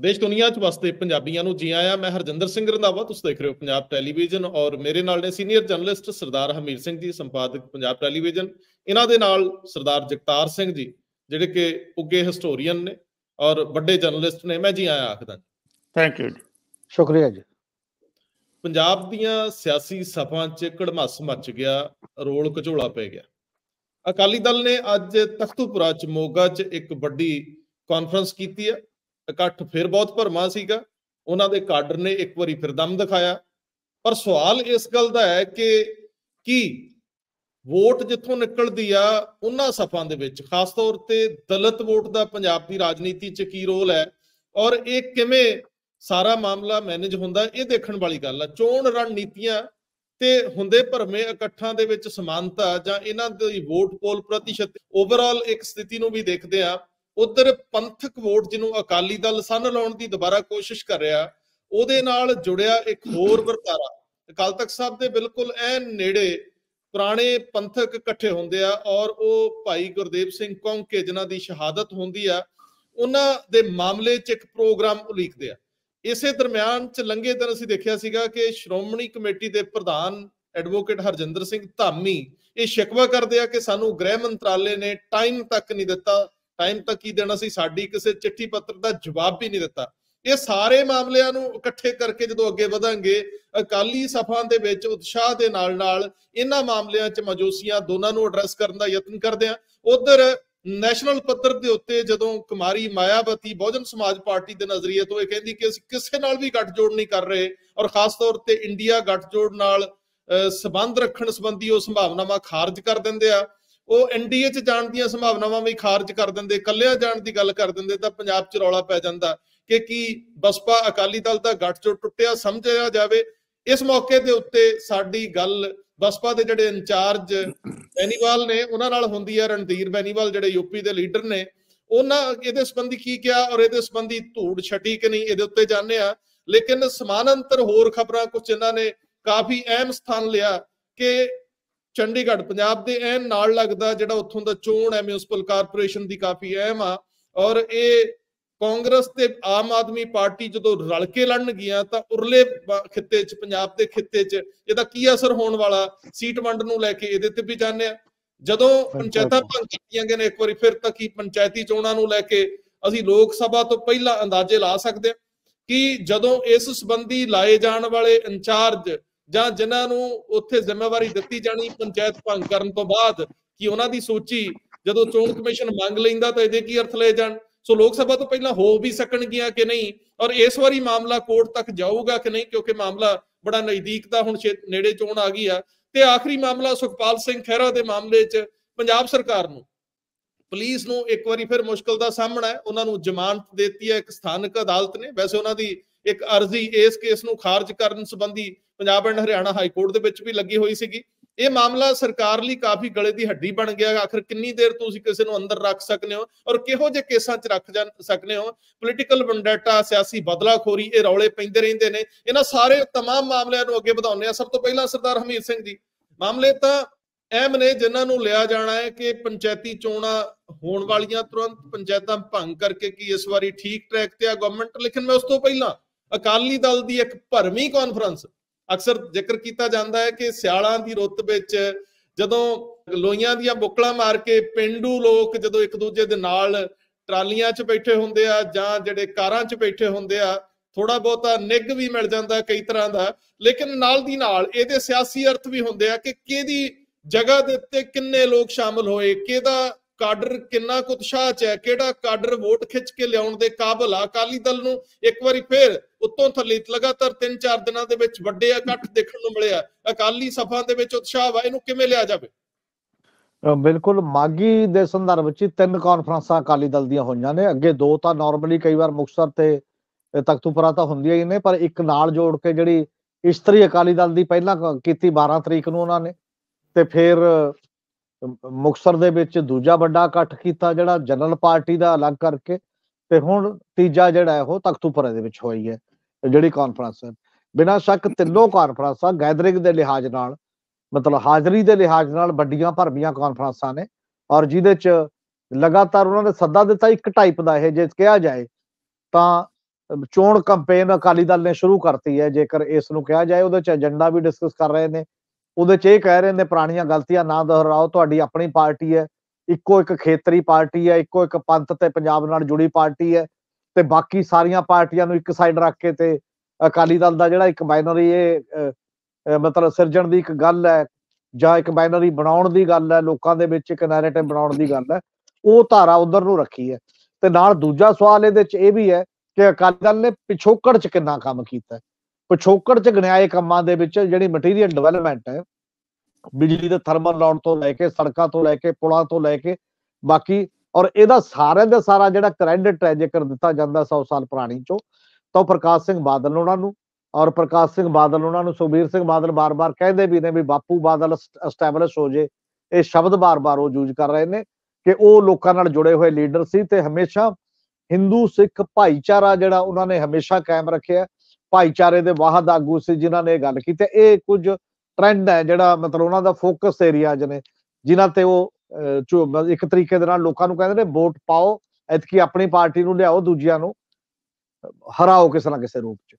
ਦੇਸ਼ ਦੁਨੀਆ 'ਚ ਵਸਦੇ ਪੰਜਾਬੀਆਂ ਨੂੰ ਜੀ ਆਇਆਂ ਮੈਂ ਹਰਜਿੰਦਰ ਸਿੰਘ ਰੰਧਾਵਾ ਤੁਸੀਂ ਦੇਖ ਰਹੇ ਹੋ ਪੰਜਾਬ ਟੈਲੀਵਿਜ਼ਨ ਔਰ ਮੇਰੇ ਨਾਲ ਨੇ ਸੀਨੀਅਰ ਜਰਨਲਿਸਟ ਸਰਦਾਰ ਹਮੀਰ ਸਿੰਘ ਜੀ ਸੰਪਾਦਕ ਪੰਜਾਬ ਟੈਲੀਵਿਜ਼ਨ ਇਹਨਾਂ ਦੇ ਨਾਲ ਸਰਦਾਰ ਜਗਤਾਰ ਸਿੰਘ ਜੀ ਜਿਹੜੇ ਕਿ ਉੱਗੇ ਹਿਸਟੋਰੀਅਨ ਨੇ ਔਰ ਵੱਡੇ ਜਰਨਲਿਸਟ ਨੇ ਮੈਂ ਜੀ ਆਇਆਂ ਆਖਦਾ ਥੈਂਕ ਯੂ ਸ਼ੁਕਰੀਆ ਜੀ ਪੰਜਾਬ ਦੀਆਂ ਸਿਆਸੀ ਸਫਾਂ 'ਚ ਕੜਮਸ ਮੱਚ ਗਿਆ ਰੋਲ ਕਝੋਲਾ ਪੈ ਗਿਆ ਅਕਾਲੀ ਦਲ ਨੇ ਅੱਜ ਤਖਤੂਪੁਰਾ 'ਚ ਮੋਗਾ 'ਚ ਇੱਕ ਵੱਡੀ ਕਾਨਫਰੰਸ ਕੀਤੀ ਹੈ ਇਕੱਠ ਫਿਰ ਬਹੁਤ ਭਰਮਾ ਸੀਗਾ ਉਹਨਾਂ ਦੇ ਕਾਡਰ ਨੇ ਇੱਕ ਵਾਰੀ ਫਿਰ ਦਮ ਦਿਖਾਇਆ ਪਰ ਸਵਾਲ ਇਸ ਗੱਲ ਦਾ ਹੈ ਕਿ ਕੀ ਵੋਟ ਜਿੱਥੋਂ ਨਿਕਲਦੀ ਆ ਉਹਨਾਂ ਸਫਾਂ ਦੇ ਵਿੱਚ ਖਾਸ ਤੌਰ ਤੇ ਦਲਿਤ ਵੋਟ ਦਾ ਪੰਜਾਬ ਦੀ ਰਾਜਨੀਤੀ 'ਚ ਕੀ ਰੋਲ ਹੈ ਔਰ ਇਹ ਕਿਵੇਂ ਸਾਰਾ ਮਾਮਲਾ ਮੈਨੇਜ ਹੁੰਦਾ ਇਹ ਦੇਖਣ ਵਾਲੀ ਗੱਲ ਆ ਚੋਣ ਰਣਨੀਤੀਆਂ ਤੇ ਹੁੰਦੇ ਭਰਮੇ ਇਕੱਠਾਂ ਦੇ ਵਿੱਚ ਸਮਾਨਤਾ ਜਾਂ ਇਹਨਾਂ ਦੀ ਵੋਟ ਪੋਲ ਪ੍ਰਤੀਸ਼ਤ ਓਵਰਆਲ ਇੱਕ ਸਥਿਤੀ ਨੂੰ ਵੀ ਦੇਖਦੇ ਆ ਉਧਰ ਪੰਥਕ ਵੋਟ ਜਿਹਨੂੰ ਅਕਾਲੀ ਦਲ ਸੰਨ ਲਾਉਣ ਦੀ ਦੁਬਾਰਾ ਕੋਸ਼ਿਸ਼ ਕਰ ਰਿਹਾ ਉਹਦੇ ਨਾਲ ਜੁੜਿਆ ਇੱਕ ਹੋਰ ਵਰਤਾਰਾ ਅਕਾਲ ਤਖਤ ਸਾਹਿਬ ਦੇ ਬਿਲਕੁਲ ਐ ਨੇੜੇ ਪੁਰਾਣੇ ਪੰਥਕ ਇਕੱਠੇ ਹੁੰਦੇ ਆ ਔਰ ਉਹ ਭਾਈ ਗੁਰਦੇਵ ਸਿੰਘ ਕੌਂਕੇ ਜਿਨ੍ਹਾਂ ਦੀ ਸ਼ਹਾਦਤ ਹੁੰਦੀ ਆ ਉਹਨਾਂ ਦੇ ਮਾਮਲੇ 'ਚ ਇੱਕ ਪ੍ਰੋਗਰਾਮ ਉਲੀਕਦੇ ਆ ਇਸੇ ਦਰਮਿਆਨ 'ਚ ਲੰਗੇ ਦਿਨ ਅਸੀਂ ਦੇਖਿਆ ਸੀਗਾ ਕਿ ਸ਼੍ਰੋਮਣੀ ਕਮੇਟੀ ਦੇ ਪ੍ਰਧਾਨ ਐਡਵੋਕੇਟ ਹਰਜਿੰਦਰ ਸਿੰਘ ਧਾਮੀ ਇਹ ਸ਼ਿਕਵਾ ਕਰਦੇ ਆ ਕਿ ਸਾਨੂੰ ਗ੍ਰਹਿ ਮੰਤਰਾਲੇ ਨੇ ਟਾਈਮ ਤੱਕ ਨਹੀਂ ਦਿੱਤਾ ਟਾਈਮ ਤਾਂ ਕੀ ਦੇਣਾ ਸੀ ਸਾਡੀ ਕਿਸੇ ਚਿੱਠੀ ਪੱਤਰ ਦਾ ਜਵਾਬ ਵੀ ਨਹੀਂ ਦਿੱਤਾ ਇਹ ਸਾਰੇ ਮਾਮਲਿਆਂ ਨੂੰ ਇਕੱਠੇ ਕਰਕੇ ਜਦੋਂ ਅੱਗੇ ਵਧਾਂਗੇ ਅਕਾਲੀ ਸਫਾ ਦੇ ਵਿੱਚ ਉਤਸ਼ਾਹ ਦੇ ਨਾਲ ਨਾਲ ਇਹਨਾਂ ਮਾਮਲਿਆਂ 'ਚ ਮਜੂਸੀਆਂ ਦੋਨਾਂ ਨੂੰ ਐਡਰੈਸ ਕਰਨ ਦਾ ਯਤਨ ਕਰਦੇ ਆ ਉਧਰ ਨੈਸ਼ਨਲ ਪੱਤਰ ਦੇ ਉੱਤੇ ਜਦੋਂ ਕੁਮਾਰੀ ਮਾਇਆਵਤੀ ਬਹੁਜਨ ਸਮਾਜ ਪਾਰਟੀ ਦੇ ਨਜ਼ਰੀਏ ਤੋਂ ਇਹ ਕਹਿੰਦੀ ਕਿ ਅਸੀਂ ਕਿਸੇ ਨਾਲ ਵੀ ਗੱਠਜੋੜ ਨਹੀਂ ਕਰ ਰਹੇ ਔਰ ਖਾਸ ਤੌਰ ਤੇ ਇੰਡੀਆ ਗੱਠਜੋੜ ਨਾਲ ਸਬੰਧ ਰੱਖਣ ਸੰਬੰਧੀ ਉਹ ਸੰਭਾਵਨਾਵਾਂ ਖਾਰਜ ਕਰ ਦਿੰਦੇ ਆ ਉਹ ਐਨਡੀਏ 'ਚ ਜਾਣ ਦੀਆਂ ਸੰਭਾਵਨਾਵਾਂ ਵੀ ਖਾਰਜ ਕਰ ਦਿੰਦੇ ਕੱਲਿਆਂ ਜਾਣ ਦੀ ਗੱਲ ਕਰ ਦਿੰਦੇ ਤਾਂ ਪੰਜਾਬ 'ਚ ਰੌਲਾ ਪੈ ਜਾਂਦਾ ਕਿ ਕੀ ਬਸਪਾ ਅਕਾਲੀ ਦਲ ਦਾ ਗੱਠ ਜੋ ਟੁੱਟਿਆ ਸਮਝਿਆ ਜਾਵੇ ਇਸ ਮੌਕੇ ਦੇ ਉੱਤੇ ਸਾਡੀ ਗੱਲ ਬਸਪਾ ਦੇ ਜਿਹੜੇ ਇੰਚਾਰਜ ਬੈਨੀਵਾਲ ਨੇ ਉਹਨਾਂ ਨਾਲ ਹੁੰਦੀ ਹੈ ਰਣਧੀਰ ਬੈਨੀਵਾਲ ਜਿਹੜੇ ਯੂਪੀ ਦੇ ਲੀਡਰ ਨੇ ਉਹਨਾਂ ਇਹਦੇ ਸੰਬੰਧੀ ਕੀ ਕਿਹਾ ਔਰ ਇਹਦੇ ਸੰਬੰਧੀ ਧੂੜ ਛੱਡੀ ਕਿ ਨਹੀਂ ਇਹਦੇ ਉੱਤੇ ਜਾਣਦੇ ਆ ਲੇਕਿਨ ਸਮਾਨਾਂਤਰ ਹੋਰ ਖਬਰਾਂ ਕੁਝ ਇਹਨਾਂ ਨੇ ਕਾਫੀ ਅਹਿਮ ਸਥਾਨ ਲਿਆ ਕਿ ਚੰਡੀਗੜ੍ਹ ਪੰਜਾਬ ਦੇ ਐਨ ਨਾਲ ਲੱਗਦਾ ਜਿਹੜਾ ਉੱਥੋਂ ਦਾ ਚੋਣ ਹੈ ਮਿਊਨਿਸਪਲ ਕਾਰਪੋਰੇਸ਼ਨ ਦੀ ਕਾਫੀ ਅਹਿਮ ਆ ਔਰ ਇਹ ਕਾਂਗਰਸ ਤੇ ਆਮ ਆਦਮੀ ਪਾਰਟੀ ਜਦੋਂ ਰਲ ਕੇ ਲੜਨਗੀਆਂ ਤਾਂ ਉਰਲੇ ਖਿੱਤੇ 'ਚ ਪੰਜਾਬ ਦੇ ਖਿੱਤੇ 'ਚ ਇਹਦਾ ਕੀ ਅਸਰ ਹੋਣ ਵਾਲਾ ਸੀਟ ਵੰਡ ਨੂੰ ਲੈ ਕੇ ਇਹਦੇ ਤੇ ਵੀ ਜਾਣਦੇ ਆ ਜਦੋਂ ਪੰਚਾਇਤਾਂ ਭੰਗ ਕੀਤੀਆਂ ਗਏ ਨੇ ਇੱਕ ਵਾਰੀ ਫਿਰ ਤਾਂ ਕੀ ਪੰਚਾਇਤੀ ਚੋਣਾਂ ਨੂੰ ਲੈ ਕੇ ਅਸੀਂ ਲੋਕ ਸਭਾ ਤੋਂ ਪਹਿਲਾਂ ਅੰਦਾਜ਼ੇ ਲਾ ਸਕਦੇ ਕਿ ਜਦੋਂ ਇਸ ਸੰਬੰਧੀ ਲਾਏ ਜਾਣ ਵਾਲੇ ਇੰਚਾਰਜ ਜਾਂ ਜਿਨ੍ਹਾਂ ਨੂੰ ਉੱਥੇ ਜ਼ਿੰਮੇਵਾਰੀ ਦਿੱਤੀ ਜਾਣੀ ਪੰਚਾਇਤ ਭੰਗ ਕਰਨ ਤੋਂ ਬਾਅਦ ਕਿ ਉਹਨਾਂ ਦੀ ਸੋਚੀ ਜਦੋਂ ਚੋਣ ਕਮਿਸ਼ਨ ਮੰਗ ਲੈਂਦਾ ਤਾਂ ਇਹਦੇ ਕੀ ਅਰਥ ਲੈ ਜਾਣ ਸੋ ਲੋਕ ਸਭਾ ਤੋਂ ਪਹਿਲਾਂ ਹੋ ਵੀ ਸਕਣਗੀਆਂ ਕਿ ਨਹੀਂ ਔਰ ਇਸ ਵਾਰੀ ਮਾਮਲਾ ਕੋਰਟ ਤੱਕ ਜਾਊਗਾ ਕਿ ਨਹੀਂ ਕਿਉਂਕਿ ਮਾਮਲਾ ਬੜਾ ਨਜ਼ਦੀਕ ਦਾ ਹੁਣ ਨੇੜੇ ਚੋਣ ਆ ਗਈ ਆ ਤੇ ਆਖਰੀ ਮਾਮਲਾ ਸੁਖਪਾਲ ਸਿੰਘ ਖਹਿਰਾ ਦੇ ਮਾਮਲੇ 'ਚ ਪੰਜਾਬ ਸਰਕਾਰ ਨੂੰ ਪੁਲਿਸ ਨੂੰ ਇੱਕ ਵਾਰੀ ਫਿਰ ਮੁਸ਼ਕਲ ਦਾ ਸਾਹਮਣਾ ਹੈ ਉਹਨਾਂ ਨੂੰ ਜ਼ਮਾਨਤ ਦਿੱਤੀ ਹੈ ਇੱਕ ਸਥਾਨਕ ਅਦਾਲਤ ਨੇ ਵੈਸੇ ਉਹਨਾਂ ਦੀ ਇੱਕ ਅਰਜ਼ੀ ਇਸ ਕੇਸ ਨੂੰ ਖਾਰਜ ਕਰਨ ਸੰਬੰਧੀ Punjab and Haryana high court ਦੇ ਵਿੱਚ ਵੀ ਲੱਗੀ ਹੋਈ ਸੀਗੀ ਇਹ ਮਾਮਲਾ ਸਰਕਾਰ ਲਈ ਕਾਫੀ ਗਲੇ ਦੀ ਹੱਡੀ ਬਣ ਗਿਆ ਆਖਰ ਕਿੰਨੀ ਦੇਰ ਤੁਸੀਂ ਕਿਸੇ ਨੂੰ ਅੰਦਰ ਰੱਖ ਸਕਨੇ ਹੋ ਔਰ ਕਿਹੋ ਜਿਹੇ ਕੇਸਾਂ 'ਚ ਰੱਖ ਜਾ ਸਕਨੇ ਹੋ ਪੋਲੀਟੀਕਲ ਵੰਡਾਟਾ ਸਿਆਸੀ ਬਦਲਾਖੋਰੀ ਇਹ ਰੌਲੇ ਪੈਂਦੇ ਰਹਿੰਦੇ ਨੇ ਇਹਨਾਂ ਸਾਰੇ तमाम ਮਾਮਲਿਆਂ ਨੂੰ ਅੱਗੇ ਵਧਾਉਂਦੇ ਆ ਸਭ ਤੋਂ ਪਹਿਲਾਂ ਸਰਦਾਰ ਹਮੀਰ ਸਿੰਘ ਜੀ ਮਾਮਲੇ ਤਾਂ ਐਮ ਨੇ ਜਿਨ੍ਹਾਂ ਨੂੰ ਲਿਆ ਜਾਣਾ ਹੈ ਕਿ ਪੰਚਾਇਤੀ ਚੋਣਾਂ ਹੋਣ ਵਾਲੀਆਂ ਤੁਰੰਤ ਪੰਚਾਇਤਾਂ ਭੰਗ ਕਰਕੇ ਕੀ ਇਸ ਵਾਰੀ ਠੀਕ ਟਰੈਕ ਤੇ ਆ ਗਵਰਨਮੈਂਟ ਲੇਕਿਨ ਮੈਂ ਉਸ ਤੋਂ ਪਹਿਲਾਂ ਅਕਾਲੀ ਦਲ ਦੀ ਇੱਕ ਭਰਮੀ ਕਾਨਫਰੰਸ ਅਕਸਰ ਜ਼ਿਕਰ ਕੀਤਾ ਜਾਂਦਾ ਹੈ ਕਿ ਸਿਆਲਾਂ ਦੀ ਰੁੱਤ ਵਿੱਚ ਜਦੋਂ ਲੋਈਆਂ ਦੀਆਂ ਬੁੱਕਲਾਂ ਮਾਰ ਕੇ ਪਿੰਡੂ ਲੋਕ ਜਦੋਂ ਇੱਕ ਦੂਜੇ ਦੇ ਨਾਲ ਟਰਾਲੀਆਂ 'ਚ ਬੈਠੇ ਹੁੰਦੇ ਆ ਜਾਂ ਜਿਹੜੇ ਕਾਰਾਂ 'ਚ ਬੈਠੇ ਹੁੰਦੇ ਆ ਥੋੜਾ ਬਹੁਤਾ ਨਿੱਗ ਵੀ ਮਿਲ ਜਾਂਦਾ ਕਈ ਤਰ੍ਹਾਂ ਦਾ ਲੇਕਿਨ ਨਾਲ ਦੀ ਨਾਲ ਇਹਦੇ ਸਿਆਸੀ ਅਰਥ ਵੀ ਹੁੰਦੇ ਆ ਕਿ ਕਿਹਦੀ ਜਗ੍ਹਾ ਦੇ ਉੱਤੇ ਕਿੰਨੇ ਲੋਕ ਸ਼ਾਮਲ ਹੋਏ ਕਿਹਦਾ ਕਾਡਰ ਕਿੰਨਾ ਕੁ ਉਤਸ਼ਾਹ ਚ ਹੈ ਕਿਹੜਾ ਕਾਡਰ ਵੋਟ ਖਿੱਚ ਕੇ ਲਿਆਉਣ ਦੇ ਕਾਬਲ ਆ ਅਕਾਲੀ ਦਲ ਨੂੰ ਇੱਕ ਵਾਰੀ ਫੇਰ ਉੱਤੋਂ ਥੱਲੇ ਲਗਾਤਾਰ 3-4 ਦਿਨਾਂ ਦੇ ਵਿੱਚ ਵੱਡੇ ਇਕੱਠ ਦੇਖਣ ਨੂੰ ਮਿਲਿਆ ਅਕਾਲੀ ਸਫਾ ਦੇ ਵਿੱਚ ਉਤਸ਼ਾਹ ਵਾ ਇਹਨੂੰ ਕਿਵੇਂ ਲਿਆ ਜਾਵੇ ਬਿਲਕੁਲ ਮਾਗੀ ਦੇ ਸੰਦਰਭ ਵਿੱਚ ਤਿੰਨ ਕਾਨਫਰੰਸਾਂ ਅਕਾਲੀ ਦਲ ਦੀਆਂ ਹੋਈਆਂ ਨੇ ਅੱਗੇ ਦੋ ਤਾਂ ਨਾਰਮਲੀ ਕਈ ਵਾਰ ਮੁਕਸਰ ਤੇ ਤਖਤੂਪੁਰਾ ਤਾਂ ਹੁੰਦੀਆਂ ਹੀ ਨੇ ਪਰ ਇੱਕ ਨਾਲ ਜੋੜ ਕੇ ਜਿਹੜੀ ਇਸਤਰੀ ਅਕਾਲੀ ਦਲ ਦੀ ਪਹਿਲਾਂ ਕੀਤੀ 12 ਤਰੀਕ ਨੂੰ ਉਹਨਾਂ ਨੇ ਤੇ ਫਿਰ ਮੁਕਸਰ ਦੇ ਵਿੱਚ ਦੂਜਾ ਵੱਡਾ ਇਕੱਠ ਕੀਤਾ ਜਿਹੜਾ ਜਨਰਲ ਪਾਰਟੀ ਦਾ ਅਲੱਗ ਕਰਕੇ ਤੇ ਹੁਣ ਤੀਜਾ ਜਿਹੜਾ ਹੈ ਉਹ ਤਖਤੂਪੁਰਾ ਦੇ ਵਿੱਚ ਹੋਈ ਹੈ ਜਿਹੜੀ ਕਾਨਫਰੰਸ ਹੈ ਬਿਨਾਂ ਸ਼ੱਕ ਤਿੰਨੋਂ ਕਾਨਫਰੰਸਾਂ ਗੈਦਰਿੰਗ ਦੇ ਲਿਹਾਜ਼ ਨਾਲ ਮਤਲਬ ਹਾਜ਼ਰੀ ਦੇ ਲਿਹਾਜ਼ ਨਾਲ ਵੱਡੀਆਂ ਭਰਮੀਆਂ ਕਾਨਫਰੰਸਾਂ ਨੇ ਔਰ ਜਿਹਦੇ ਚ ਲਗਾਤਾਰ ਉਹਨਾਂ ਨੇ ਸੱਦਾ ਦਿੱਤਾ ਇੱਕ ਟਾਈਪ ਦਾ ਇਹ ਜੇ ਕਿਹਾ ਜਾਏ ਤਾਂ ਚੋਣ ਕੈਂਪੇਨ ਅਕਾਲੀ ਦਲ ਨੇ ਸ਼ੁਰੂ ਕਰਤੀ ਹੈ ਜੇਕਰ ਇਸ ਨੂੰ ਕਿਹਾ ਜਾਏ ਉਹਦੇ ਚ ਏਜੰਡਾ ਵੀ ਡਿਸਕਸ ਕਰ ਰਹੇ ਨੇ ਉਹਦੇ ਚ ਇਹ ਕਹਿ ਰਹੇ ਨੇ ਪੁਰਾਣੀਆਂ ਗਲਤੀਆਂ ਨਾ ਦੁਹਰਾਓ ਤੁਹਾਡੀ ਆਪਣੀ ਪਾਰਟੀ ਹੈ ਇੱਕੋ ਇੱਕ ਖੇਤਰੀ ਪਾਰਟੀ ਹੈ ਇੱਕੋ ਇੱਕ ਪੰਥ ਤੇ ਪੰਜਾਬ ਨਾਲ ਜੁੜੀ ਪਾਰਟੀ ਹੈ ਤੇ ਬਾਕੀ ਸਾਰੀਆਂ ਪਾਰਟੀਆਂ ਨੂੰ ਇੱਕ ਸਾਈਡ ਰੱਖ ਕੇ ਤੇ ਅਕਾਲੀ ਦਲ ਦਾ ਜਿਹੜਾ ਇੱਕ ਬਾਈਨਰੀ ਇਹ ਮਤਲਬ ਸਿਰਜਣ ਦੀ ਇੱਕ ਗੱਲ ਹੈ ਜਾਂ ਇੱਕ ਬਾਈਨਰੀ ਬਣਾਉਣ ਦੀ ਗੱਲ ਹੈ ਲੋਕਾਂ ਦੇ ਵਿੱਚ ਇੱਕ ਨੈਰੇਟਿਵ ਬਣਾਉਣ ਦੀ ਗੱਲ ਹੈ ਉਹ ਧਾਰਾ ਉਧਰ ਨੂੰ ਰੱਖੀ ਹੈ ਤੇ ਨਾਲ ਦੂਜਾ ਸਵਾਲ ਇਹਦੇ ਵਿੱਚ ਇਹ ਵੀ ਹੈ ਕਿ ਅਕਾਲੀ ਦਲ ਨੇ ਪਿਛੋਕੜ ਚ ਕਿੰਨਾ ਕੰਮ ਕੀਤਾ ਪਿਛੋਕੜ ਚ ਗਣਾਏ ਕੰਮਾਂ ਦੇ ਵਿੱਚ ਜਿਹੜੀ ਮਟੀਰੀਅਲ ਡਿਵੈਲਪਮੈਂਟ ਹੈ ਬਿਜਲੀ ਦੇ ਥਰਮਲ ਲਾਉਣ ਤੋਂ ਲੈ ਕੇ ਸੜਕਾਂ ਤੋਂ ਲੈ ਕੇ ਪੁਲਾਂ ਤੋਂ ਲੈ ਕੇ ਬਾਕੀ ਔਰ ਇਹਦਾ ਸਾਰੇ ਦਾ ਸਾਰਾ ਜਿਹੜਾ ਕ੍ਰੈਡਿਟ ਹੈ ਜੇਕਰ ਦਿੱਤਾ ਜਾਂਦਾ 100 ਸਾਲ ਪੁਰਾਣੀ ਚੋਂ ਤਾਂ ਪ੍ਰਕਾਸ਼ ਸਿੰਘ ਬਾਦਲ ਉਹਨਾਂ ਨੂੰ ਔਰ ਪ੍ਰਕਾਸ਼ ਸਿੰਘ ਬਾਦਲ ਉਹਨਾਂ ਨੂੰ ਸੁਬੀਰ ਸਿੰਘ ਬਾਦਲ ਬਾਰ-ਬਾਰ ਕਹਿੰਦੇ ਵੀ ਨੇ ਵੀ ਬਾਪੂ ਬਾਦਲ ਸਟੈਬਲਿਸ਼ ਹੋ ਜੇ ਇਹ ਸ਼ਬਦ ਬਾਰ-ਬਾਰ ਉਹ ਯੂਜ਼ ਕਰ ਰਹੇ ਨੇ ਕਿ ਉਹ ਲੋਕਾਂ ਨਾਲ ਜੁੜੇ ਹੋਏ ਲੀਡਰ ਸੀ ਤੇ ਹਮੇਸ਼ਾ ਹਿੰਦੂ ਸਿੱਖ ਭਾਈਚਾਰਾ ਜਿਹੜਾ ਉਹਨਾਂ ਨੇ ਹਮੇਸ਼ਾ ਕਾਇਮ ਰੱਖਿਆ ਭਾਈਚਾਰੇ ਦੇ ਵਾਹਦ ਆਗੂ ਸੀ ਜਿਨ੍ਹਾਂ ਨੇ ਇਹ ਗੱਲ ਕੀਤੀ ਇਹ ਕੁਝ ਟ੍ਰੈਂਡ ਹੈ ਜਿਹੜਾ ਮਤਲਬ ਉਹਨਾਂ ਦਾ ਫੋਕਸ ਏਰੀਆ ਜਨੇ ਜਿਨ੍ਹਾਂ ਤੇ ਉਹ ਇੱਕ ਤਰੀਕੇ ਦੇ ਨਾਲ ਲੋਕਾਂ ਨੂੰ ਕਹਿੰਦੇ ਨੇ ਵੋਟ ਪਾਓ ਐਤਕੀ ਆਪਣੀ ਪਾਰਟੀ ਨੂੰ ਲਿਆਓ ਦੂਜਿਆਂ ਨੂੰ ਹਰਾਓ ਕਿਸੇ ਨਾ ਕਿਸੇ ਰੂਪ 'ਚ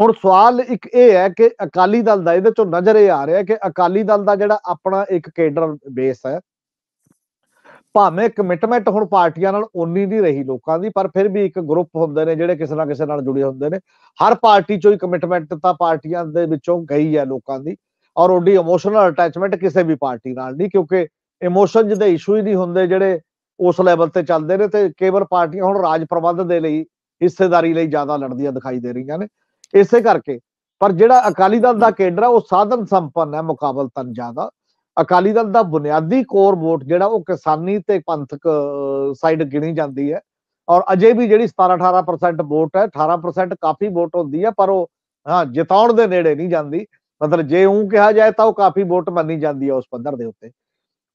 ਹੁਣ ਸਵਾਲ ਇੱਕ ਇਹ ਹੈ ਕਿ ਅਕਾਲੀ ਦਲ ਦਾ ਇਹਦੇ ਚੋਂ ਨਜ਼ਰ ਇਹ ਆ ਰਿਹਾ ਕਿ ਅਕਾਲੀ ਦਲ ਦਾ ਜਿਹੜਾ ਆਪਣਾ ਇੱਕ ਕੇਡਰ ਬੇਸ ਹੈ ਭਾਵੇਂ ਕਮਿਟਮੈਂਟ ਹੁਣ ਪਾਰਟੀਆਂ ਨਾਲ ਓਨੀ ਨਹੀਂ ਰਹੀ ਲੋਕਾਂ ਦੀ ਪਰ ਫਿਰ ਵੀ ਇੱਕ ਗਰੁੱਪ ਹੁੰਦੇ ਨੇ ਜਿਹੜੇ ਕਿਸੇ ਨਾ ਕਿਸੇ ਨਾਲ ਜੁੜੇ ਹੁੰਦੇ ਨੇ ਹਰ ਪਾਰਟੀ ਚੋਂ ਹੀ ਕਮਿਟਮੈਂਟ ਤਾਂ ਪਾਰਟੀਆਂ ਦੇ ਵਿੱਚੋਂ ਗਈ ਹੈ ਲੋਕਾਂ ਦੀ ਔਰ ਓਡੀ ਇਮੋਸ਼ਨਲ ਅਟੈਚਮੈਂਟ ਕਿਸੇ ਵੀ ਪਾਰਟੀ ਨਾਲ ਨਹੀਂ ਕਿਉਂਕਿ ਇਮੋਸ਼ਨ ਦੇ ਇਸ਼ੂ ਹੀ ਨਹੀਂ ਹੁੰਦੇ ਜਿਹੜੇ ਉਸ ਲੈਵਲ ਤੇ ਚੱਲਦੇ ਨੇ ਤੇ ਕੇਵਲ ਪਾਰਟੀਆਂ ਹੁਣ ਰਾਜ ਪ੍ਰਬੰਧ ਦੇ ਲਈ ਹਿੱਸੇਦਾਰੀ ਲਈ ਜ਼ਿਆਦਾ ਲੜਦੀਆਂ ਦਿਖਾਈ ਦੇ ਰਹੀਆਂ ਨੇ ਇਸੇ ਕਰਕੇ ਪਰ ਜਿਹੜਾ ਅਕਾਲੀ ਦਲ ਦਾ ਕੇਡਰ ਆ ਉਹ ਸਾਧਨ ਸੰਪੰਨ ਹੈ ਮੁਕਾਬਲਤਨ ਜ਼ਿਆਦਾ ਅਕਾਲੀ ਦਲ ਦਾ ਬੁਨਿਆਦੀ ਕੋਰ ਵੋਟ ਜਿਹੜਾ ਉਹ ਕਿਸਾਨੀ ਤੇ ਪੰਥਕ ਸਾਈਡ ਗਿਣੀ ਜਾਂਦੀ ਹੈ ਔਰ ਅਜੇ ਵੀ ਜਿਹੜੀ 17-18% ਵੋਟ ਹੈ 18% ਕਾਫੀ ਵੋਟ ਹੁੰਦੀ ਹੈ ਪਰ ਉਹ ਹਾਂ ਜਿਤਾਉਣ ਦੇ ਨੇੜੇ ਨਹੀਂ ਜਾਂਦੀ ਮਤਲਬ ਜੇ ਉਹ ਕਿਹਾ ਜਾਏ ਤਾਂ ਉਹ ਕਾਫੀ ਵੋਟ ਮੰਨੀ ਜਾਂਦੀ ਹੈ ਉਸ ਪੱਧਰ ਦੇ ਉੱਤੇ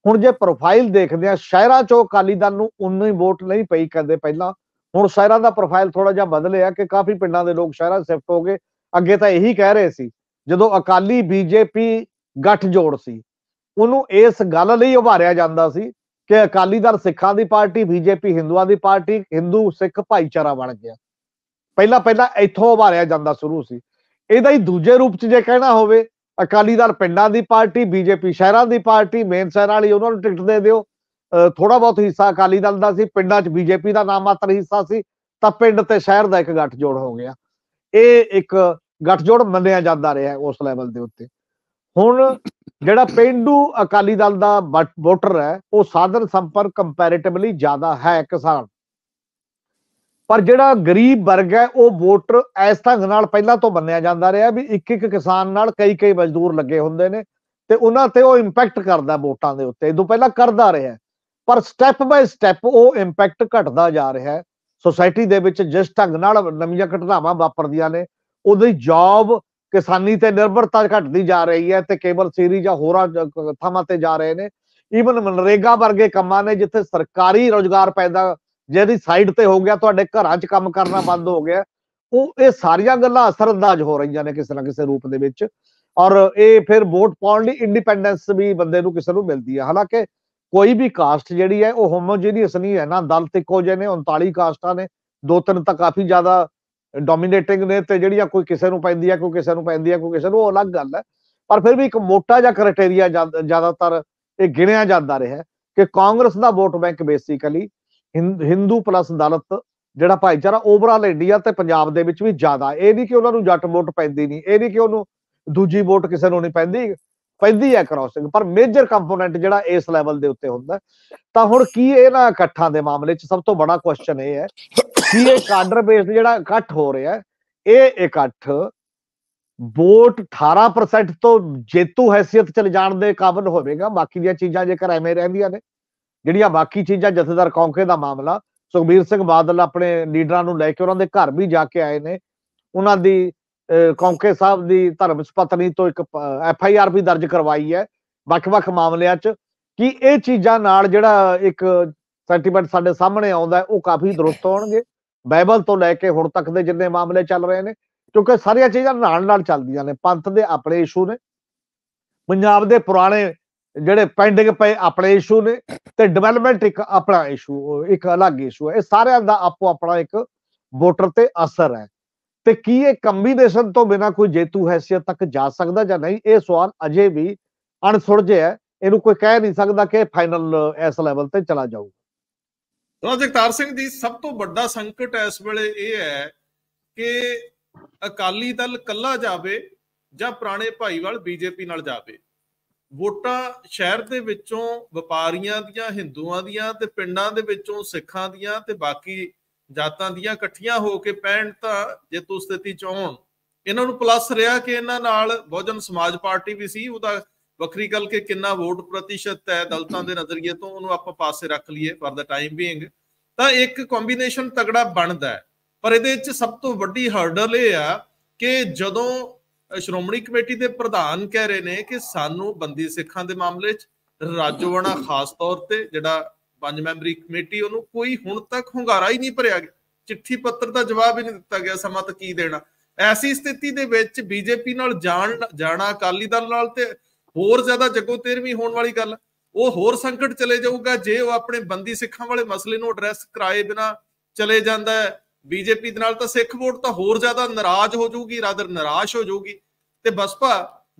ਹੁਣ ਜੇ ਪ੍ਰੋਫਾਈਲ ਦੇਖਦੇ ਆ ਸ਼ਹਿਰਾਂ 'ਚੋਂ ਅਕਾਲੀ ਦਲ ਨੂੰ ਹੀ ਵੋਟ ਨਹੀਂ ਪਈ ਕਰਦੇ ਪਹਿਲਾਂ ਹੁਣ ਸ਼ਹਿਰਾਂ ਦਾ ਪ੍ਰੋਫਾਈਲ ਥੋੜਾ ਜਿਹਾ ਬਦਲਿਆ ਕਿ ਕਾਫੀ ਪਿੰਡਾਂ ਦੇ ਲੋਕ ਸ਼ਹਿਰਾਂ ਸ਼ਿਫਟ ਹੋ ਗਏ ਅੱਗੇ ਤਾਂ ਇਹੀ ਕਹਿ ਰਹੇ ਸੀ ਜਦੋਂ ਅਕਾਲੀ ਬੀਜੇਪੀ ਗੱਠ ਜੋੜ ਸੀ ਉਹਨੂੰ ਇਸ ਗੱਲ ਲਈ ਉਭਾਰਿਆ ਜਾਂਦਾ ਸੀ ਕਿ ਅਕਾਲੀ ਦਲ ਸਿੱਖਾਂ ਦੀ ਪਾਰਟੀ ਬੀਜੇਪੀ ਹਿੰਦੂਆਂ ਦੀ ਪਾਰਟੀ ਹਿੰਦੂ ਸਿੱਖ ਭਾਈਚਾਰਾ ਬਣ ਗਿਆ ਪਹਿਲਾਂ ਪਹਿਲਾਂ ਇੱਥੋਂ ਉਭਾਰਿਆ ਜਾਂਦਾ ਸ਼ੁਰੂ ਸੀ ਇਹਦਾ ਹੀ ਦੂਜੇ ਰੂਪ 'ਚ ਜੇ ਕਹਿਣਾ ਹੋਵੇ ਅਕਾਲੀ ਦਲ ਪਿੰਡਾਂ ਦੀ ਪਾਰਟੀ ਬੀਜੇਪੀ ਸ਼ਹਿਰਾਂ ਦੀ ਪਾਰਟੀ ਮੇਨ ਸ਼ਹਿਰਾਂ ਵਾਲੀ ਉਹਨਾਂ ਨੂੰ ਟਿਕਟ ਦੇ ਦਿਓ ਥੋੜਾ ਬਹੁਤ ਹਿੱਸਾ ਅਕਾਲੀ ਦਲ ਦਾ ਸੀ ਪਿੰਡਾਂ 'ਚ ਬੀਜੇਪੀ ਦਾ ਨਾਮ ਮਾਤਰ ਹਿੱਸਾ ਸੀ ਤਾਂ ਪਿੰਡ ਤੇ ਸ਼ਹਿਰ ਦਾ ਇੱਕ ਗੱਠਜੋੜ ਹੋ ਗਿਆ ਇਹ ਇੱਕ ਗੱਠਜੋੜ ਮੰਨਿਆ ਜਾਂਦਾ ਰਿਹਾ ਉਸ ਲੈਵਲ ਦੇ ਉੱਤੇ ਹੁਣ ਜਿਹੜਾ ਪਿੰਡੂ ਅਕਾਲੀ ਦਲ ਦਾ ਵੋਟਰ ਹੈ ਉਹ ਸਾਧਨ ਸੰਪਰਕ ਕੰਪੈਰੀਟਿਵਲੀ ਜ਼ਿਆਦਾ ਹੈ ਕਿਸਾਨ ਪਰ ਜਿਹੜਾ ਗਰੀਬ ਵਰਗ ਹੈ ਉਹ ਵੋਟਰ ਇਸ ਢੰਗ ਨਾਲ ਪਹਿਲਾਂ ਤੋਂ ਬੰਨਿਆ ਜਾਂਦਾ ਰਿਹਾ ਵੀ ਇੱਕ ਇੱਕ ਕਿਸਾਨ ਨਾਲ ਕਈ ਕਈ ਮਜ਼ਦੂਰ ਲੱਗੇ ਹੁੰਦੇ ਨੇ ਤੇ ਉਹਨਾਂ ਤੇ ਉਹ ਇੰਪੈਕਟ ਕਰਦਾ ਵੋਟਾਂ ਦੇ ਉੱਤੇ ਇਦੋਂ ਪਹਿਲਾਂ ਕਰਦਾ ਰਿਹਾ ਪਰ ਸਟੈਪ ਬਾਈ ਸਟੈਪ ਉਹ ਇੰਪੈਕਟ ਘਟਦਾ ਜਾ ਰਿਹਾ ਹੈ ਸੋਸਾਇਟੀ ਦੇ ਵਿੱਚ ਜਿਸ ਢੰਗ ਨਾਲ ਨਵੀਆਂ ਘਟਨਾਵਾਂ ਵਾਪਰਦੀਆਂ ਨੇ ਉਹਦੀ ਜੌਬ ਕਿਸਾਨੀ ਤੇ ਨਿਰਭਰਤਾ ਘਟਦੀ ਜਾ ਰਹੀ ਹੈ ਤੇ ਕੇਵਲ ਸੀਰੀ ਜਾਂ ਹੋਰਾਂ ਥਾਵਾਂ ਤੇ ਜਾ ਰਹੇ ਨੇ ਈਵਨ ਮਨਰੇਗਾ ਵਰਗੇ ਕੰਮਾਂ ਨੇ ਜਿੱਥੇ ਸਰਕਾਰੀ ਰੋਜ਼ਗਾਰ ਪੈਦਾ ਜਿਹਦੀ ਸਾਈਡ ਤੇ ਹੋ ਗਿਆ ਤੁਹਾਡੇ ਘਰਾਂ 'ਚ ਕੰਮ ਕਰਨਾ ਬੰਦ ਹੋ ਗਿਆ ਉਹ ਇਹ ਸਾਰੀਆਂ ਗੱਲਾਂ ਅਸਰਅੰਦਾਜ਼ ਹੋ ਰਹੀਆਂ ਨੇ ਕਿਸੇ ਨਾ ਕਿਸੇ ਰੂਪ ਦੇ ਵਿੱਚ ਔਰ ਇਹ ਫਿਰ ਵੋਟ ਪਾਉਣ ਲਈ ਇੰਡੀਪੈਂਡੈਂਸ ਵੀ ਬੰਦੇ ਨੂੰ ਕਿਸੇ ਨੂੰ ਮਿਲਦੀ ਹੈ ਹਾਲਾਂਕਿ ਕੋਈ ਵੀ ਕਾਸਟ ਜਿਹੜੀ ਹੈ ਉਹ ਹੋਮੋਜੀਨੀਅਸ ਨਹੀਂ ਹੈ ਨਾ ਦਲ ਇੱਕੋ ਜਿਹੇ ਨੇ 39 ਕਾਸਟਾਂ ਨੇ ਦੋ ਤਿੰਨ ਤਾਂ ਕਾਫੀ ਜ਼ਿਆਦਾ ਡੋਮੀਨੇਟਿੰਗ ਨੇ ਤੇ ਜਿਹੜੀਆਂ ਕੋਈ ਕਿਸੇ ਨੂੰ ਪੈਂਦੀ ਹੈ ਕੋਈ ਕਿਸੇ ਨੂੰ ਪੈਂਦੀ ਹੈ ਕੋਈ ਕਿਸੇ ਨੂੰ ਉਹ ਅਲੱਗ ਗੱਲ ਹੈ ਪਰ ਫਿਰ ਵੀ ਇੱਕ ਮੋਟਾ ਜਿਹਾ ਕ੍ਰਾਈਟੇਰੀਆ ਜ਼ਿਆਦਾਤਰ ਇਹ ਗਿਣਿਆ ਜਾਂਦਾ ਰਿਹਾ ਕਿ ਕਾਂਗਰਸ ਦਾ vote bank basically Hindu plus Dalit ਜਿਹੜਾ ਭਾਈਚਾਰਾ ਓਵਰਆਲ ਇੰਡੀਆ ਤੇ ਪੰਜਾਬ ਦੇ ਵਿੱਚ ਵੀ ਜ਼ਿਆਦਾ ਇਹ ਨਹੀਂ ਕਿ ਉਹਨਾਂ ਨੂੰ ਜੱਟ ਵੋਟ ਪੈਂਦੀ ਨਹੀਂ ਇਹ ਨਹੀਂ ਕਿ ਉਹਨੂੰ ਦੂਜੀ ਵੋਟ ਕਿਸੇ ਨੂੰ ਨਹੀਂ ਪੈਂਦੀ ਪੈਂਦੀ ਹੈ ਕ੍ਰਾਸਿੰਗ ਪਰ ਮੇਜਰ ਕੰਪੋਨੈਂਟ ਜਿਹੜਾ ਇਸ ਲੈਵਲ ਦੇ ਉੱਤੇ ਹੁੰਦਾ ਤਾਂ ਹੁਣ ਕੀ ਇਹਨਾਂ ਇਕੱਠਾਂ ਦੇ ਮਾਮਲੇ 'ਚ ਸਭ ਤੋਂ ਬੜਾ ਕੁਐਸਚਨ ਇਹ ਹੈ ਕਿ ਇਹ ਕਾਡਰ ਬੇਸਡ ਜਿਹੜਾ ਇਕੱਠ ਹੋ ਰਿਹਾ ਇਹ ਇਕੱਠ ਵੋਟ 18% ਤੋਂ ਜੇਤੂ ਹیثیت ਚਲੇ ਜਾਣ ਦੇ ਕਾਬਿਲ ਹੋਵੇਗਾ ਬਾਕੀ ਦੀਆਂ ਚੀਜ਼ਾਂ ਜੇਕਰ ਐਵੇਂ ਰਹਿੰਦੀਆਂ ਨੇ ਜਿਹੜੀਆਂ ਬਾਕੀ ਚੀਜ਼ਾਂ ਜਥੇਦਾਰ ਕੌਂਕੇ ਦਾ ਮਾਮਲਾ ਸੁਖਬੀਰ ਸਿੰਘ ਬਾਦਲ ਆਪਣੇ ਲੀਡਰਾਂ ਨੂੰ ਲੈ ਕੇ ਉਹਨਾਂ ਦੇ ਘਰ ਵੀ ਜਾ ਕੇ ਆਏ ਨੇ ਉਹਨਾਂ ਦੀ ਕੌਂਕੇ ਸਾਹਿਬ ਦੀ ਧਰਮ ਸਪਤਨੀ ਤੋਂ ਇੱਕ ਐਫ ਆਈ ਆਰ ਵੀ ਦਰਜ ਕਰਵਾਈ ਹੈ ਵੱਖ-ਵੱਖ ਮਾਮਲਿਆਂ 'ਚ ਕਿ ਇਹ ਚੀਜ਼ਾਂ ਨਾਲ ਜਿਹੜਾ ਇੱਕ ਸੈਂਟੀਮੈਂਟ ਸਾਡੇ ਸਾਹਮਣੇ ਆਉਂਦਾ ਉਹ ਕਾਫੀ ਦਰਸਤ ਹੋਣਗੇ ਬਾਈਬਲ ਤੋਂ ਲੈ ਕੇ ਹੁਣ ਤੱਕ ਦੇ ਜਿੰਨੇ ਮਾਮਲੇ ਚੱਲ ਰਹੇ ਨੇ ਕਿਉਂਕਿ ਸਾਰੀਆਂ ਚੀਜ਼ਾਂ ਨਾਲ ਨਾਲ ਚੱਲਦੀਆਂ ਨੇ ਪੰਥ ਦੇ ਆਪਣੇ ਇਸ਼ੂ ਨੇ ਪੰਜਾਬ ਦੇ ਪੁਰਾਣੇ ਜਿਹੜੇ ਪੈਂਡਿੰਗ ਪਏ ਆਪਣੇ ਇਸ਼ੂ ਨੇ ਤੇ ਡਿਵੈਲਪਮੈਂਟ ਇੱਕ ਆਪਣਾ ਇਸ਼ੂ ਇੱਕ ਅਲੱਗ ਇਸ਼ੂ ਹੈ ਇਹ ਸਾਰਿਆਂ ਦਾ ਆਪੋ ਆਪਣਾ ਇੱਕ ਵੋਟਰ ਤੇ ਅਸਰ ਹੈ ਤੇ ਕੀ ਇਹ ਕੰਬੀਨੇਸ਼ਨ ਤੋਂ ਬਿਨਾ ਕੋਈ ਜੇਤੂ ਹیثیت ਤੱਕ ਜਾ ਸਕਦਾ ਜਾਂ ਨਹੀਂ ਇਹ ਸਵਾਲ ਅਜੇ ਵੀ ਅਣਸੁਲਝਿਆ ਹੈ ਇਹਨੂੰ ਕੋਈ ਕਹਿ ਨਹੀਂ ਸਕਦਾ ਕਿ ਫਾਈਨਲ ਇਸ ਲੈਵਲ ਤੇ ਚਲਾ ਜਾਊਗਾ ਰਾਜਕਤਾਰ ਸਿੰਘ ਜੀ ਸਭ ਤੋਂ ਵੱਡਾ ਸੰਕਟ ਇਸ ਵੇਲੇ ਇਹ ਹੈ ਕਿ ਅਕਾਲੀ ਦਲ ਕੱਲਾ ਜਾਵੇ ਜਾਂ ਪੁਰਾਣੇ ਭਾਈਵਾਲ ਬੀਜੇਪੀ ਨਾਲ ਜਾਵੇ ਵੋਟਾਂ ਸ਼ਹਿਰ ਦੇ ਵਿੱਚੋਂ ਵਪਾਰੀਆਂ ਦੀਆਂ ਹਿੰਦੂਆਂ ਦੀਆਂ ਤੇ ਪਿੰਡਾਂ ਦੇ ਵਿੱਚੋਂ ਸਿੱਖਾਂ ਦੀਆਂ ਤੇ ਬਾਕੀ ਜਾਤਾਂ ਦੀਆਂ ਇਕੱਠੀਆਂ ਹੋ ਕੇ ਪੈਣ ਤਾਂ ਜੇ ਤੂੰ ਸਥਿਤੀ ਚ ਇਹਨਾਂ ਨੂੰ ਪਲੱਸ ਰਿਹਾ ਕਿ ਇਹਨਾਂ ਨਾਲ ਬਹੁਜਨ ਸਮਾਜ ਪਾਰਟੀ ਵੀ ਸੀ ਉਹਦਾ ਵੱਖਰੀ ਗੱਲ ਕਿ ਕਿੰਨਾ ਵੋਟ ਪ੍ਰਤੀਸ਼ਤ ਹੈ ਦਲਤਾਂ ਦੇ ਨਜ਼ਰੀਏ ਤੋਂ ਉਹਨੂੰ ਆਪਾਂ ਪਾਸੇ ਰੱਖ ਲਈਏ ਫॉर ਦਾ ਟਾਈਮ ਬੀਇੰਗ ਤਾਂ ਇੱਕ ਕੰਬੀਨੇਸ਼ਨ ਤਗੜਾ ਬਣਦਾ ਪਰ ਇਹਦੇ ਵਿੱਚ ਸਭ ਤੋਂ ਵੱਡੀ ਹਰਡਲ ਇਹ ਆ ਕਿ ਜਦੋਂ ਸ਼੍ਰੋਮਣੀ ਕਮੇਟੀ ਦੇ ਪ੍ਰਧਾਨ ਕਹਿ ਰਹੇ ਨੇ ਕਿ ਸਾਨੂੰ ਬੰਦੀ ਸਿੱਖਾਂ ਦੇ ਮਾਮਲੇ 'ਚ ਰਾਜੋਵਾਣਾ ਖਾਸ ਤੌਰ ਤੇ ਜਿਹੜਾ ਪੰਜ ਮੈਂਬਰੀ ਕਮੇਟੀ ਉਹਨੂੰ ਕੋਈ ਹੁਣ ਤੱਕ ਹੁੰਗਾਰਾ ਹੀ ਨਹੀਂ ਭਰਿਆ ਗਿਆ ਚਿੱਠੀ ਪੱਤਰ ਦਾ ਜਵਾਬ ਹੀ ਨਹੀਂ ਦਿੱਤਾ ਗਿਆ ਸਮਾਂ ਤੱਕ ਕੀ ਦੇਣਾ ਐਸੀ ਸਥਿਤੀ ਦੇ ਵਿੱਚ ਬੀਜੇਪੀ ਨਾਲ ਜਾਣ ਜਾਣਾ ਅਕਾਲੀ ਦਲ ਨਾਲ ਤੇ ਹੋਰ ਜ਼ਿਆਦਾ ਜਗੋ ਤੇਰਵੀਂ ਹੋਣ ਵਾਲੀ ਗੱਲ ਉਹ ਹੋਰ ਸੰਕਟ ਚਲੇ ਜਾਊਗਾ ਜੇ ਉਹ ਆਪਣੇ ਬੰਦੀ ਸਿੱਖਾਂ ਵਾਲੇ ਮਸਲੇ ਨੂੰ ਐਡਰੈਸ ਕਰਾਏ ਬਿਨਾ ਚਲੇ ਜਾਂਦਾ ਹੈ ਬੀਜੇਪੀ ਦੇ ਨਾਲ ਤਾਂ ਸਿੱਖ ਵੋਟ ਤਾਂ ਹੋਰ ਜ਼ਿਆਦਾ ਨਾਰਾਜ਼ ਹੋ ਜਾਊਗੀ ਰਾਦਰ ਨਿਰਾਸ਼ ਹੋ ਜਾਊਗੀ ਤੇ ਬਸਪਾ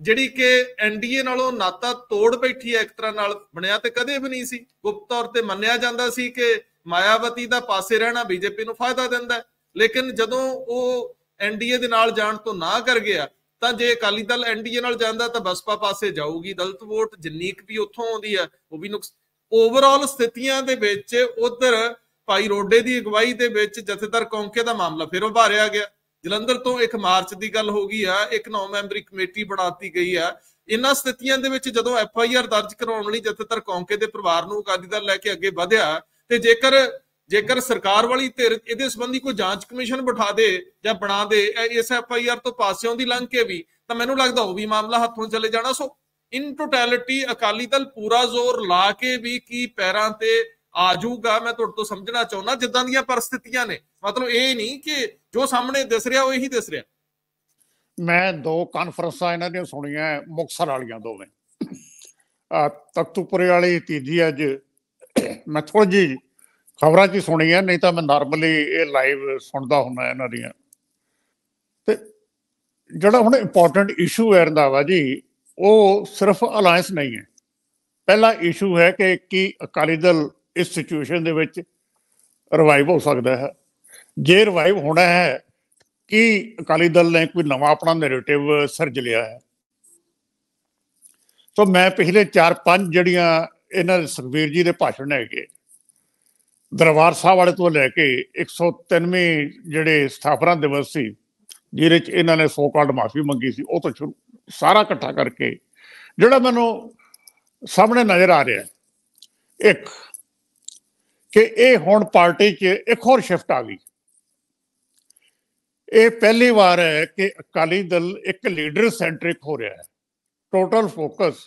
ਜਿਹੜੀ ਕਿ ਐਨਡੀਏ ਨਾਲੋਂ ਨਾਤਾ ਤੋੜ ਬੈਠੀ ਹੈ ਇੱਕ ਤਰ੍ਹਾਂ ਨਾਲ ਬਣਿਆ ਤੇ ਕਦੇ ਵੀ ਨਹੀਂ ਸੀ ਗੁਪਤ ਤੌਰ ਤੇ ਮੰਨਿਆ ਜਾਂਦਾ ਸੀ ਕਿ ਮਾਇਆਵਤੀ ਦਾ ਪਾਸੇ ਰਹਿਣਾ ਬੀਜੇਪੀ ਨੂੰ ਫਾਇਦਾ ਦਿੰਦਾ ਹੈ ਲੇਕਿਨ ਜਦੋਂ ਉਹ ਐਨਡੀਏ ਦੇ ਨਾਲ ਜਾਣ ਤੋਂ ਨਾ ਕਰ ਗਿਆ ਤਾਂ ਜੇ ਅਕਾਲੀ ਦਲ ਐਨਡੀਏ ਨਾਲ ਜਾਂਦਾ ਤਾਂ ਬਸਪਾ ਪਾਸੇ ਜਾਊਗੀ ਦਲਤ ਵੋਟ ਜਿੰਨੀ ਕੁ ਵੀ ਉੱਥੋਂ ਆਉਂਦੀ ਹੈ ਉਹ ਵੀ ਨੁਕਸ ਓਵਰਆਲ ਸਥਿਤੀਆਂ ਦੇ ਵਿੱਚ ਉਧਰ ਭਾਈ ਰੋਡੇ ਦੀ ਅਗਵਾਈ ਦੇ ਵਿੱਚ ਜਥੇਦਾਰ ਕੌਂਕੇ ਦਾ ਮਾਮਲਾ ਫਿਰ ਉਭਾਰਿਆ ਗਿਆ ਜਲੰਧਰ ਤੋਂ ਇੱਕ ਮਾਰਚ ਦੀ ਗੱਲ ਹੋ ਗਈ ਆ ਇੱਕ 9 ਮੈਂਬਰੀ ਕਮੇਟੀ ਬਣਾਤੀ ਗਈ ਆ ਇਨ੍ਹਾਂ ਸਥਿਤੀਆਂ ਦੇ ਵਿੱਚ ਜਦੋਂ ਐਫ ਆਈ ਆਰ ਦਰਜ ਕਰਾਉਣ ਲਈ ਜਥੇਦਾਰ ਕੌਂਕੇ ਦੇ ਪਰਿਵਾਰ ਨੂੰ ਅਕਾਲੀ ਦਲ ਲੈ ਕੇ ਅੱਗੇ ਵਧਿਆ ਤੇ ਜੇਕਰ ਜੇਕਰ ਸਰਕਾਰ ਵਾਲੀ ਧਿਰ ਇਹਦੇ ਸੰਬੰਧੀ ਕੋਈ ਜਾਂਚ ਕਮਿਸ਼ਨ ਬਿਠਾ ਦੇ ਜਾਂ ਬਣਾ ਦੇ ਇਸ ਐਫ ਆਈ ਆਰ ਤੋਂ ਪਾਸਿਓਂ ਦੀ ਲੰਘ ਕੇ ਵੀ ਤਾਂ ਮੈਨੂੰ ਲੱਗਦਾ ਉਹ ਵੀ ਮਾਮਲਾ ਹੱਥੋਂ ਚਲੇ ਜਾਣਾ so in totality Akali Dal ਪੂਰਾ ਜ਼ੋਰ ਲਾ ਕੇ ਵੀ ਕੀ ਪੈਰਾਂ ਤੇ ਆ ਜਾਊਗਾ ਮੈਂ ਤੁਹਾਡੇ ਤੋਂ ਸਮਝਣਾ ਚਾਹੁੰਦਾ ਜਿੱਦਾਂ ਦੀਆਂ ਪਰਿਸਥਿਤੀਆਂ ਨੇ ਮਤਲਬ ਇਹ ਨਹੀਂ ਕਿ ਜੋ ਸਾਹਮਣੇ ਦਿਸ ਰਿਹਾ ਉਹ ਇਹੀ ਦਿਸ ਰਿਹਾ ਮੈਂ ਦੋ ਕਾਨਫਰੰਸਾਂ ਇਹਨਾਂ ਦੀਆਂ ਸੁਣੀਆਂ ਮੁਕਸਰ ਵਾਲੀਆਂ ਦੋਵੇਂ ਆ ਤਖਤੂਪੁਰੇ ਵਾਲੀ ਤੀਜੀ ਅੱਜ ਮੈਂ ਥੋੜੀ ਜੀ ਖਬਰਾਂ 'ਚ ਸੁਣੀ ਹੈ ਨਹੀਂ ਤਾਂ ਮੈਂ ਨਾਰਮਲੀ ਇਹ ਲਾਈਵ ਸੁਣਦਾ ਹੁੰਦਾ ਇਹਨਾਂ ਦੀਆਂ ਤੇ ਜਿਹੜਾ ਹੁਣ ਇੰਪੋਰਟੈਂਟ ਇਸ਼ੂ ਹੈ ਰੰਦਾਵਾ ਜੀ ਉਹ ਸਿਰਫ ਅਲਾਈਅੰਸ ਨਹੀਂ ਹੈ ਪਹਿਲਾ ਇਸ਼ੂ ਹੈ ਕਿ ਕੀ ਅਕਾਲੀ ਦਲ ਇਸ ਸਿਚੁਏਸ਼ਨ ਦੇ ਵਿੱਚ ਰਿਵਾਈਵ ਹੋ ਸਕਦਾ ਹੈ ਜੇ ਰਿਵਾਈਵ ਹੋਣਾ ਹੈ ਕਿ ਅਕਾਲੀ ਦਲ ਨੇ ਕੋਈ ਨਵਾਂ ਆਪਣਾ ਨੈਰੇਟਿਵ ਸਰਜ ਲਿਆ ਹੈ ਸੋ ਮੈਂ ਪਿਛਲੇ 4-5 ਜਿਹੜੀਆਂ ਇਹਨਾਂ ਦੇ ਸੁਖਵੀਰ ਜੀ ਦੇ ਭਾਸ਼ਣ ਹੈਗੇ ਦਰਬਾਰ ਸਾਹਿਬ ਵਾਲੇ ਤੋਂ ਲੈ ਕੇ 103ਵੇਂ ਜਿਹੜੇ ਸਥਾਪਨਾ ਦਿਵਸ ਸੀ ਜਿਹਦੇ ਵਿੱਚ ਇਹਨਾਂ ਨੇ ਸੋ ਕਾਲਡ ਮਾਫੀ ਮੰਗੀ ਸੀ ਉਹ ਤੋਂ ਸ਼ੁਰੂ ਸਾਰਾ ਇਕੱਠਾ ਕਰਕੇ ਜਿਹੜਾ ਮੈਨੂੰ ਸਾਹਮਣੇ ਨਜ਼ਰ ਆ ਰਿਹਾ ਇੱਕ ਕਿ ਇਹ ਹੁਣ ਪਾਰਟੀ 'ਚ ਇੱਕ ਹੋਰ ਸ਼ਿਫਟ ਆ ਗਈ ਇਹ ਪਹਿਲੀ ਵਾਰ ਹੈ ਕਿ ਅਕਾਲੀ ਦਲ ਇੱਕ ਲੀਡਰ ਸੈਂਟ੍ਰਿਕ ਹੋ ਰਿਹਾ ਹੈ ਟੋਟਲ ਫੋਕਸ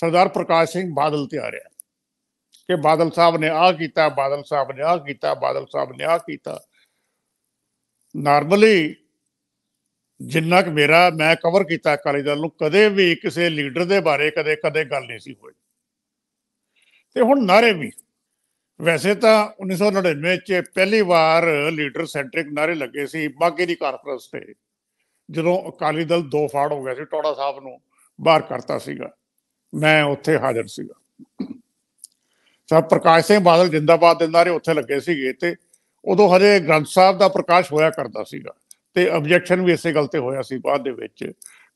ਸਰਦਾਰ ਪ੍ਰਕਾਸ਼ ਸਿੰਘ ਬਾਦਲ ਤੇ ਆ ਰਿਹਾ ਹੈ ਕਿ ਬਾਦਲ ਸਾਹਿਬ ਨੇ ਆਹ ਕੀਤਾ ਬਾਦਲ ਸਾਹਿਬ ਨੇ ਆਹ ਕੀਤਾ ਬਾਦਲ ਸਾਹਿਬ ਨੇ ਆਹ ਕੀਤਾ ਨਾਰਮਲੀ ਜਿੰਨਾ ਕਿ ਮੇਰਾ ਮੈਂ ਕਵਰ ਕੀਤਾ ਅਕਾਲੀ ਦਲ ਨੂੰ ਕਦੇ ਵੀ ਕਿਸੇ ਲੀਡਰ ਦੇ ਬਾਰੇ ਕਦੇ ਕਦੇ ਗੱਲ ਨਹੀਂ ਸੀ ਹੋਈ ਤੇ ਹੁਣ ਨਾਰੇ ਵੀ ਵੈਸੇ ਤਾਂ 1999 ਚ ਪਹਿਲੀ ਵਾਰ ਲੀਡਰ ਸੈਂਟ੍ਰਿਕ ਨਾਰੇ ਲੱਗੇ ਸੀ ਬਾਗੀ ਦੀ ਕਾਨਫਰੰਸ ਤੇ ਜਦੋਂ ਅਕਾਲੀ ਦਲ ਦੋ ਫਾੜ ਹੋ ਗਿਆ ਸੀ ਟੋੜਾ ਸਾਹਿਬ ਨੂੰ ਬਾਹਰ ਕਰਤਾ ਸੀਗਾ ਮੈਂ ਉੱਥੇ ਹਾਜ਼ਰ ਸੀਗਾ ਸਭ ਪ੍ਰਕਾਸ਼ ਸਿੰਘ ਬਾਦਲ ਜਿੰਦਾਬਾਦ ਦੇ ਨਾਰੇ ਉੱਥੇ ਲੱਗੇ ਸੀਗੇ ਤੇ ਉਦੋਂ ਹਜੇ ਗ੍ਰੰਥ ਸਾਹਿਬ ਦਾ ਪ੍ਰਕਾਸ਼ ਹੋਇਆ ਕਰਦਾ ਸੀਗਾ ਤੇ ਆਬਜੈਕਸ਼ਨ ਵੀ ਇਸੇ ਗੱਲ ਤੇ ਹੋਇਆ ਸੀ ਬਾਅਦ ਦੇ ਵਿੱਚ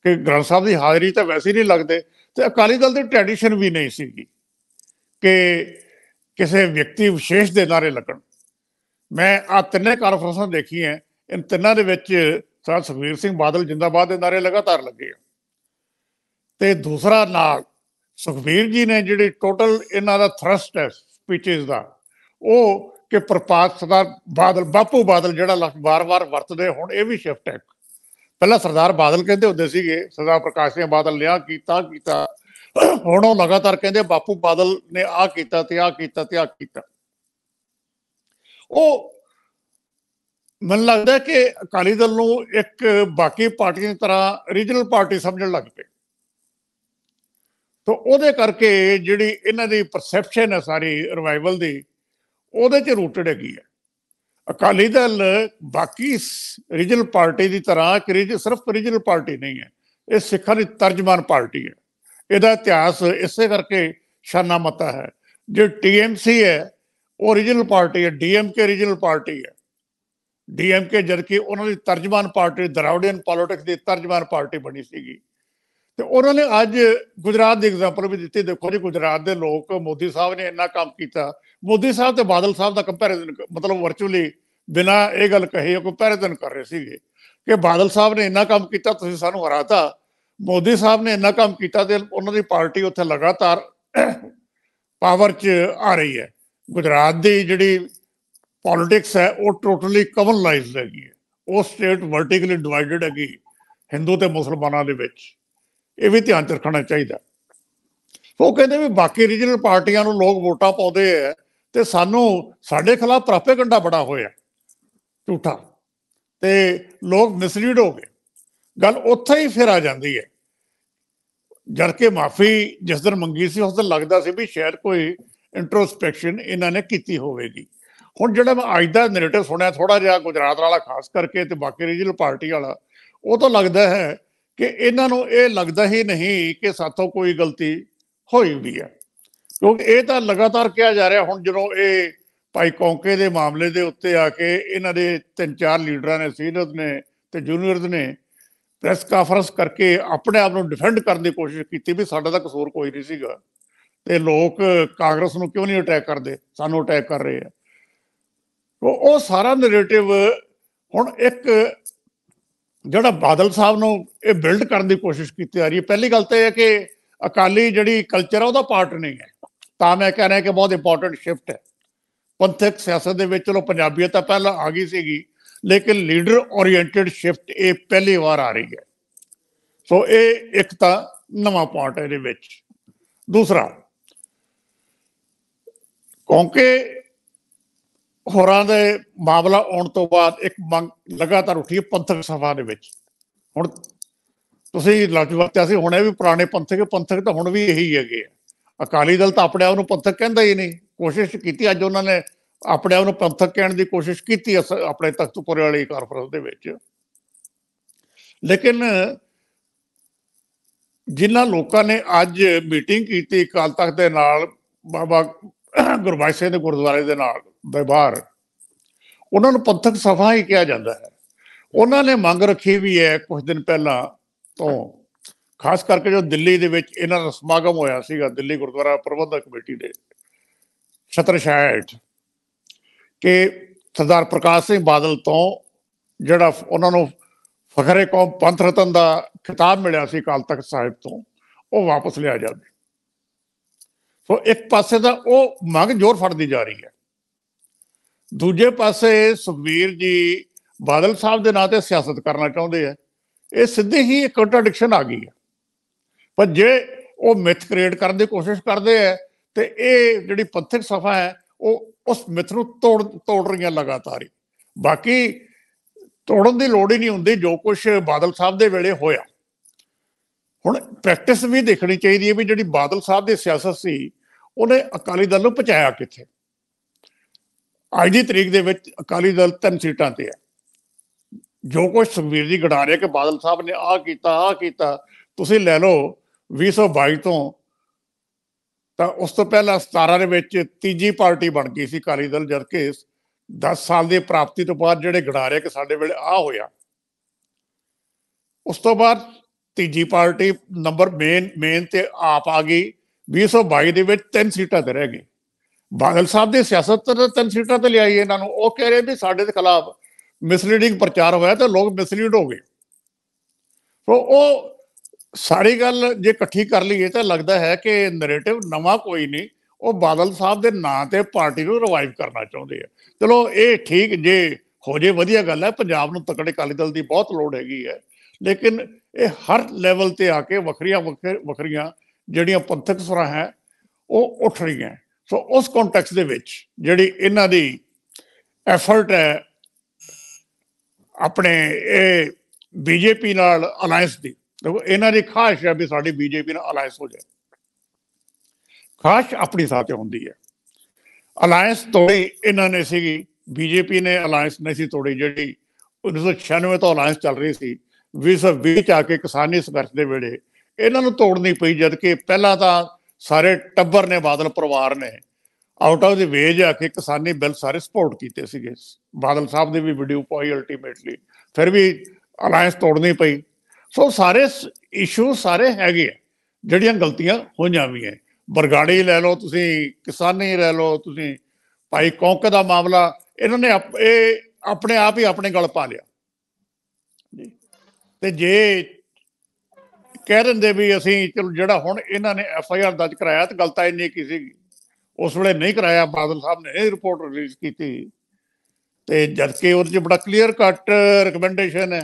ਕਿ ਗ੍ਰੰਥ ਸਾਹਿਬ ਦੀ ਹਾਜ਼ਰੀ ਤਾਂ ਵੈਸੇ ਨਹੀਂ ਲੱਗਦੇ ਤੇ ਅਕਾਲੀ ਦਲ ਦੀ ਟ੍ਰੈਡੀਸ਼ਨ ਵੀ ਨਹੀਂ ਸੀਗੀ ਕਿ ਕਿਸੇ ਵਿਅਕਤੀ ਵਿਸ਼ੇਸ਼ ਦੇ ਨਾਰੇ ਲੱਗਣ ਮੈਂ ਆ ਤਿੰਨੇ ਕਾਨਫਰੰਸਾਂ ਦੇਖੀਆਂ ਇਨ ਤਿੰਨਾਂ ਦੇ ਵਿੱਚ ਸਰ ਸੁਖਵੀਰ ਸਿੰਘ ਬਾਦਲ ਜਿੰਦਾਬਾਦ ਦੇ ਨਾਰੇ ਲਗਾਤਾਰ ਲੱਗੇ ਆ ਤੇ ਦੂਸਰਾ ਨਾਲ ਸੁਖਵੀਰ ਜੀ ਨੇ ਜਿਹੜੀ ਟੋਟਲ ਇਹਨਾਂ ਦਾ ਥਰਸਟ ਹੈ ਸਪੀਚਸ ਦਾ ਉਹ ਕਿ ਪ੍ਰਪਾਤ ਸਰਦਾਰ ਬਾਦਲ ਬਾਪੂ ਬਾਦਲ ਜਿਹੜਾ ਲਫ਼ਜ਼ ਵਾਰ-ਵਾਰ ਵਰਤਦੇ ਹੁਣ ਇਹ ਵੀ ਸ਼ਿਫਟ ਹੈ ਪਹਿਲਾਂ ਸਰਦਾਰ ਬਾਦਲ ਕਹਿੰਦੇ ਹੁੰਦੇ ਸੀਗੇ ਸਰਦਾਰ ਪ੍ਰਕਾਸ਼ ਸਿੰਘ ਬਾਦਲ ਲਿਆ ਕੀਤਾ ਕੀਤਾ ਹੁਣ ਉਹ ਲਗਾਤਾਰ ਕਹਿੰਦੇ ਬਾਪੂ ਬਾਦਲ ਨੇ ਆ ਕੀਤਾ ਤੇ ਆ ਕੀਤਾ ਤੇ ਆ ਕੀਤਾ ਉਹ ਮਨ ਲੱਗਦਾ ਕਿ ਅਕਾਲੀ ਦਲ ਨੂੰ ਇੱਕ ਬਾਕੀ ਪਾਰਟੀ ਦੀ ਤਰ੍ਹਾਂ ਰੀਜਨਲ ਪਾਰਟੀ ਸਮਝਣ ਲੱਗ ਪਏ ਤਾਂ ਉਹਦੇ ਕਰਕੇ ਜਿਹੜੀ ਇਹਨਾਂ ਦੀ ਪਰਸੈਪਸ਼ਨ ਹੈ ਸਾਰੀ ਰਿਵਾਈਵਲ ਦੀ ਉਹਦੇ 'ਚ ਰੂਟਡ ਹੈਗੀ ਹੈ ਅਕਾਲੀ ਦਲ ਬਾਕੀ ਰੀਜਨਲ ਪਾਰਟੀ ਦੀ ਤਰ੍ਹਾਂ ਕਿ ਸਿਰਫ ਰੀਜਨਲ ਪਾਰਟੀ ਨਹੀਂ ਹੈ ਇਹ ਸਿੱਖਾਂ ਦੀ ਤਰਜਮਾਨ ਪਾਰਟੀ ਹੈ ਇਹਦਾ ਇਤਿਹਾਸ ਇਸੇ ਕਰਕੇ ਸ਼ਾਨਾ ਮਤਾ ਹੈ ਜੋ ਟੀਐਮਸੀ ਹੈ ਉਹ origignal ਪਾਰਟੀ ਹੈ ਡੀਐਮਕੇ origignal ਪਾਰਟੀ ਹੈ ਡੀਐਮਕੇ ਜਦਕਿ ਉਹਨਾਂ ਦੀ ਤਰਜਮਾਨ ਪਾਰਟੀ ਦਰਾਉਡੀਅਨ ਪੋਲਿਟਿਕਸ ਦੀ ਤਰਜਮਾਨ ਪਾਰਟੀ ਬਣੀ ਸੀਗੀ ਤੇ ਉਹਨਾਂ ਨੇ ਅੱਜ ਗੁਜਰਾਤ ਦੇ ਐਗਜ਼ਾਮਪਲ ਵੀ ਦਿੱਤੀ ਦੇਖੋ ਜੀ ਗੁਜਰਾਤ ਦੇ ਲੋਕ ਮੋਦੀ ਸਾਹਿਬ ਨੇ ਇੰਨਾ ਕੰਮ ਕੀਤਾ ਮੋਦੀ ਸਾਹਿਬ ਤੇ ਬਾਦਲ ਸਾਹਿਬ ਦਾ ਕੰਪੈਰੀਜ਼ਨ ਮਤਲਬ ਵਰਚੁਅਲੀ ਬਿਨਾ ਇਹ ਗੱਲ ਕਹੇ ਕੰਪੈਰੀਜ਼ਨ ਕਰ ਰਹੇ ਸੀਗੇ ਕਿ ਬਾਦਲ ਸਾਹਿਬ ਨੇ ਇੰਨਾ ਕੰਮ ਕੀਤਾ ਤੁਸੀਂ ਸਾਨੂੰ ਹਰਾਤਾ ਮੋਦੀ ਸਾਹਿਬ ਨੇ ਇੰਨਾ ਕੰਮ ਕੀਤਾ ਤੇ ਉਹਨਾਂ ਦੀ ਪਾਰਟੀ ਉੱਥੇ ਲਗਾਤਾਰ ਪਾਵਰ 'ਚ ਆ ਰਹੀ ਹੈ ਗੁਜਰਾਤ ਦੀ ਜਿਹੜੀ ਪੋਲਿਟਿਕਸ ਹੈ ਉਹ ਟੋਟਲੀ ਕਮਨਲਾਈਜ਼ਡ ਹੈਗੀ ਹੈ ਉਹ ਸਟੇਟ ਵਰਟੀਕਲੀ ਡਿਵਾਈਡਡ ਹੈਗੀ ਹਿੰਦੂ ਤੇ ਮੁਸਲਮਾਨਾਂ ਦੇ ਵਿੱਚ ਇਹ ਵੀ ਧਿਆਨ ਰੱਖਣਾ ਚਾਹੀਦਾ ਉਹ ਕਹਿੰਦੇ ਵੀ ਬਾਕੀ ਰੀਜਨਲ ਪਾਰਟੀਆਂ ਨੂੰ ਲੋਕ ਵੋਟਾਂ ਪਾਉਂਦੇ ਆ ਤੇ ਸਾਨੂੰ ਸਾਡੇ ਖਿਲਾਫ ਪ੍ਰੋਪੇਗੈਂਡਾ ਬੜਾ ਹੋਇਆ ਝੂਠਾ ਤੇ ਲੋਕ ਮਿਸਲੀਡ ਹੋ ਗਏ ਗੱਲ ਉੱਥੇ ਹੀ ਫਿਰ ਆ ਜਾਂਦੀ ਹੈ ਜਦ ਕਿ ਮਾਫੀ ਜਿਸ ਦਿਨ ਮੰਗੀ ਸੀ ਉਸ ਦਿਨ ਲੱਗਦਾ ਸੀ ਵੀ ਸ਼ਾਇਦ ਕੋਈ ਇੰਟਰੋਸਪੈਕਸ਼ਨ ਇਹਨਾਂ ਨੇ ਕੀਤੀ ਹੋਵੇਗੀ ਹੁਣ ਜਿਹੜਾ ਮੈਂ ਅੱਜ ਦਾ ਨੈਰੇਟਿਵ ਸੁਣਿਆ ਥੋੜਾ ਜਿਹਾ ਗੁਜਰਾਤ ਵਾਲਾ ਖਾਸ ਕਰਕੇ ਤੇ ਬਾਕੀ ਰੀਜਨਲ ਪਾਰਟੀ ਵਾਲਾ ਉਹ ਤਾਂ ਲੱਗਦਾ ਹੈ ਕਿ ਇਹਨਾਂ ਨੂੰ ਇਹ ਲੱਗਦਾ ਹੀ ਨਹੀਂ ਕਿ ਸਾਥੋਂ ਕੋਈ ਗਲਤੀ ਹੋਈ ਵੀ ਹੈ ਕਿਉਂਕਿ ਇਹ ਤਾਂ ਲਗਾਤਾਰ ਕਿਹਾ ਜਾ ਰਿਹਾ ਹੁਣ ਜਦੋਂ ਇਹ ਭਾਈ ਕੌਂਕੇ ਦੇ ਮਾਮਲੇ ਦੇ ਉੱਤੇ ਆ ਕੇ ਇਹਨਾਂ ਦੇ ਤਿੰਨ ਚਾਰ ਲੀਡਰਾਂ ਨੇ ਸੀਨੀਅਰਸ ਨੇ ਤੇ ਜੂਨੀਅਰਸ ਨੇ ਪ੍ਰੈਸ ਕਾਨਫਰੰਸ ਕਰਕੇ ਆਪਣੇ ਆਪ ਨੂੰ ਡਿਫੈਂਡ ਕਰਨ ਦੀ ਕੋਸ਼ਿਸ਼ ਕੀਤੀ ਵੀ ਸਾਡਾ ਤਾਂ ਕਸੂਰ ਕੋਈ ਨਹੀਂ ਸੀਗਾ ਤੇ ਲੋਕ ਕਾਂਗਰਸ ਨੂੰ ਕਿਉਂ ਨਹੀਂ ਅਟੈਕ ਕਰਦੇ ਸਾਨੂੰ ਅਟੈਕ ਕਰ ਰਹੇ ਆ ਉਹ ਸਾਰਾ ਨੈਰੇਟਿਵ ਹੁਣ ਇੱਕ ਜਿਹੜਾ ਬਾਦਲ ਸਾਹਿਬ ਨੂੰ ਇਹ ਬਿਲਡ ਕਰਨ ਦੀ ਕੋਸ਼ਿਸ਼ ਕੀਤੀ ਜਾ ਰਹੀ ਹੈ ਪਹਿਲੀ ਗੱਲ ਤਾਂ ਇਹ ਹੈ ਕਿ ਅਕਾਲੀ ਜਿਹੜੀ ਕਲਚਰ ਹੈ ਉਹਦਾ ਪਾਰਟ ਨਹੀਂ ਹੈ ਤਾਂ ਮੈਂ ਕਹਿੰਦਾ ਕਿ ਬਹੁਤ ਇੰਪੋਰਟੈਂਟ ਸ਼ਿਫਟ ਹੈ ਪੰਥਕ ਸਿਆਸਤ ਦੇ ਵਿੱਚ ਚਲੋ ਪੰਜਾਬੀਅਤ ਤਾਂ ਪਹਿਲਾਂ ਆ ਗਈ ਸੀਗੀ ਲੇਕਿਨ ਲੀਡਰ ਓਰੀਐਂਟਡ ਸ਼ਿਫਟ ਇਹ ਪਹਿਲੀ ਵਾਰ ਆ ਰਹੀ ਹੈ ਸੋ ਇਹ ਇੱਕ ਤਾਂ ਨਵਾਂ ਪੁਆਇੰਟ ਇਹਦੇ ਵਿੱਚ ਦੂਸਰਾ ਕਿਉਂਕਿ ਹੋਰਾਂ ਦੇ ਮਾਮਲਾ ਆਉਣ ਤੋਂ ਬਾਅਦ ਇੱਕ ਮੰਗ ਲਗਾਤਾਰ ਉੱਠੀ ਹੈ ਪੰਥਕ ਸਭਾ ਦੇ ਵਿੱਚ ਹੁਣ ਤੁਸੀਂ ਲਾਜਵਾਬ ਅਸੀਂ ਹੁਣੇ ਵੀ ਪੁਰਾਣੇ ਪੰਥਕ ਪੰਥਕ ਤਾਂ ਹੁਣ ਵੀ ਇਹੀ ਹੈਗੇ ਆ ਅਕਾਲੀ ਦਲ ਤਾਂ ਆਪਣੇ ਆਪ ਨੂੰ ਪੰਥਕ ਕਹਿੰਦਾ ਹੀ ਨਹੀਂ ਕੋਸ਼ਿਸ਼ ਕੀਤੀ ਅੱਜ ਉਹਨਾਂ ਨੇ ਆਪਣੇ ਆਪ ਨੂੰ ਪੰਥਕ ਕਹਿਣ ਦੀ ਕੋਸ਼ਿਸ਼ ਕੀਤੀ ਆਪਣੇ ਤਖਤਪੁਰ ਵਾਲੀ ਕਾਨਫਰੰਸ ਦੇ ਵਿੱਚ ਲੇਕਿਨ ਜਿਨ੍ਹਾਂ ਲੋਕਾਂ ਨੇ ਅੱਜ ਮੀਟਿੰਗ ਕੀਤੀ ਕਾਲ ਤੱਕ ਦੇ ਨਾਲ ਬਾਬਾ ਗੁਰਬਾਈ ਸਿੰਘ ਦੇ ਗੁਰਦੁਆਰੇ ਦੇ ਨਾਲ ਦੇ ਬਾਹਰ ਉਹਨਾਂ ਨੂੰ ਪੰਥਕ ਸਫਾ ਹੀ ਕਿਹਾ ਜਾਂਦਾ ਹੈ ਉਹਨਾਂ ਨੇ ਮੰਗ ਰੱਖੀ ਵੀ ਹੈ ਕੁਝ ਦਿਨ ਪਹਿਲਾਂ ਤੋਂ ਖਾਸ ਕਰਕੇ ਜੋ ਦਿੱਲੀ ਦੇ ਵਿੱਚ ਇਹਨਾਂ ਦਾ ਸਮਾਗਮ ਹੋਇਆ ਸੀਗਾ ਦਿੱਲੀ ਗੁਰਦੁਆਰਾ ਪ੍ਰਬੰਧਕ ਕਮੇਟੀ ਦੇ 1766 ਕਿ ਸਰਦਾਰ ਪ੍ਰਕਾਸ਼ ਸਿੰਘ ਬਾਦਲ ਤੋਂ ਜਿਹੜਾ ਉਹਨਾਂ ਨੂੰ ਫਖਰੇ ਕੌਮ ਪੰਥ ਰਤਨ ਦਾ ਖਿਤਾਬ ਮਿਲਿਆ ਸੀ ਕਾਲ ਤਖਤ ਸਾਹਿਬ ਤੋਂ ਉਹ ਵਾਪਸ ਲਿਆ ਜਾਵੇ ਸੋ ਇੱਕ ਪਾਸੇ ਤਾਂ ਉਹ ਮੰਗ ਜ਼ੋਰ ਫੜਦੀ ਜਾ ਰਹੀ ਹੈ ਦੂਜੇ ਪਾਸੇ ਸੁਖਵੀਰ ਜੀ ਬਾਦਲ ਸਾਹਿਬ ਦੇ ਨਾਂ ਤੇ ਸਿਆਸਤ ਕਰਨਾ ਚਾਹੁੰਦੇ ਆ ਇਹ ਸਿੱਧੇ ਹੀ ਇੱਕ ਕੰਟਰਡਿਕਸ਼ਨ ਆ ਗਈ ਹੈ ਪਰ ਜੇ ਉਹ ਮਿਥ ਕ੍ਰੀਏਟ ਕਰਨ ਦੀ ਕੋਸ਼ਿਸ਼ ਕਰਦੇ ਆ ਤੇ ਇਹ ਜਿਹੜੀ ਪੰਥਕ ਸਫਾ ਹੈ ਉਹ ਉਸ ਮਿੱਥ ਨੂੰ ਤੋੜ ਤੋੜ ਰਹੀਆਂ ਲਗਾਤਾਰ ਹੀ ਬਾਕੀ ਤੋੜਨ ਦੀ ਲੋੜ ਹੀ ਨਹੀਂ ਹੁੰਦੀ ਜੋ ਕੁਝ ਬਾਦਲ ਸਾਹਿਬ ਦੇ ਵੇਲੇ ਹੋਇਆ ਹੁਣ ਪ੍ਰੈਕਟਿਸ ਵੀ ਦੇਖਣੀ ਚਾਹੀਦੀ ਹੈ ਵੀ ਜਿਹੜੀ ਬਾਦਲ ਸਾਹਿਬ ਦੀ ਸਿਆਸਤ ਸੀ ਉਹਨੇ ਅਕਾਲੀ ਦਲ ਨੂੰ ਪਹੁੰਚਾਇਆ ਕਿੱਥੇ ਅੱਜ ਦੀ ਤਰੀਕ ਦੇ ਵਿੱਚ ਅਕਾਲੀ ਦਲ ਤਿੰਨ ਸੀਟਾਂ ਤੇ ਹੈ ਜੋ ਕੁਝ ਸੁਖਵੀਰ ਜੀ ਗੜਾ ਰਿਹਾ ਕਿ ਬਾਦਲ ਸਾਹਿਬ ਨੇ ਆਹ ਕੀਤਾ ਆਹ ਕੀਤਾ ਤੁਸੀਂ ਲੈ ਲਓ 2022 ਤੋਂ ਤਾਂ ਉਸ ਤੋਂ ਪਹਿਲਾਂ 17 ਦੇ ਵਿੱਚ ਤੀਜੀ ਪਾਰਟੀ ਬਣ ਗਈ ਸੀ ਕਾਲੀ ਦਲ ਕਿ 10 ਸਾਲ ਦੀ ਪ੍ਰਾਪਤੀ ਤੋਂ ਬਾਅਦ ਜਿਹੜੇ ਘੜਾਰੇ ਕਿ ਸਾਡੇ ਵੇਲੇ ਆ ਹੋਇਆ ਉਸ ਤੋਂ ਬਾਅਦ ਤੀਜੀ ਪਾਰਟੀ ਨੰਬਰ ਮੇਨ ਮੇਨ ਤੇ ਆਪ ਆ ਗਈ 2022 ਦੇ ਵਿੱਚ ਤਿੰਨ ਸੀਟਾਂ ਤੇ ਰਹਿ ਗਈ ਬਾਦਲ ਸਾਹਿਬ ਦੇ ਸਿਆਸਤ ਤੇ ਤਿੰਨ ਸੀਟਾਂ ਤੇ ਲਿਆਈ ਇਹਨਾਂ ਨੂੰ ਉਹ ਕਹਿ ਰਹੇ ਵੀ ਸਾਡੇ ਦੇ ਖਿਲਾਫ ਮਿਸਲੀਡਿੰਗ ਪ੍ਰਚਾਰ ਹੋਇਆ ਤੇ ਲੋਕ ਮਿਸਲੀਡ ਹੋ ਗਏ ਸੋ ਉਹ ਸਾਰੀ ਗੱਲ ਜੇ ਇਕੱਠੀ ਕਰ ਲਈਏ ਤਾਂ ਲੱਗਦਾ ਹੈ ਕਿ ਨੈਰੇਟਿਵ ਨਵਾਂ ਕੋਈ ਨਹੀਂ ਉਹ ਬਾਦਲ ਸਾਹਿਬ ਦੇ ਨਾਂ ਤੇ ਪਾਰਟੀ ਨੂੰ ਰਿਵਾਈਵ ਕਰਨਾ ਚਾਹੁੰਦੇ ਆ ਚਲੋ ਇਹ ਠੀਕ ਜੇ ਹੋ ਜੇ ਵਧੀਆ ਗੱਲ ਹੈ ਪੰਜਾਬ ਨੂੰ ਤਕੜੇ ਕਾਲੀ ਦਲ ਦੀ ਬਹੁਤ ਲੋੜ ਹੈਗੀ ਹੈ ਲੇਕਿਨ ਇਹ ਹਰ ਲੈਵਲ ਤੇ ਆ ਕੇ ਵੱਖਰੀਆਂ ਵੱਖਰੀਆਂ ਜਿਹੜੀਆਂ ਪੰਥਕ ਸੁਰਾਂ ਹੈ ਉਹ ਉੱਠ ਰਹੀਆਂ ਸੋ ਉਸ ਕੰਟੈਕਸ ਦੇ ਵਿੱਚ ਜਿਹੜੀ ਇਹਨਾਂ ਦੀ ਐਫਰਟ ਹੈ ਆਪਣੇ ਇਹ ਬੀਜੇਪੀ ਨਾਲ ਅਲਾਈਅੰਸ ਦੀ ਦੇਖੋ ਇਹਨਾਂ ਦੀ ਖਾਸ਼ ਹੈ ਵੀ ਸਾਡੀ ਬੀਜੇਪੀ ਨਾਲ ਅਲਾਈਅੰਸ ਹੋ ਜਾਏ ਖਾਸ਼ ਆਪਣੀ ਸਾਥੇ ਹੁੰਦੀ ਹੈ ਅਲਾਈਅੰਸ ਤੋੜੀ ਇਹਨਾਂ ਨੇ ਸੀਗੀ ਬੀਜੇਪੀ ਨੇ ਅਲਾਈਅੰਸ ਨਹੀਂ ਸੀ ਤੋੜੀ ਜਿਹੜੀ 1996 ਤੋਂ ਅਲਾਈਅੰਸ ਚੱਲ ਰਹੀ ਸੀ ਵਿਸ ਵਿੱਚ ਆ ਕੇ ਕਿਸਾਨੀ ਸੰਘਰਸ਼ ਦੇ ਵੇਲੇ ਇਹਨਾਂ ਨੂੰ ਤੋੜਨੀ ਪਈ ਜਦ ਕਿ ਪਹਿਲਾਂ ਤਾਂ ਸਾਰੇ ਟੱਬਰ ਨੇ ਬਾਦਲ ਪਰਿਵਾਰ ਨੇ ਆਊਟ ਆਫ ਦੀ ਵੇਜ ਆ ਕੇ ਕਿਸਾਨੀ ਬਿੱਲ ਸਾਰੇ ਸਪੋਰਟ ਕੀਤੇ ਸੀਗੇ ਬਾਦਲ ਸਾਹਿਬ ਦੇ ਵੀ ਵੀਡੀਓ ਪਾਈ ਅਲਟੀਮੇਟਲੀ ਫਿਰ ਵੀ ਅਲਾਈਅੰਸ ਤੋੜਨੀ ਪਈ ਸੋ ਸਾਰੇ ਇਸ਼ੂ ਸਾਰੇ ਹੈਗੇ ਆ ਜਿਹੜੀਆਂ ਗਲਤੀਆਂ ਹੋਈਆਂ ਵੀ ਐ ਬਰਗਾੜੀ ਲੈ ਲਓ ਤੁਸੀਂ ਕਿਸਾਨੀ ਲੈ ਲਓ ਤੁਸੀਂ ਭਾਈ ਕੌਂਕ ਦਾ ਮਾਮਲਾ ਇਹਨਾਂ ਨੇ ਇਹ ਆਪਣੇ ਆਪ ਹੀ ਆਪਣੇ ਗਲ ਪਾ ਲਿਆ ਤੇ ਜੇ ਕਹਿ ਦਿੰਦੇ ਵੀ ਅਸੀਂ ਚਲੋ ਜਿਹੜਾ ਹੁਣ ਇਹਨਾਂ ਨੇ ਐਫ ਆਈ ਆਰ ਦਰਜ ਕਰਾਇਆ ਤੇ ਗਲਤ ਇੰਨੀ ਕੀ ਸੀ ਉਸ ਵੇਲੇ ਨਹੀਂ ਕਰਾਇਆ ਬਾਦਲ ਸਾਹਿਬ ਨੇ ਇਹ ਰਿਪੋਰਟ ਰਿਲੀਜ਼ ਕੀਤੀ ਤੇ ਜਦਕਿ ਉਹਦੇ ਚ ਬੜਾ ਕਲੀਅਰ ਕੱਟ ਰეკਮੈਂਡੇਸ਼ਨ ਹੈ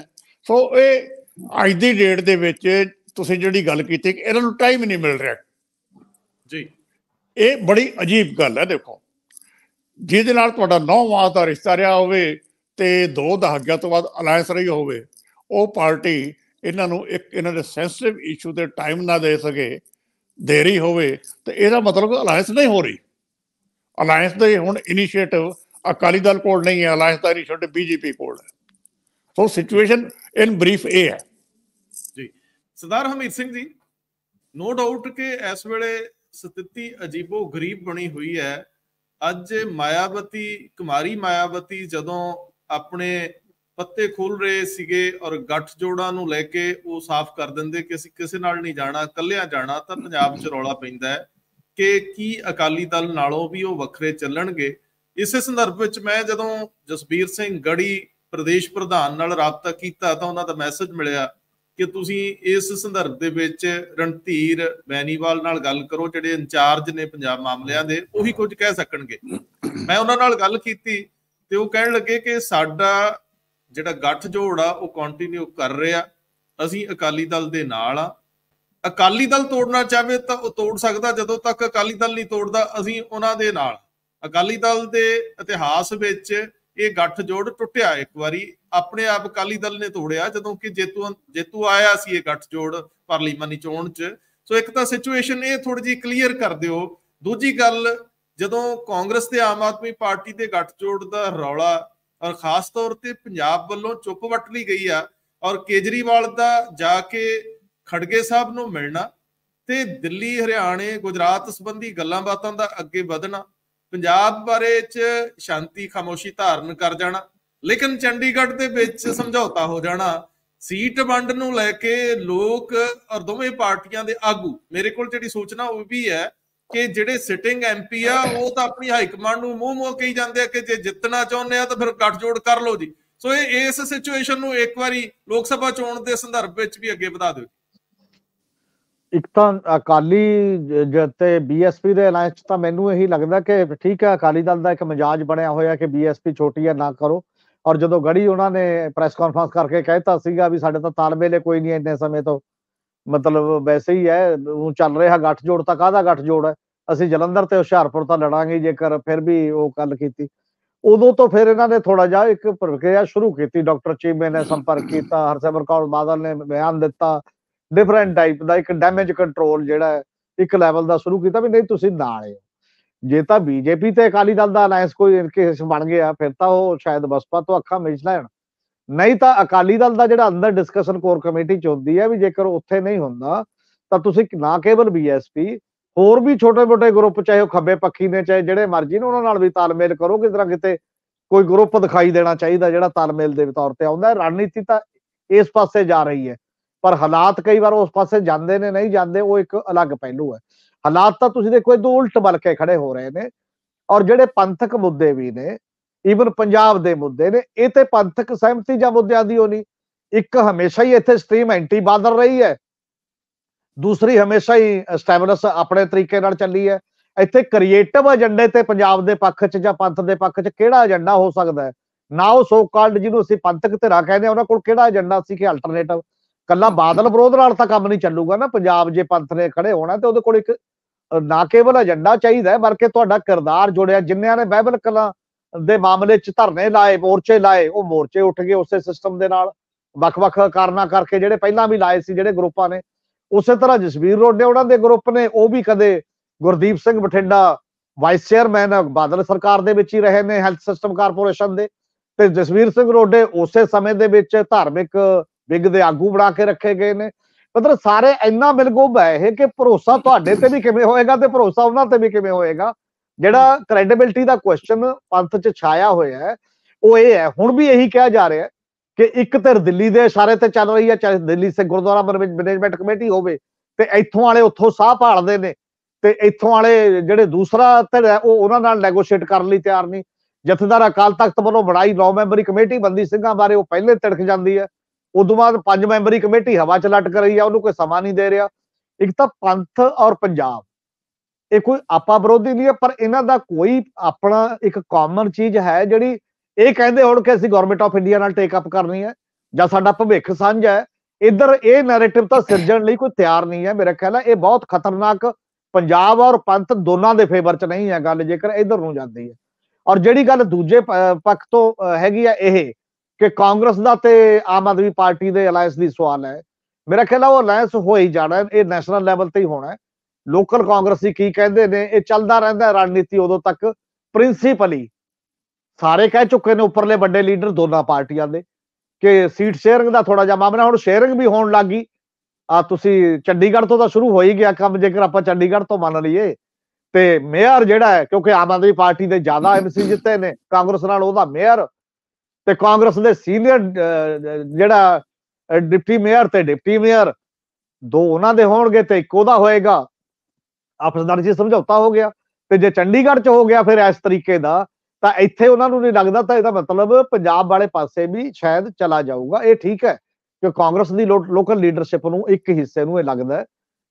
ਸੋ ਇਹ ਅੱਜ ਦੀ ਡੇਟ ਦੇ ਵਿੱਚ ਤੁਸੀਂ ਜਿਹੜੀ ਗੱਲ ਕੀਤੀ ਕਿ ਇਹਨਾਂ ਨੂੰ ਟਾਈਮ ਨਹੀਂ ਮਿਲ ਰਿਹਾ ਜੀ ਇਹ ਬੜੀ ਅਜੀਬ ਗੱਲ ਹੈ ਦੇਖੋ ਜਿਹਦੇ ਨਾਲ ਤੁਹਾਡਾ 9 ਮਾਸ ਦਾ ਰਿਸ਼ਤਾ ਰਿਹਾ ਹੋਵੇ ਤੇ ਦੋ ਦਹਾਕਿਆਂ ਤੋਂ ਬਾਅਦ ਅਲਾਈਅੰਸ ਰਹੀ ਹੋਵੇ ਉਹ ਪਾਰਟੀ ਇਹਨਾਂ ਨੂੰ ਇੱਕ ਇਹਨਾਂ ਦੇ ਸੈਂਸਿਟਿਵ ਇਸ਼ੂ ਤੇ ਟਾਈਮ ਨਾ ਦੇ ਸਕੇ ਦੇਰੀ ਹੋਵੇ ਤੇ ਇਹਦਾ ਮਤਲਬ ਅਲਾਈਅੰਸ ਨਹੀਂ ਹੋ ਰਹੀ ਅਲਾਈਅੰਸ ਦੇ ਹੁਣ ਇਨੀਸ਼ੀਏਟਿਵ ਅਕਾਲੀ ਦਲ ਕੋਲ ਨਹੀਂ ਹੈ ਅਲਾਈਅੰਸ ਦਾ ਇਨੀਸ਼ੀਏਟਿਵ ਬੀਜੇਪੀ ਕੋਲ ਹੈ ਸੋ ਸਿਚੁਏਸ਼ਨ ਇਨ ਬਰੀਫ ਇਹ ਹੈ ਜੀ ਸਰਦਾਰ ਹਮੀਦ ਸਿੰਘ ਜੀ ਨੋ ਡਾਊਟ ਕਿ ਇਸ ਵੇਲੇ ਸਥਿਤੀ ਅਜੀਬੋ ਗਰੀਬ ਬਣੀ ਹੋਈ ਹੈ ਅੱਜ ਮਾਇਆਵਤੀ ਕੁਮਾਰੀ ਮਾਇਆਵਤੀ ਜਦੋਂ ਆਪਣੇ ਪੱਤੇ ਖੋਲ ਰਹੇ ਸੀਗੇ ਔਰ ਗੱਠ ਜੋੜਾਂ ਨੂੰ ਲੈ ਕੇ ਉਹ ਸਾਫ਼ ਕਰ ਦਿੰਦੇ ਕਿ ਅਸੀਂ ਕਿਸੇ ਨਾਲ ਨਹੀਂ ਜਾਣਾ ਇਕੱਲਿਆਂ ਜਾਣਾ ਤਾਂ ਪੰਜਾਬ 'ਚ ਰੌਲਾ ਪੈਂਦਾ ਹੈ ਕਿ ਕੀ ਅਕਾਲੀ ਦਲ ਨਾਲੋਂ ਵੀ ਉਹ ਵੱਖਰੇ ਚੱਲਣਗੇ ਇਸੇ ਸੰਦਰਭ ਵਿੱਚ ਮੈਂ ਜਦੋਂ ਜਸਬੀਰ ਸਿੰਘ ਗੜੀ ਪ੍ਰਦੇਸ਼ ਪ੍ਰਧਾਨ ਨਾਲ ਰਾਬਤਾ ਕੀਤਾ ਤਾਂ ਉਹਨਾਂ ਦਾ ਮੈਸੇਜ ਮਿਲਿਆ ਕਿ ਤੁਸੀਂ ਇਸ ਸੰਦਰਭ ਦੇ ਵਿੱਚ ਰਣਧੀਰ ਬੈਨੀਵਾਲ ਨਾਲ ਗੱਲ ਕਰੋ ਜਿਹੜੇ ਇੰਚਾਰਜ ਨੇ ਪੰਜਾਬ ਮਾਮਲਿਆਂ ਦੇ ਉਹੀ ਕੁਝ ਕਹਿ ਸਕਣਗੇ ਮੈਂ ਉਹਨਾਂ ਨਾਲ ਗੱਲ ਕੀਤੀ ਤੇ ਉਹ ਕਹਿਣ ਲੱਗੇ ਕਿ ਸਾਡਾ ਜਿਹੜਾ ਗੱਠ ਜੋੜ ਆ ਉਹ ਕੰਟੀਨਿਊ ਕਰ ਰਿਹਾ ਅਸੀਂ ਅਕਾਲੀ ਦਲ ਦੇ ਨਾਲ ਆ ਅਕਾਲੀ ਦਲ ਤੋੜਨਾ ਚਾਹਵੇ ਤਾਂ ਉਹ ਤੋੜ ਸਕਦਾ ਜਦੋਂ ਤੱਕ ਅਕਾਲੀ ਦਲ ਨਹੀਂ ਤੋੜਦਾ ਅਸੀਂ ਉਹਨਾਂ ਦੇ ਨਾਲ ਅਕਾਲੀ ਦਲ ਦੇ ਇਤਿਹਾਸ ਵਿੱਚ ਇਹ ਗੱਠ ਜੋੜ ਟੁੱਟਿਆ ਇੱਕ ਵਾਰੀ ਆਪਣੇ ਆਪ ਅਕਾਲੀ ਦਲ ਨੇ ਤੋੜਿਆ ਜਦੋਂ ਕਿ ਜੇਤੂ ਜੇਤੂ ਆਇਆ ਸੀ ਇਹ ਗੱਠ ਜੋੜ ਪਾਰਲੀਮਾਨੀ ਚੋਣ 'ਚ ਸੋ ਇੱਕ ਤਾਂ ਸਿਚੁਏਸ਼ਨ ਇਹ ਥੋੜੀ ਜੀ ਕਲੀਅਰ ਕਰ ਦਿਓ ਦੂਜੀ ਗੱਲ ਜਦੋਂ ਕਾਂਗਰਸ ਤੇ ਆਮ ਆਦਮੀ ਪਾਰਟੀ ਦੇ ਗੱਠ ਜੋੜ ਦਾ ਰੌਲਾ ਔਰ ਖਾਸ ਤੌਰ ਤੇ ਪੰਜਾਬ ਵੱਲੋਂ ਚੁੱਪ ਵੱਟ ਲਈ ਗਈ ਆ ਔਰ ਕੇਜਰੀਵਾਲ ਦਾ ਜਾ ਕੇ ਖੜਗੇ ਸਾਹਿਬ ਨੂੰ ਮਿਲਣਾ ਤੇ ਦਿੱਲੀ ਹਰਿਆਣੇ ਗੁਜਰਾਤ ਸੰਬੰਧੀ ਗੱਲਾਂ ਬਾਤਾਂ ਦਾ ਅੱਗੇ ਵਧਣਾ ਪੰਜਾਬ ਬਾਰੇ ਚ ਸ਼ਾਂਤੀ ਖਾਮੋਸ਼ੀ ਧਾਰਨ ਕਰ ਜਾਣਾ ਲੇਕਿਨ ਚੰਡੀਗੜ੍ਹ ਦੇ ਵਿੱਚ ਸਮਝੌਤਾ ਹੋ ਜਾਣਾ ਸੀਟ ਵੰਡ ਨੂੰ ਲੈ ਕੇ ਲੋਕ ਔਰ ਦੋਵੇਂ ਪਾਰਟੀਆਂ ਦੇ ਆਗੂ ਮੇਰੇ ਕੋਲ ਜਿਹੜੀ ਸੋਚਣਾ ਉਹ ਵੀ ਹੈ ਕਿ ਜਿਹੜੇ ਸਿਟਿੰਗ ਐਮਪੀ ਆ ਉਹ ਤਾਂ ਆਪਣੀ ਹਾਈ ਕਮਾਂਡ ਨੂੰ ਮੂੰਹ ਮੂੰਹ ਕਹੀ ਜਾਂਦੇ ਆ ਕਿ ਜੇ ਜਿੱਤਣਾ ਚਾਹੁੰਦੇ ਆ ਤਾਂ ਫਿਰ ਜੋੜ ਕਰ ਲਓ ਜੀ ਸੋ ਇਹ ਇਸ ਸਿਚੁਏਸ਼ਨ ਨੂੰ ਇੱਕ ਵਾਰੀ ਲੋਕ ਸਭਾ ਚੋਣ ਦੇ ਸੰਦਰਭ ਵਿੱਚ ਵੀ ਅੱਗੇ ਵਧਾ ਦਿਓ ਇੱਕ ਤਾਂ ਅਕਾਲੀ ਜਤੇ ਬੀਐਸਪੀ ਦੇ ਅਲਾਈਅੰਸ ਤਾਂ ਮੈਨੂੰ ਇਹੀ ਲੱਗਦਾ ਕਿ ਠੀਕ ਹੈ ਅਕਾਲੀ ਦਲ ਦਾ ਇੱਕ ਮਜਾਜ ਬਣਿਆ ਹੋਇਆ ਕਿ ਬੀਐਸਪੀ ਛੋਟੀ ਹੈ ਨਾ ਕਰੋ ਔਰ ਜਦੋਂ ਗੜੀ ਉਹਨਾਂ ਨੇ ਪ੍ਰੈਸ ਕਾਨਫਰੰਸ ਕਰਕੇ ਕਹਿਤਾ ਸੀਗਾ ਵੀ ਸਾਡੇ ਤਾਂ ਤਾਲਮੇਲੇ ਕੋਈ ਨਹੀਂ ਇੰਨੇ ਸਮੇਂ ਤੋਂ ਮਤਲਬ ਵੈਸੇ ਹੀ ਹੈ ਉਹ ਚੱਲ ਰਿਹਾ ਗੱਠ ਜੋੜ ਤਾਂ ਕਾਹਦਾ ਗੱਠ ਜੋੜ ਹੈ ਅਸੀਂ ਜਲੰਧਰ ਤੇ ਹੁਸ਼ਿਆਰਪੁਰ ਤਾਂ ਲੜਾਂਗੇ ਜੇਕਰ ਫਿਰ ਵੀ ਉਹ ਗੱਲ ਕੀਤੀ ਉਦੋਂ ਤੋਂ ਫਿਰ ਇਹਨਾਂ ਨੇ ਥੋੜਾ ਜਿਹਾ ਇੱਕ ਪ੍ਰਕਿਰਿਆ ਸ਼ੁਰੂ ਕੀਤੀ ਡਾਕਟਰ ਚੀਮੇ ਨੇ ਸੰਪਰਕ ਕੀਤਾ ਹਰਸਿਮਰ ਕੌਰ ਬਾਦਲ ਨੇ ਬਿਆਨ ਦਿੱਤਾ ਡਿਫਰੈਂਟ ਟਾਈਪ ਦਾ ਇੱਕ ਡੈਮੇਜ ਕੰਟਰੋਲ ਜਿਹੜਾ ਇੱਕ ਲੈਵਲ ਦਾ ਸ਼ੁਰੂ ਕੀਤਾ ਵੀ ਨਹੀਂ ਤੁਸੀਂ ਨਾਲ ਹੋ ਜੇ ਤਾਂ ਬੀਜੇਪੀ ਤੇ ਅਕਾਲੀ ਦਲ ਦਾ ਅਲਾਈਅੰਸ ਕੋਈ ਕੇਸ ਬਣ ਗਿਆ ਫਿਰ ਤਾਂ ਉਹ ਸ਼ਾਇਦ ਬਸਪਾ ਤੋਂ ਅੱਖਾਂ ਮਿਚ ਲੈਣ ਨਹੀਂ ਤਾਂ ਅਕਾਲੀ ਦਲ ਦਾ ਜਿਹੜਾ ਅੰਦਰ ਡਿਸਕਸ਼ਨ ਕੋਰ ਕਮੇਟੀ ਚ ਹੁੰਦੀ ਹੈ ਵੀ ਜੇਕਰ ਉੱਥੇ ਨਹੀਂ ਹੁੰਦਾ ਤਾਂ ਤੁਸੀਂ ਨਾ ਕੇਵਲ ਬੀਐਸਪੀ ਹੋਰ ਵੀ ਛੋਟੇ-ਮੋਟੇ ਗਰੁੱਪ ਚਾਹੇ ਉਹ ਖੱਬੇ ਪੱਖੀ ਨੇ ਚਾਹੇ ਜਿਹੜੇ ਮਰਜ਼ੀ ਨੇ ਉਹਨਾਂ ਨਾਲ ਵੀ ਤਾਲਮੇਲ ਕਰੋ ਕਿਸ ਤਰ੍ਹਾਂ ਕਿਤੇ ਕੋਈ ਗਰੁੱਪ ਦਿਖਾਈ ਦੇਣਾ ਚਾਹੀਦਾ ਜਿਹੜਾ ਤਾਲਮੇਲ ਦੇ ਤੌਰ ਤੇ ਆਉਂਦਾ ਰਣਨੀਤੀ ਤਾਂ ਇਸ ਪਾਸੇ ਜਾ ਰਹੀ ਹੈ ਪਰ ਹਾਲਾਤ ਕਈ ਵਾਰ ਉਸ ਪਾਸੇ ਜਾਂਦੇ ਨੇ ਨਹੀਂ ਜਾਂਦੇ ਉਹ ਇੱਕ ਅਲੱਗ ਪਹਿਲੂ ਹੈ ਹਾਲਾਤ ਤਾਂ ਤੁਸੀਂ ਦੇਖੋ ਇਹ ਉਲਟ ਬਲ ਕੇ ਖੜੇ ਹੋ ਰਹੇ ਨੇ ਔਰ ਜਿਹੜੇ ਪੰਥਕ ਮੁੱਦੇ ਵੀ ਨੇ ਈਵਨ ਪੰਜਾਬ ਦੇ ਮੁੱਦੇ ਨੇ ਇਹ ਤੇ ਪੰਥਕ ਸਹਿਮਤੀ ਜਾਂ ਮੁੱਦਿਆਂ ਦੀ ਹੋਣੀ ਇੱਕ ਹਮੇਸ਼ਾ ਹੀ ਇੱਥੇ ਸਟ੍ਰੀਮ ਐਂਟੀ ਬਾਦਰ ਰਹੀ ਹੈ ਦੂਸਰੀ ਹਮੇਸ਼ਾ ਹੀ ਸਟੈਬਲਸ ਆਪਣੇ ਤਰੀਕੇ ਨਾਲ ਚੱਲੀ ਹੈ ਇੱਥੇ ਕ੍ਰੀਏਟਿਵ ਏਜੰਡੇ ਤੇ ਪੰਜਾਬ ਦੇ ਪੱਖ 'ਚ ਜਾਂ ਪੰਥ ਦੇ ਪੱਖ 'ਚ ਕਿਹੜਾ ਏਜੰਡਾ ਹੋ ਸਕਦਾ ਹੈ ਨਾ ਉਹ ਸੋ ਕਾਲਡ ਜਿਹਨੂੰ ਅਸੀਂ ਪੰਥਕ ਧਿਰਾ ਕਹਿੰਦੇ ਆ ਉਹਨਾਂ ਕੋਲ ਕਿਹੜਾ ਏਜੰਡਾ ਸੀ ਕਿ ਅਲਟਰਨੇਟਿਵ ਕੱਲਾ ਬਾਦਲ ਵਿਰੋਧ ਨਾਲ ਤਾਂ ਕੰਮ ਨਹੀਂ ਚੱਲੂਗਾ ਨਾ ਪੰਜਾਬ ਜੇ ਪੰਥ ਨੇ ਖੜੇ ਹੋਣਾ ਤੇ ਉਹਦੇ ਕੋਲ ਇੱਕ ਨਾ ਕੇਵਲ ਏਜੰਡਾ ਚਾਹੀਦਾ ਬਲਕਿ ਤੁਹਾਡਾ ਕਿਰਦਾਰ ਜੁੜਿਆ ਜਿੰਨਿਆਂ ਨੇ ਬਾਈਬਲ ਕਲਾ ਦੇ ਮਾਮਲੇ 'ਚ ਧਰਨੇ ਲਾਏ ਮੋਰਚੇ ਲਾਏ ਉਹ ਮੋਰਚੇ ਉੱਠ ਗਏ ਉਸੇ ਸਿਸਟਮ ਦੇ ਨਾਲ ਵੱਖ-ਵੱਖ ਕਾਰਨਾ ਕਰਕੇ ਜਿਹੜੇ ਪਹਿਲਾਂ ਵੀ ਲਾਏ ਸੀ ਜਿਹੜੇ ਗਰੁੱਪਾਂ ਨੇ ਉਸੇ ਤਰ੍ਹਾਂ ਜਸਵੀਰ ਰੋਡੇ ਉਹਨਾਂ ਦੇ ਗਰੁੱਪ ਨੇ ਉਹ ਵੀ ਕਦੇ ਗੁਰਦੀਪ ਸਿੰਘ ਬਠਿੰਡਾ ਵਾਈਸ ਚੇਅਰਮੈਨ ਬਾਦਲ ਸਰਕਾਰ ਦੇ ਵਿੱਚ ਹੀ ਰਹੇ ਨੇ ਹੈਲਥ ਸਿਸਟਮ ਕਾਰਪੋਰੇਸ਼ਨ ਦੇ ਤੇ ਜਸਵੀਰ ਸਿੰਘ ਰੋਡੇ ਉਸੇ ਸਮੇਂ ਦੇ ਵਿੱਚ ਧਾਰਮਿਕ ਬਿਗ ਦੇ ਆਗੂ ਬਣਾ ਕੇ ਰੱਖੇ ਗਏ ਨੇ ਮਤਲਬ ਸਾਰੇ ਇੰਨਾ ਮਿਲਗੁਬ ਹੈ ਇਹ ਕਿ ਭਰੋਸਾ ਤੁਹਾਡੇ ਤੇ ਵੀ ਕਿਵੇਂ ਹੋਏਗਾ ਤੇ ਭਰੋਸਾ ਉਹਨਾਂ ਤੇ ਵੀ ਕਿਵੇਂ ਹੋਏਗਾ ਜਿਹੜਾ ਕ੍ਰੈਡੀਬਿਲਟੀ ਦਾ ਕੁਐਸਚਨ ਪੰਥ 'ਚ ਛਾਇਆ ਹੋਇਆ ਹੈ ਉਹ ਇਹ ਹੈ ਹੁਣ ਵੀ ਇਹੀ ਕਿਹਾ ਜਾ ਰਿਹਾ ਹੈ ਕਿ ਇੱਕ ਤਰ ਦਿੱਲੀ ਦੇ ਇਸ਼ਾਰੇ ਤੇ ਚੱਲ ਰਹੀ ਹੈ ਚਾਹੇ ਦਿੱਲੀ ਸੇ ਗੁਰਦੁਆਰਾ ਮੈਨੇਜਮੈਂਟ ਕਮੇਟੀ ਹੋਵੇ ਤੇ ਇੱਥੋਂ ਵਾਲੇ ਉੱਥੋਂ ਸਾਹ ਭਾਲਦੇ ਨੇ ਤੇ ਇੱਥੋਂ ਵਾਲੇ ਜਿਹੜੇ ਦੂਸਰਾ ਧਿਰ ਹੈ ਉਹ ਉਹਨਾਂ ਨਾਲ ਨੈਗੋਸ਼ੀਏਟ ਕਰਨ ਲਈ ਤਿਆਰ ਨਹੀਂ ਜਥੇਦਾਰ ਅਕਾਲ ਤਖਤ ਵੱਲੋਂ ਬੜਾਈ 9 ਮੈਂਬਰੀ ਕਮੇਟੀ ਬੰਦੀ ਸਿੰਘਾਂ ਬਾਰੇ ਉਹ ਪਹਿਲੇ ਤੜਕ ਜਾਂਦੀ ਹੈ ਉਦੋਂ ਬਾਅਦ ਪੰਜ ਮੈਂਬਰੀ ਕਮੇਟੀ ਹਵਾ ਚ ਲਟਕ ਰਹੀ ਆ ਉਹਨੂੰ ਕੋਈ ਸਮਾਂ ਨਹੀਂ ਦੇ ਰਿਹਾ ਇੱਕ ਤਾਂ ਪੰਥ ਔਰ ਪੰਜਾਬ ਇਹ ਕੋਈ ਆਪਾ ਵਿਰੋਧੀ ਨਹੀਂ ਹੈ ਪਰ ਇਹਨਾਂ ਦਾ ਕੋਈ ਆਪਣਾ ਇੱਕ ਕਾਮਨ ਚੀਜ਼ ਹੈ ਜਿਹੜੀ ਇਹ ਕਹਿੰਦੇ ਹੋਣ ਕਿ ਅਸੀਂ ਗਵਰਨਮੈਂਟ ਆਫ ਇੰਡੀਆ ਨਾਲ ਟੇਕ ਅਪ ਕਰਨੀ ਹੈ ਜਾਂ ਸਾਡਾ ਭਵਿੱਖ ਸਾਂਝਾ ਹੈ ਇਧਰ ਇਹ ਨੈਰੇਟਿਵ ਤਾਂ ਸਿਰਜਣ ਲਈ ਕੋਈ ਤਿਆਰ ਨਹੀਂ ਹੈ ਮੇਰਾ ਖਿਆਲ ਹੈ ਇਹ ਬਹੁਤ ਖਤਰਨਾਕ ਪੰਜਾਬ ਔਰ ਪੰਥ ਦੋਨਾਂ ਦੇ ਫੇਵਰ 'ਚ ਨਹੀਂ ਹੈ ਗੱਲ ਜੇਕਰ ਇਧਰ ਨੂੰ ਜਾਂਦੀ ਹੈ ਔਰ ਜਿਹੜੀ ਗੱਲ ਦੂਜੇ ਪੱਖ ਤੋਂ ਹੈਗੀ ਆ ਇਹ ਕਿ ਕਾਂਗਰਸ ਦਾ ਤੇ ਆਮ ਆਦਮੀ ਪਾਰਟੀ ਦੇ ਅਲਾਈਅੰਸ ਦੀ ਸਵਾਲ ਹੈ ਮੇਰਾ ਖਿਆਲ ਉਹ ਅਲਾਈਅੰਸ ਹੋ ਹੀ ਜਾਣਾ ਇਹ ਨੈਸ਼ਨਲ ਲੈਵਲ ਤੇ ਹੀ ਹੋਣਾ ਲੋਕਲ ਕਾਂਗਰਸੀ ਕੀ ਕਹਿੰਦੇ ਨੇ ਇਹ ਚੱਲਦਾ ਰਹਿੰਦਾ ਰਣਨੀਤੀ ਉਦੋਂ ਤੱਕ ਪ੍ਰਿੰਸੀਪਲੀ ਸਾਰੇ ਕਹਿ ਚੁੱਕੇ ਨੇ ਉੱਪਰਲੇ ਵੱਡੇ ਲੀਡਰ ਦੋਨਾਂ ਪਾਰਟੀਆਂ ਦੇ ਕਿ ਸੀਟ ਸ਼ੇਅਰਿੰਗ ਦਾ ਥੋੜਾ ਜਿਹਾ ਮਾਮਲਾ ਹੁਣ ਸ਼ੇਅਰਿੰਗ ਵੀ ਹੋਣ ਲੱਗੀ ਆ ਤੁਸੀਂ ਚੰਡੀਗੜ੍ਹ ਤੋਂ ਤਾਂ ਸ਼ੁਰੂ ਹੋ ਹੀ ਗਿਆ ਕੰਮ ਜੇਕਰ ਆਪਾਂ ਚੰਡੀਗੜ੍ਹ ਤੋਂ ਮੰਨ ਲਈਏ ਤੇ ਮੇਅਰ ਜਿਹੜਾ ਹੈ ਕਿਉਂਕਿ ਆਮ ਆਦਮੀ ਪਾਰਟੀ ਦੇ ਜ਼ਿਆਦਾ ਐਮਸੀ ਜਿੱਤੇ ਨੇ ਕਾਂਗਰਸ ਨਾਲ ਉਹਦਾ ਮੇਅਰ ਤੇ ਕਾਂਗਰਸ ਦੇ ਸੀਨੀਅਰ ਜਿਹੜਾ ਡਿਪਟੀ ਮੇਅਰ ਤੇ ਡਿਪਟੀ ਮੇਅਰ ਦੋ ਉਹਨਾਂ ਦੇ ਹੋਣਗੇ ਤੇ ਇੱਕ ਉਹਦਾ ਹੋਏਗਾ ਆਪਸ ਦਾ ਜੀ ਸਮਝੌਤਾ ਹੋ ਗਿਆ ਤੇ ਜੇ ਚੰਡੀਗੜ੍ਹ 'ਚ ਹੋ ਗਿਆ ਫਿਰ ਇਸ ਤਰੀਕੇ ਦਾ ਤਾਂ ਇੱਥੇ ਉਹਨਾਂ ਨੂੰ ਨਹੀਂ ਲੱਗਦਾ ਤਾਂ ਇਹਦਾ ਮਤਲਬ ਪੰਜਾਬ ਵਾਲੇ ਪਾਸੇ ਵੀ ਸ਼ਾਇਦ ਚਲਾ ਜਾਊਗਾ ਇਹ ਠੀਕ ਹੈ ਕਿ ਕਾਂਗਰਸ ਦੀ ਲੋਕਲ ਲੀਡਰਸ਼ਿਪ ਨੂੰ ਇੱਕ ਹਿੱਸੇ ਨੂੰ ਇਹ ਲੱਗਦਾ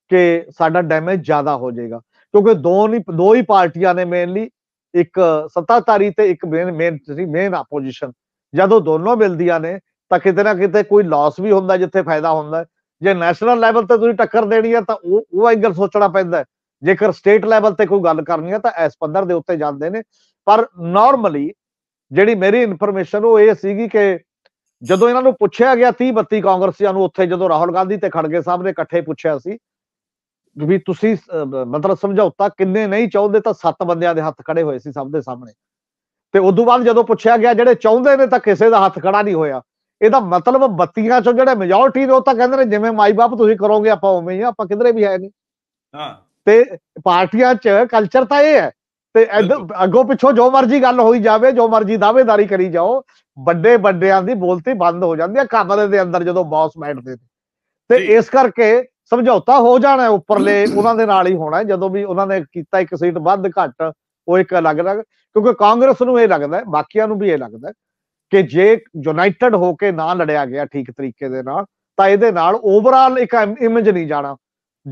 ਕਿ ਸਾਡਾ ਡੈਮੇਜ ਜ਼ਿਆਦਾ ਹੋ ਜਾਏਗਾ ਕਿਉਂਕਿ ਦੋ ਨਹੀਂ ਦੋ ਹੀ ਪਾਰਟੀਆਂ ਨੇ ਮੇਨਲੀ ਇੱਕ ਸੱਤਾਧਾਰੀ ਤੇ ਇੱਕ ਮੇਨ ਮੇਨ ਆਪੋਜੀਸ਼ਨ ਜਦੋਂ ਦੋਨੋਂ ਮਿਲਦੀਆਂ ਨੇ ਤਾਂ ਕਿਤੇ ਨਾ ਕਿਤੇ ਕੋਈ ਲਾਸ ਵੀ ਹੁੰਦਾ ਜਿੱਥੇ ਫਾਇਦਾ ਹੁੰਦਾ ਜੇ ਨੈਸ਼ਨਲ ਲੈਵਲ ਤੇ ਤੁਸੀਂ ਟੱਕਰ ਦੇਣੀ ਹੈ ਤਾਂ ਉਹ ਉਹ ਐਂਗਲ ਸੋਚਣਾ ਪੈਂਦਾ ਜੇਕਰ ਸਟੇਟ ਲੈਵਲ ਤੇ ਕੋਈ ਗੱਲ ਕਰਨੀ ਹੈ ਤਾਂ ਇਸ ਪੱਧਰ ਦੇ ਉੱਤੇ ਜਾਂਦੇ ਨੇ ਪਰ ਨਾਰਮਲੀ ਜਿਹੜੀ ਮੇਰੀ ਇਨਫੋਰਮੇਸ਼ਨ ਉਹ ਇਹ ਸੀਗੀ ਕਿ ਜਦੋਂ ਇਹਨਾਂ ਨੂੰ ਪੁੱਛਿਆ ਗਿਆ 30 32 ਕਾਂਗਰਸੀਆਂ ਨੂੰ ਉੱਥੇ ਜਦੋਂ ਰਾਹੁਲ ਗਾਂਧੀ ਤੇ ਖੜਗੇ ਸਾਹਿਬ ਨੇ ਇਕੱਠੇ ਪੁੱਛਿਆ ਸੀ ਵੀ ਤੁਸੀਂ ਮਤਲਬ ਸਮਝੌਤਾ ਕਿੰਨੇ ਨਹੀਂ ਚਾਹੁੰਦੇ ਤਾਂ ਸੱਤ ਬੰਦਿਆਂ ਦੇ ਹੱਥ ਖੜੇ ਹੋਏ ਸੀ ਸਭ ਦੇ ਸਾਹਮਣੇ ਤੇ ਉਸ ਤੋਂ ਬਾਅਦ ਜਦੋਂ ਪੁੱਛਿਆ ਗਿਆ ਜਿਹੜੇ ਚਾਹੁੰਦੇ ਨੇ ਤਾਂ ਕਿਸੇ ਦਾ ਹੱਥ ਖੜਾ ਨਹੀਂ ਹੋਇਆ ਇਹਦਾ ਮਤਲਬ ਬੱਤੀਆਂ ਚੋਂ ਜਿਹੜੇ ਮੈਜੋਰਟੀ ਨੇ ਉਹ ਤਾਂ ਕਹਿੰਦੇ ਨੇ ਜਿਵੇਂ ਮਾਈ ਬਾਪ ਤੁਸੀਂ ਕਰੋਗੇ ਆਪਾਂ ਉਵੇਂ ਹੀ ਆਪਾਂ ਕਿਧਰੇ ਵੀ ਹੈ ਨਹੀਂ ਹਾਂ ਤੇ ਪਾਰਟੀਆਂ 'ਚ ਕਲਚਰ ਤਾਂ ਇਹ ਹੈ ਤੇ ਅੱਗੋਂ ਪਿੱਛੋਂ ਜੋ ਮਰਜ਼ੀ ਗੱਲ ਹੋਈ ਜਾਵੇ ਜੋ ਮਰਜ਼ੀ ਦਾਅਵੇਦਾਰੀ ਕਰੀ ਜਾਓ ਵੱਡੇ ਵੱਡਿਆਂ ਦੀ ਬੋਲਤੀ ਬੰਦ ਹੋ ਜਾਂਦੀ ਹੈ ਕਮਰੇ ਦੇ ਅੰਦਰ ਜਦੋਂ ਬੌਸ ਬੈਠਦੇ ਨੇ ਤੇ ਇਸ ਕਰਕੇ ਸਮਝੌਤਾ ਹੋ ਜਾਣਾ ਉੱਪਰਲੇ ਉਹਨਾਂ ਦੇ ਨਾਲ ਹੀ ਹੋਣਾ ਜਦੋਂ ਵੀ ਉਹਨਾਂ ਨੇ ਕੀਤਾ ਇੱਕ ਸੀਟ ਵੱਧ ਘੱਟ ਉਹ ਇੱਕ ਅਲੱਗ ਅਲੱਗ ਕਿਉਂਕਿ ਕਾਂਗਰਸ ਨੂੰ ਇਹ ਲੱਗਦਾ ਬਾਕੀਆਂ ਨੂੰ ਵੀ ਇਹ ਲੱਗਦਾ ਕਿ ਜੇ ਯੂਨਾਈਟਿਡ ਹੋ ਕੇ ਨਾ ਲੜਿਆ ਗਿਆ ਠੀਕ ਤਰੀਕੇ ਦੇ ਨਾਲ ਤਾਂ ਇਹਦੇ ਨਾਲ ਓਵਰਆਲ ਇੱਕ ਇਮੇਜ ਨਹੀਂ ਜਾਣਾ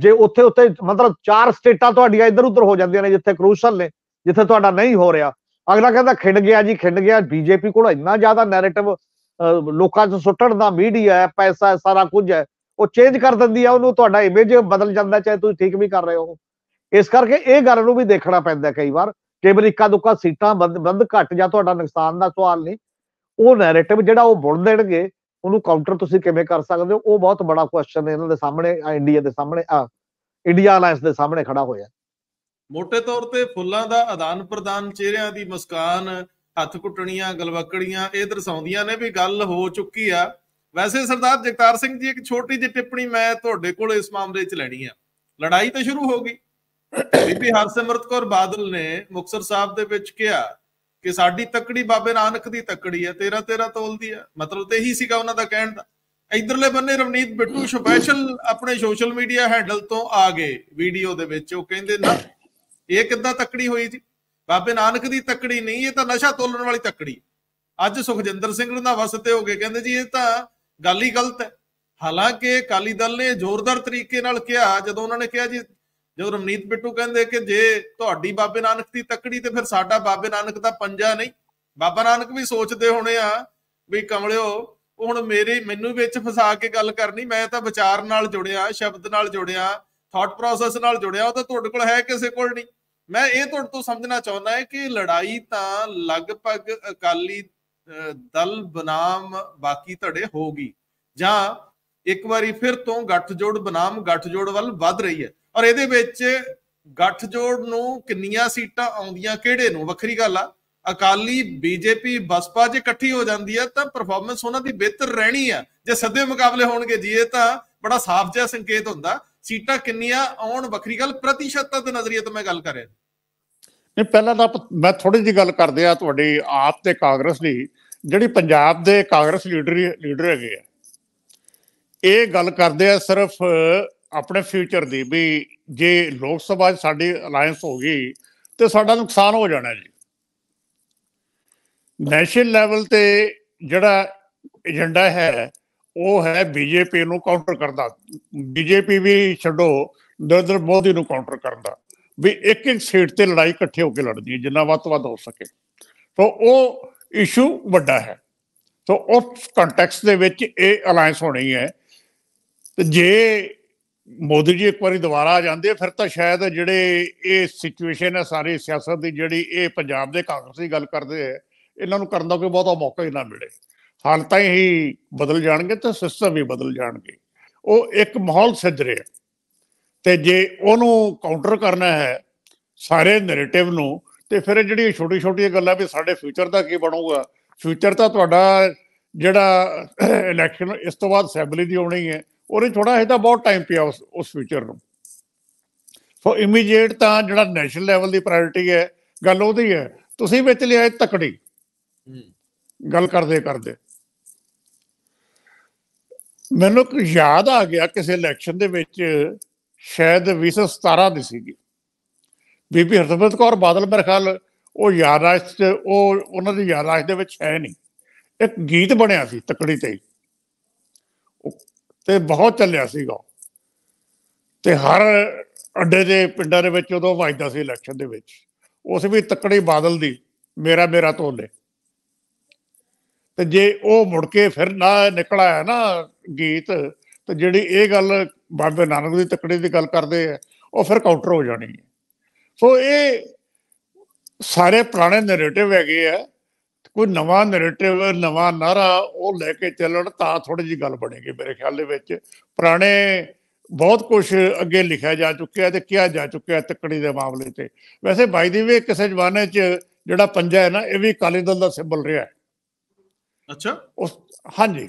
ਜੇ ਉੱਥੇ ਉੱਤੇ ਮਤਲਬ ਚਾਰ ਸਟੇਟਾਂ ਤੁਹਾਡੀਆਂ ਇੱਧਰ ਉੱਧਰ ਹੋ ਜਾਂਦੀਆਂ ਨੇ ਜਿੱਥੇ ਕਰੂਸ਼ਲ ਨੇ ਜਿੱਥੇ ਤੁਹਾਡਾ ਨਹੀਂ ਹੋ ਰਿਹਾ ਅਗਲਾ ਕਹਿੰਦਾ ਖਿੰਡ ਗਿਆ ਜੀ ਖਿੰਡ ਗਿਆ ਬੀਜੇਪੀ ਕੋਲ ਇੰਨਾ ਜ਼ਿਆਦਾ ਨੈਰੇਟਿਵ ਲੋਕਾਂ 'ਚ ਸੁੱਟਣ ਦਾ ਮੀਡੀਆ ਹੈ ਪੈਸਾ ਹੈ ਸਾਰਾ ਕੁਝ ਹੈ ਉਹ ਚੇਂਜ ਕਰ ਦਿੰਦੀ ਆ ਉਹਨੂੰ ਤੁਹਾਡਾ ਇਮੇਜ ਬਦਲ ਜਾਂਦਾ ਚਾਹੇ ਤੁਸੀਂ ਠੀਕ ਵੀ ਕਰ ਰਹੇ ਹੋ ਇਸ ਕਰਕੇ ਇਹ ਗੱਲ ਨੂੰ ਵੀ ਦੇਖਣਾ ਪੈਂਦਾ ਕਈ ਵਾਰ ਕਈ ਵਾਰ ਇੱਕਾ ਦੁੱਕਾ ਸੀਟਾਂ ਬੰਦ ਬੰਦ ਘਟ ਜਾਂ ਤੁਹਾਡਾ ਨੁਕਸਾਨ ਦਾ ਸਵਾਲ ਨਹੀਂ ਉਹ ਨੈਰੇਟਿਵ ਜਿਹੜਾ ਉਹ ਬੁਣ ਦੇਣਗੇ ਉਹਨੂੰ ਕਾਊਂਟਰ ਤੁਸੀਂ ਕਿਵੇਂ ਕਰ ਸਕਦੇ ਹੋ ਉਹ ਬਹੁਤ ਬੜਾ ਕੁਐਸਚਨ ਹੈ ਇਹਨਾਂ ਦੇ ਸਾਹਮਣੇ ਇੰਡੀਆ ਦੇ ਸਾਹਮਣੇ ਆ ਇੰਡੀਆ ਅਲਾਈਅੰਸ ਦੇ ਸਾਹਮਣੇ ਖੜਾ ਹੋਇਆ ਮੋٹے ਤੌਰ ਤੇ ਫੁੱਲਾਂ ਦਾ ਆਦਾਨ ਪ੍ਰਦਾਨ ਚਿਹਰਿਆਂ ਦੀ ਮੁਸਕਾਨ ਹੱਥ ਕੁੱਟਣੀਆਂ ਗਲਵਕੜੀਆਂ ਇਹ ਦਰਸਾਉਂਦੀਆਂ ਨੇ ਵੀ ਗੱਲ ਹੋ ਚੁੱਕੀ ਆ ਵੈਸੇ ਸਰਦਾਰ ਜਗਤਾਰ ਸਿੰਘ ਜੀ ਇੱਕ ਛੋਟੀ ਜਿਹੀ ਟਿੱਪਣੀ ਮੈਂ ਤੁਹਾਡੇ ਕੋਲ ਇਸ ਮਾਮਲੇ 'ਚ ਲੈਣੀ ਆ ਲੜਾਈ ਤਾਂ ਸ਼ੁਰੂ ਹੋ ਗਈ ਬੀਬੀ ਹਰਸਿਮਰਤ ਕੌਰ ਬਾਦਲ ਨੇ ਮੁਕਸਰ ਸਾਹਿਬ ਦੇ ਵਿੱਚ ਕਿਹਾ ਕਿ ਸਾਡੀ ਤੱਕੜੀ ਬਾਬੇ ਨਾਨਕ ਦੀ ਤੱਕੜੀ ਹੈ ਤੇਰਾ ਤੇਰਾ ਤੋਲ ਦੀ ਹੈ ਮਤਲਬ ਤੇ ਇਹੀ ਸੀਗਾ ਉਹਨਾਂ ਦਾ ਕਹਿਣ ਦਾ ਇਧਰਲੇ ਬੰਨੇ ਰਵਨੀਤ ਬਿੱਟੂ ਸਪੈਸ਼ਲ ਆਪਣੇ ਸੋਸ਼ਲ ਮੀਡੀਆ ਹੈਂਡਲ ਤੋਂ ਆ ਗਏ ਵੀਡੀਓ ਦੇ ਵਿੱਚ ਉਹ ਕਹਿੰਦੇ ਨਾ ਇਹ ਕਿੱਦਾਂ ਤੱਕੜੀ ਹੋਈ ਜੀ ਬਾਬੇ ਨਾਨਕ ਦੀ ਤੱਕੜੀ ਨਹੀਂ ਇਹ ਤਾਂ ਨਸ਼ਾ ਤੋਲਣ ਵਾਲੀ ਤੱਕੜੀ ਅੱਜ ਸੁਖਜਿੰਦਰ ਸਿੰਘ ਨੂੰ ਨਾ ਵਸਤੇ ਹੋ ਗਏ ਕਹਿੰਦੇ ਜੀ ਇਹ ਤਾਂ ਗੱਲ ਹੀ ਗਲਤ ਹੈ ਹਾਲਾਂਕਿ ਅਕਾਲੀ ਦਲ ਨੇ ਜ਼ੋਰਦਾਰ ਤਰੀਕੇ ਨਾਲ ਕਿਹਾ ਜਦੋਂ ਉਹਨਾਂ ਨੇ ਕਿਹਾ ਜੀ ਜਦੋਂ ਰਮਨੀਤ ਬਿੱਟੂ ਕਹਿੰਦੇ ਕਿ ਜੇ ਤੁਹਾਡੀ ਬਾਬੇ ਨਾਨਕ ਦੀ ਤਕੜੀ ਤੇ ਫਿਰ ਸਾਡਾ ਬਾਬੇ ਨਾਨਕ ਦਾ ਪੰਜਾ ਨਹੀਂ ਬਾਬਾ ਨਾਨਕ ਵੀ ਸੋਚਦੇ ਹੋਣੇ ਆ ਵੀ ਕਮਲਿਓ ਉਹ ਹੁਣ ਮੇਰੇ ਮੈਨੂੰ ਵਿੱਚ ਫਸਾ ਕੇ ਗੱਲ ਕਰਨੀ ਮੈਂ ਤਾਂ ਵਿਚਾਰ ਨਾਲ ਜੁੜਿਆ ਸ਼ਬਦ ਨਾਲ ਜੁੜਿਆ ਥਾਟ ਪ੍ਰੋਸੈਸ ਨਾਲ ਜੁੜਿਆ ਉਹ ਤਾਂ ਤੁਹਾਡੇ ਕੋਲ ਹੈ ਕਿਸੇ ਕੋਲ ਨਹੀਂ ਮੈਂ ਇਹ ਤੁਹਾਡੇ ਤੋਂ ਸਮਝਣਾ ਚਾਹੁੰਦਾ ਹੈ ਕਿ ਲੜਾਈ ਤਾਂ ਲਗਭਗ ਅਕਾਲੀ ਦਲ ਬਨਾਮ ਬਾਕੀ ਧੜੇ ਹੋਗੀ ਜਾਂ ਇੱਕ ਵਾਰੀ ਫਿਰ ਤੋਂ ਗੱਠਜੋੜ ਬਨਾਮ ਗੱਠਜੋੜ ਵੱਲ ਵੱਧ ਰਹੀ ਹੈ ਔਰ ਇਹਦੇ ਵਿੱਚ ਗੱਠਜੋੜ ਨੂੰ ਕਿੰਨੀਆਂ ਸੀਟਾਂ ਆਉਂਦੀਆਂ ਕਿਹੜੇ ਨੂੰ ਵੱਖਰੀ ਗੱਲ ਆ ਅਕਾਲੀ ਬੀਜੇਪੀ ਬਸਪਾ ਜੇ ਇਕੱਠੀ ਹੋ ਜਾਂਦੀ ਆ ਤਾਂ ਪਰਫਾਰਮੈਂਸ ਉਹਨਾਂ ਦੀ ਬਿਹਤਰ ਰਹਿਣੀ ਆ ਜੇ ਸੱਦੇ ਮੁਕਾਬਲੇ ਹੋਣਗੇ ਜੀ ਇਹ ਤਾਂ ਬੜਾ ਸਾਫ਼ ਜਿਹਾ ਸੰਕੇਤ ਹੁੰਦਾ ਸੀਟਾਂ ਕਿੰਨੀਆਂ ਆਉਣ ਵੱਖਰੀ ਗੱਲ ਪ੍ਰਤੀਸ਼ਤਤਾ ਦੇ ਨਜ਼ਰੀਏ ਤੋਂ ਮੈਂ ਗੱਲ ਕਰ ਰਿਹਾ ਨਹੀਂ ਪਹਿਲਾਂ ਤਾਂ ਮੈਂ ਥੋੜੀ ਜੀ ਗੱਲ ਕਰਦੇ ਆ ਤੁਹਾਡੀ ਆਪ ਤੇ ਕਾਂਗਰਸ ਦੀ ਜਿਹੜੀ ਪੰਜਾਬ ਦੇ ਕਾਂਗਰਸ ਲੀਡਰ ਲੀਡਰ ਹੈਗੇ ਆ ਇਹ ਗੱਲ ਕਰਦੇ ਆ ਸਿਰਫ ਆਪਣੇ ਫਿਊਚਰ ਦੀ ਵੀ ਜੇ ਲੋਕ ਸਭਾ ਸਾਡੀ ਅਲਾਈਅੰਸ ਹੋ ਗਈ ਤੇ ਸਾਡਾ ਨੁਕਸਾਨ ਹੋ ਜਾਣਾ ਜੀ ਨੈਸ਼ਨਲ ਲੈਵਲ ਤੇ ਜਿਹੜਾ ਏਜੰਡਾ ਹੈ ਉਹ ਹੈ ਬੀਜੇਪੀ ਨੂੰ ਕਾਊਂਟਰ ਕਰਦਾ ਬੀਜੇਪੀ ਵੀ ਛੱਡੋ ਨਰਿੰਦਰ ਮੋਦੀ ਨੂੰ ਕਾਊਂਟਰ ਕਰਦਾ ਵੀ ਇੱਕ ਇੱਕ ਸੀਟ ਤੇ ਲੜਾਈ ਇਕੱਠੇ ਹੋ ਕੇ ਲੜਦੀ ਹੈ ਜਿੰਨਾ ਵੱਧ ਤੋਂ ਵੱਧ ਹੋ ਸਕੇ ਸੋ ਉਹ ਇਸ਼ੂ ਵੱਡਾ ਹੈ ਸੋ ਉਸ ਕੰਟੈਕਸਟ ਦੇ ਵਿੱਚ ਇਹ ਅਲਾਈਅੰਸ ਹੋਣੀ ਹੈ ਤੇ ਜੇ ਮੋਦੀ ਜੀ ਇੱਕ ਵਾਰੀ ਦੁਬਾਰਾ ਆ ਜਾਂਦੇ ਫਿਰ ਤਾਂ ਸ਼ਾਇਦ ਜਿਹੜੇ ਇਹ ਸਿਚੁਏਸ਼ਨ ਹੈ ਸਾਰੀ ਸਿਆਸਤ ਦੀ ਜਿਹੜੀ ਇਹ ਪੰਜਾਬ ਦੇ ਕਾਂਗਰਸੀ ਗੱਲ ਕਰਦੇ ਹੈ ਇਹਨਾਂ ਨੂੰ ਕਰਨ ਦਾ ਕੋਈ ਬਹੁਤਾ ਮੌਕਾ ਹੀ ਨਾ ਮਿਲੇ ਹਾਲ ਤਾਂ ਹੀ ਬਦਲ ਜਾਣਗੇ ਤੇ ਸਿਸਟਮ ਵੀ ਬਦਲ ਜਾਣਗੇ ਉਹ ਇੱਕ ਮਾਹੌਲ ਸਿੱਧ ਰਿਹਾ ਤੇ ਜੇ ਉਹਨੂੰ ਕਾਊਂਟਰ ਕਰਨਾ ਹੈ ਸਾਰੇ ਨੈਰੇਟਿਵ ਨੂੰ ਤੇ ਫਿਰ ਜਿਹੜੀ ਛੋਟੀ ਛੋਟੀਆਂ ਗੱਲਾਂ ਵੀ ਸਾਡੇ ਫਿਊਚਰ ਦਾ ਕੀ ਬਣੂਗਾ ਫਿਊਚਰ ਤਾਂ ਤੁਹਾਡਾ ਜਿਹੜਾ ਇਲੈਕਸ਼ਨ ਇਸ ਤੋਂ ਬਾਅਦ ਅਸੈਂਬਲੀ ਦੀ ਹੋਣੀ ਹੈ ਉਹਨੇ ਥੋੜਾ ਤਾਂ ਬਹੁਤ ਟਾਈਮ ਪਿਆ ਉਸ ਉਸ ਫਿਊਚਰ ਨੂੰ ਸੋ ਇਮੀਡੀਏਟ ਤਾਂ ਜਿਹੜਾ ਨੈਸ਼ਨਲ ਲੈਵਲ ਦੀ ਪ੍ਰਾਇੋਰਟੀ ਹੈ ਗੱਲ ਉਹਦੀ ਹੈ ਤੁਸੀਂ ਵਿੱਚ ਲਿਆਏ ਤਕੜੀ ਗੱਲ ਕਰਦੇ ਕਰਦੇ ਮੈਨੂੰ ਯਾਦ ਆ ਗਿਆ ਕਿਸੇ ਇਲੈਕਸ਼ਨ ਦੇ ਵਿੱਚ ਸ਼ਾਇਦ 2017 ਦੀ ਸੀਗੀ ਬੀਬੀ ਹਰਸਿਮਰਤ ਕੌਰ ਬਾਦਲ ਮੇਰੇ ਖਿਆਲ ਉਹ ਯਾਦਾਸ਼ਤ ਚ ਉਹ ਉਹਨਾਂ ਦੀ ਇਸ ਦੇ ਵਿੱਚ ਹੈ ਨਹੀਂ ਇੱਕ ਗੀਤ ਬਣਿਆ ਸੀ ਤਕੜੀ ਤੇ ਤੇ ਬਹੁਤ ਚੱਲਿਆ ਸੀਗਾ ਤੇ ਹਰ ਅੱਡੇ ਦੇ ਪਿੰਡਾਂ ਦੇ ਵਿੱਚ ਉਦੋਂ ਵਜਦਾ ਸੀ ਇਲੈਕਸ਼ਨ ਦੇ ਵਿੱਚ ਉਸ ਵੀ ਤੱਕੜੀ ਬਾਦਲ ਦੀ ਮੇਰਾ ਮੇਰਾ ਤੋਲੇ ਤੇ ਜੇ ਉਹ ਮੁੜ ਕੇ ਫਿਰ ਨਾ ਨਿਕਲਾ ਹੈ ਨਾ ਗੀਤ ਤੇ ਜਿਹੜੀ ਇਹ ਗੱਲ ਬਾਬੇ ਨਾਨਕ ਦੀ ਤੱਕੜੀ ਦੀ ਗੱਲ ਕਰਦੇ ਆ ਉਹ ਫਿਰ ਕਾਊਂਟਰ ਹੋ ਜਾਣੀ ਹੈ ਸੋ ਇਹ ਸਾਰੇ ਪੁਰਾਣੇ ਨੈਰੇਟਿਵ ਹੈਗੇ ਆ ਕੋਈ ਨਵਾਂ ਨੈਰੇਟਿਵ ਨਵਾਂ ਨਾਰਾ ਉਹ ਲੈ ਕੇ ਚੱਲਣ ਤਾਂ ਥੋੜੀ ਜੀ ਗੱਲ ਬਣੇਗੀ ਮੇਰੇ ਖਿਆਲ ਦੇ ਵਿੱਚ ਪੁਰਾਣੇ ਬਹੁਤ ਕੁਝ ਅੱਗੇ ਲਿਖਿਆ ਜਾ ਚੁੱਕਿਆ ਤੇ ਕਿਹਾ ਜਾ ਚੁੱਕਿਆ ਤੱਕੜੀ ਦੇ ਮਾਮਲੇ ਤੇ ਵੈਸੇ ਬਾਈ ਦੀ ਵੀ ਕਿਸੇ ਜਵਾਨੇ 'ਚ ਜਿਹੜਾ ਪੰਜਾ ਹੈ ਨਾ ਇਹ ਵੀ ਕਾਲੇ ਦਲ ਦਾ ਸਿੰਬਲ ਰਿਹਾ ਹੈ ਅੱਛਾ ਉਸ ਹਾਂਜੀ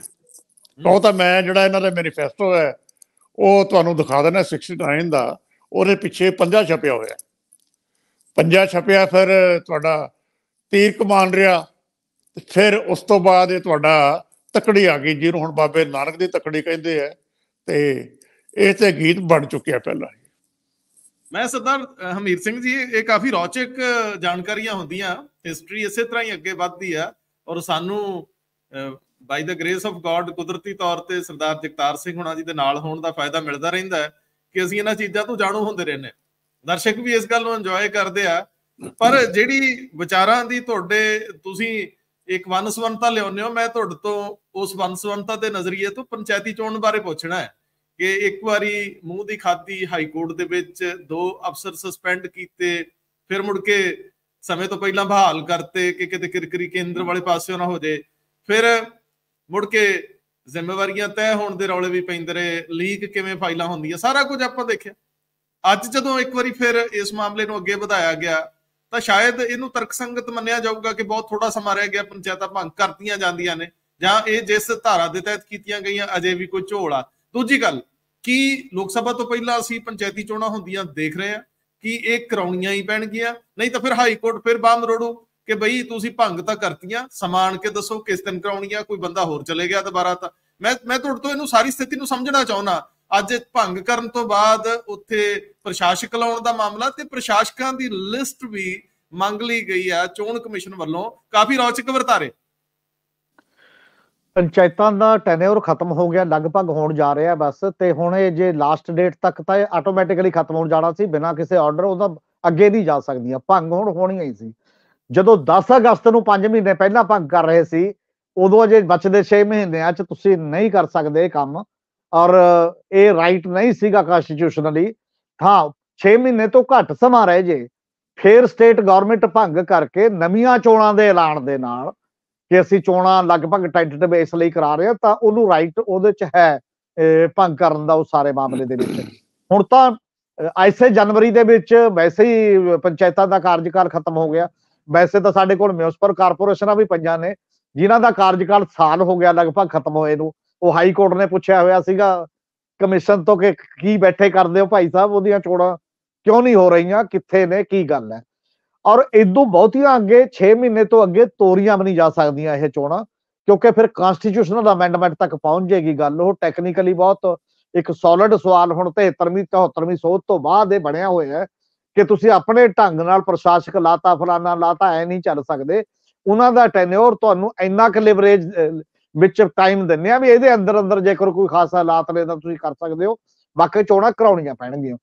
ਬਹੁਤ ਆ ਮੈਂ ਜਿਹੜਾ ਇਹਨਾਂ ਦਾ ਮੈਨੀਫੈਸਟੋ ਹੈ ਉਹ ਤੁਹਾਨੂੰ ਦਿਖਾ ਦੇਣਾ 69 ਦਾ ਉਹਦੇ ਪਿੱਛੇ ਪੰਜਾ ਛਪਿਆ ਹੋਇਆ ਪੰਜਾ ਛਪਿਆ ਫਿਰ ਤੁਹਾਡਾ ਤੀਰ ਕਮਾਨ ਰਿਹਾ ਫਿਰ ਉਸ ਤੋਂ ਬਾਅਦ ਇਹ ਤੁਹਾਡਾ ਤਕੜੀ ਆ ਗਈ ਜਿਹਨੂੰ ਹੁਣ ਬਾਬੇ ਨਾਨਕ ਦੀ ਤਕੜੀ ਕਹਿੰਦੇ ਆ ਤੇ ਇਹ ਤੇ ਗੀਤ ਬਣ ਚੁੱਕਿਆ ਪਹਿਲਾਂ ਮੈਂ ਸਰਦਾਰ ਹਮੀਰ ਸਿੰਘ ਜੀ ਇਹ ਕਾਫੀ ਰੌਚਕ ਜਾਣਕਾਰੀਆਂ ਹੁੰਦੀਆਂ ਹਿਸਟਰੀ ਇਸੇ ਤਰ੍ਹਾਂ ਹੀ ਅੱਗੇ ਵੱਧਦੀ ਆ ਔਰ ਸਾਨੂੰ by the grace of God ਕੁਦਰਤੀ ਤੌਰ ਤੇ ਸਰਦਾਰ ਜਗਤਾਰ ਸਿੰਘ ਹੁਣਾ ਜੀ ਦੇ ਨਾਲ ਹੋਣ ਦਾ ਫਾਇਦਾ ਮਿਲਦਾ ਰਹਿੰਦਾ ਹੈ ਕਿ ਅਸੀਂ ਇਹਨਾਂ ਚੀਜ਼ਾਂ ਤੋਂ ਜਾਣੂ ਹੁੰਦੇ ਰਹਿੰਦੇ ਦਰਸ਼ਕ ਵੀ ਇਸ ਗੱਲ ਨੂੰ ਇੰਜੋਏ ਕਰਦੇ ਆ ਪਰ ਜਿਹੜੀ ਵਿਚਾਰਾਂ ਦੀ ਤੁਹਾਡੇ ਤੁਸੀਂ ਇੱਕ ਵਨਸਵੰਤਾ ਲਿਆਉਂਦੇ ਹੋ ਮੈਂ ਤੁਹਾਡੇ ਤੋਂ ਉਸ ਵਨਸਵੰਤਾ ਦੇ ਨਜ਼ਰੀਏ ਤੋਂ ਪੰਚਾਇਤੀ ਚੋਣ ਬਾਰੇ ਪੁੱਛਣਾ ਹੈ ਕਿ ਇੱਕ ਵਾਰੀ ਮੂੰਹ ਦੀ ਖਾਤੀ ਹਾਈ ਕੋਰਟ ਦੇ ਵਿੱਚ ਦੋ ਅਫਸਰ ਸਸਪੈਂਡ ਕੀਤੇ ਫਿਰ ਮੁੜ ਕੇ ਸਮੇਂ ਤੋਂ ਪਹਿਲਾਂ ਬਹਾਲ ਕਰਤੇ ਕਿ ਕਿਤੇ ਕਿਰਕਰੀ ਕੇਂਦਰ ਵਾਲੇ ਪਾਸੇ ਨਾ ਹੋ ਜੇ ਫਿਰ ਮੁੜ ਕੇ ਜ਼ਿੰਮੇਵਾਰੀਆਂ ਤੈਅ ਹੋਣ ਦੇ ਰੌਲੇ ਵੀ ਪੈਂਦੇ ਰਹੇ ਲੀਕ ਕਿਵੇਂ ਫਾਈਲਾਂ ਹੁੰਦੀਆਂ ਸਾਰਾ ਕੁਝ ਆਪਾਂ ਦੇਖਿਆ ਅੱਜ ਜਦੋਂ ਇੱਕ ਵਾਰੀ ਫਿਰ ਇਸ ਮਾਮਲੇ ਨੂੰ ਅੱਗੇ ਵਧਾਇਆ ਗਿਆ ਤਾਂ ਸ਼ਾਇਦ ਇਹਨੂੰ ਤਰਕਸੰਗਤ ਮੰਨਿਆ ਜਾਊਗਾ ਕਿ ਬਹੁਤ ਥੋੜਾ ਸਮਾਂ ਰਹਿ ਗਿਆ ਪੰਚਾਇਤਾਂ ਭੰਗ ਕਰਤੀਆਂ ਜਾਂਦੀਆਂ ਨੇ ਜਾਂ ਇਹ ਜਿਸ ਧਾਰਾ ਦੇ ਤਹਿਤ ਕੀਤੀਆਂ ਗਈਆਂ ਅਜੇ ਵੀ ਕੋਈ ਝੋਲ ਆ ਦੂਜੀ ਗੱਲ ਕਿ ਲੋਕ ਸਭਾ ਤੋਂ ਪਹਿਲਾਂ ਅਸੀਂ ਪੰਚਾਇਤੀ ਚੋਣਾਂ ਹੁੰਦੀਆਂ ਦੇਖ ਰਹੇ ਆ ਕਿ ਇਹ ਕਰਾਉਣੀਆਂ ਹੀ ਪੈਣਗੀਆਂ ਨਹੀਂ ਤਾਂ ਫਿਰ ਹਾਈ ਕੋਰਟ ਫਿਰ ਬੰਦ ਰੋੜੂ ਕਿ ਬਈ ਤੁਸੀਂ ਭੰਗ ਤਾਂ ਕਰਤੀਆਂ ਸਮਾਨ ਕੇ ਦੱਸੋ ਕਿਸ ਦਿਨ ਕਰਾਉਣੀਆਂ ਕੋਈ ਬੰਦਾ ਹੋਰ ਚਲੇ ਗਿਆ ਦੁਬਾਰਾ ਤਾਂ ਮੈਂ ਮੈਂ ਤੁਹਾਡੇ ਤੋਂ ਇਹਨੂੰ ਸਾਰੀ ਸਥਿਤੀ ਨੂੰ ਸਮਝਣਾ ਚਾਹੁੰਦਾ ਅੱਜ ਭੰਗ ਕਰਨ ਤੋਂ ਬਾਅਦ ਉੱਥੇ ਪ੍ਰਸ਼ਾਸਕ ਲਾਉਣ ਦਾ ਮਾਮਲਾ ਤੇ ਪ੍ਰਸ਼ਾਸਕਾਂ ਦੀ ਲਿਸਟ ਵੀ ਮੰਗ ਲਈ ਗਈ ਆ ਚੋਣ ਕਮਿਸ਼ਨ ਵੱਲੋਂ ਕਾਫੀ ਰੌਚਕ ਵਰਤਾਰੇ ਪੰਚਾਇਤਾਂ ਦਾ ਟੈਨਿਓਰ ਖਤਮ ਹੋ ਗਿਆ ਲਗਭਗ ਹੋਣ ਜਾ ਰਿਹਾ ਬਸ ਤੇ ਹੁਣ ਇਹ ਜੇ ਲਾਸਟ ਡੇਟ ਤੱਕ ਤਾਂ ਇਹ ਆਟੋਮੈਟਿਕਲੀ ਖਤਮ ਹੋਣ ਜਾਣਾ ਸੀ ਬਿਨਾਂ ਕਿਸੇ ਆਰਡਰ ਉਹਦਾ ਅੱਗੇ ਨਹੀਂ ਜਾ ਸਕਦੀਆਂ ਭੰਗ ਹੋਣ ਹੋਣੀ ਹੀ ਸੀ ਜਦੋਂ 10 ਅਗਸਤ ਨੂੰ 5 ਮਹੀਨੇ ਪਹਿਲਾਂ ਭੰਗ ਕਰ ਰਹੇ ਸੀ ਉਦੋਂ ਅਜੇ ਬਚਦੇ 6 ਆ 'ਚ ਤੁਸੀਂ ਨਹੀਂ ਕਰ ਸਕਦੇ ਇਹ ਕੰਮ ਔਰ ਇਹ ਰਾਈਟ ਨਹੀਂ ਸੀਗਾ ਕਨਸਟੀਟਿਊਸ਼ਨਲੀ ਹਾਂ 6 ਮਹੀਨੇ ਤੋਂ ਘੱਟ ਸਮਾਂ ਰਹਿ ਜੇ ਫੇਰ ਸਟੇਟ ਗਵਰਨਮੈਂਟ ਭੰਗ ਕਰਕੇ ਨਵੀਆਂ ਚੋਣਾਂ ਦੇ ਐਲਾਨ ਦੇ ਨਾਲ ਕਿ ਅਸੀਂ ਚੋਣਾਂ ਲਗਭਗ ਟੈਂਟੇਟਿਵ ਇਸ ਲਈ ਕਰਾ ਰਹੇ ਹਾਂ ਤਾਂ ਉਹਨੂੰ ਰਾਈਟ ਉਹਦੇ ਚ ਹੈ ਭੰਗ ਕਰਨ ਦਾ ਉਹ ਸਾਰੇ ਮਾਮਲੇ ਦੇ ਵਿੱਚ ਹੁਣ ਤਾਂ ਐਸੇ ਜਨਵਰੀ ਦੇ ਵਿੱਚ ਵੈਸੇ ਹੀ ਪੰਚਾਇਤਾਂ ਦਾ ਕਾਰਜਕਾਲ ਖਤਮ ਹੋ ਗਿਆ ਵੈਸੇ ਤਾਂ ਸਾਡੇ ਕੋਲ ਮਿਊਨਿਸਪਲ ਕਾਰਪੋਰੇਸ਼ਨਾਂ ਵੀ ਪੰਜਾਂ ਨੇ ਜਿਨ੍ਹਾਂ ਦਾ ਕਾਰਜਕਾਲ ਸਾਲ ਹੋ ਗਿਆ ਲਗਭਗ ਖਤਮ ਹੋਏ ਨੂੰ ਉਹ ਹਾਈ ਕੋਰਟ ਨੇ ਪੁੱਛਿਆ ਹੋਇਆ ਸੀਗਾ ਕਮਿਸ਼ਨ ਤੋਂ ਕਿ ਕੀ ਬੈਠੇ ਕਰਦੇ ਹੋ ਭਾਈ ਸਾਹਿਬ ਉਹਦੀਆਂ ਚੋੜਾਂ ਕਿਉਂ ਨਹੀਂ ਹੋ ਰਹੀਆਂ ਕਿੱਥੇ ਨੇ ਕੀ ਗੱਲ ਹੈ ਔਰ ਇਦੋਂ ਬਹੁਤੀਆਂ ਅੱਗੇ 6 ਮਹੀਨੇ ਤੋਂ ਅੱਗੇ ਤੋਰੀਆਂ ਵੀ ਨਹੀਂ ਜਾ ਸਕਦੀਆਂ ਇਹ ਚੋਣਾਂ ਕਿਉਂਕਿ ਫਿਰ ਕਨਸਟੀਟਿਊਸ਼ਨਲ ਅਮੈਂਡਮੈਂਟ ਤੱਕ ਪਹੁੰਚ ਜੇਗੀ ਗੱਲ ਉਹ ਟੈਕਨੀਕਲੀ ਬਹੁਤ ਇੱਕ ਸੋਲਿਡ ਸਵਾਲ ਹੁਣ 73ਵੀਂ 74ਵੀਂ ਸੋਧ ਤੋਂ ਬਾਅਦ ਇਹ ਬਣਿਆ ਹੋਇਆ ਹੈ ਕਿ ਤੁਸੀਂ ਆਪਣੇ ਢੰਗ ਨਾਲ ਪ੍ਰਸ਼ਾਸਕ ਲਾਤਾ ਫਲਾਨਾ ਲਾਤਾ ਐ ਨਹੀਂ ਚੱਲ ਸਕਦੇ ਉਹਨਾਂ ਦਾ ਟੈਨਿਓਰ ਤੁਹਾਨੂੰ ਇੰਨਾ ਕਿ ਲਿਵਰੇਜ ਵਿੱਚ ਟਾਈਮ ਦਿੰਨੇ ਆ ਵੀ ਇਹਦੇ ਅੰਦਰ ਅੰਦਰ ਜੇਕਰ ਕੋਈ ਖਾਸ ਹਾਲਾਤ ਨੇ ਤਾਂ ਤੁਸੀਂ ਕਰ ਸਕਦੇ ਹੋ ਬਾਕੀ ਚੋਣਾਂ ਕਰਾਉਣੀਆਂ ਪੈਣਗੀਆਂ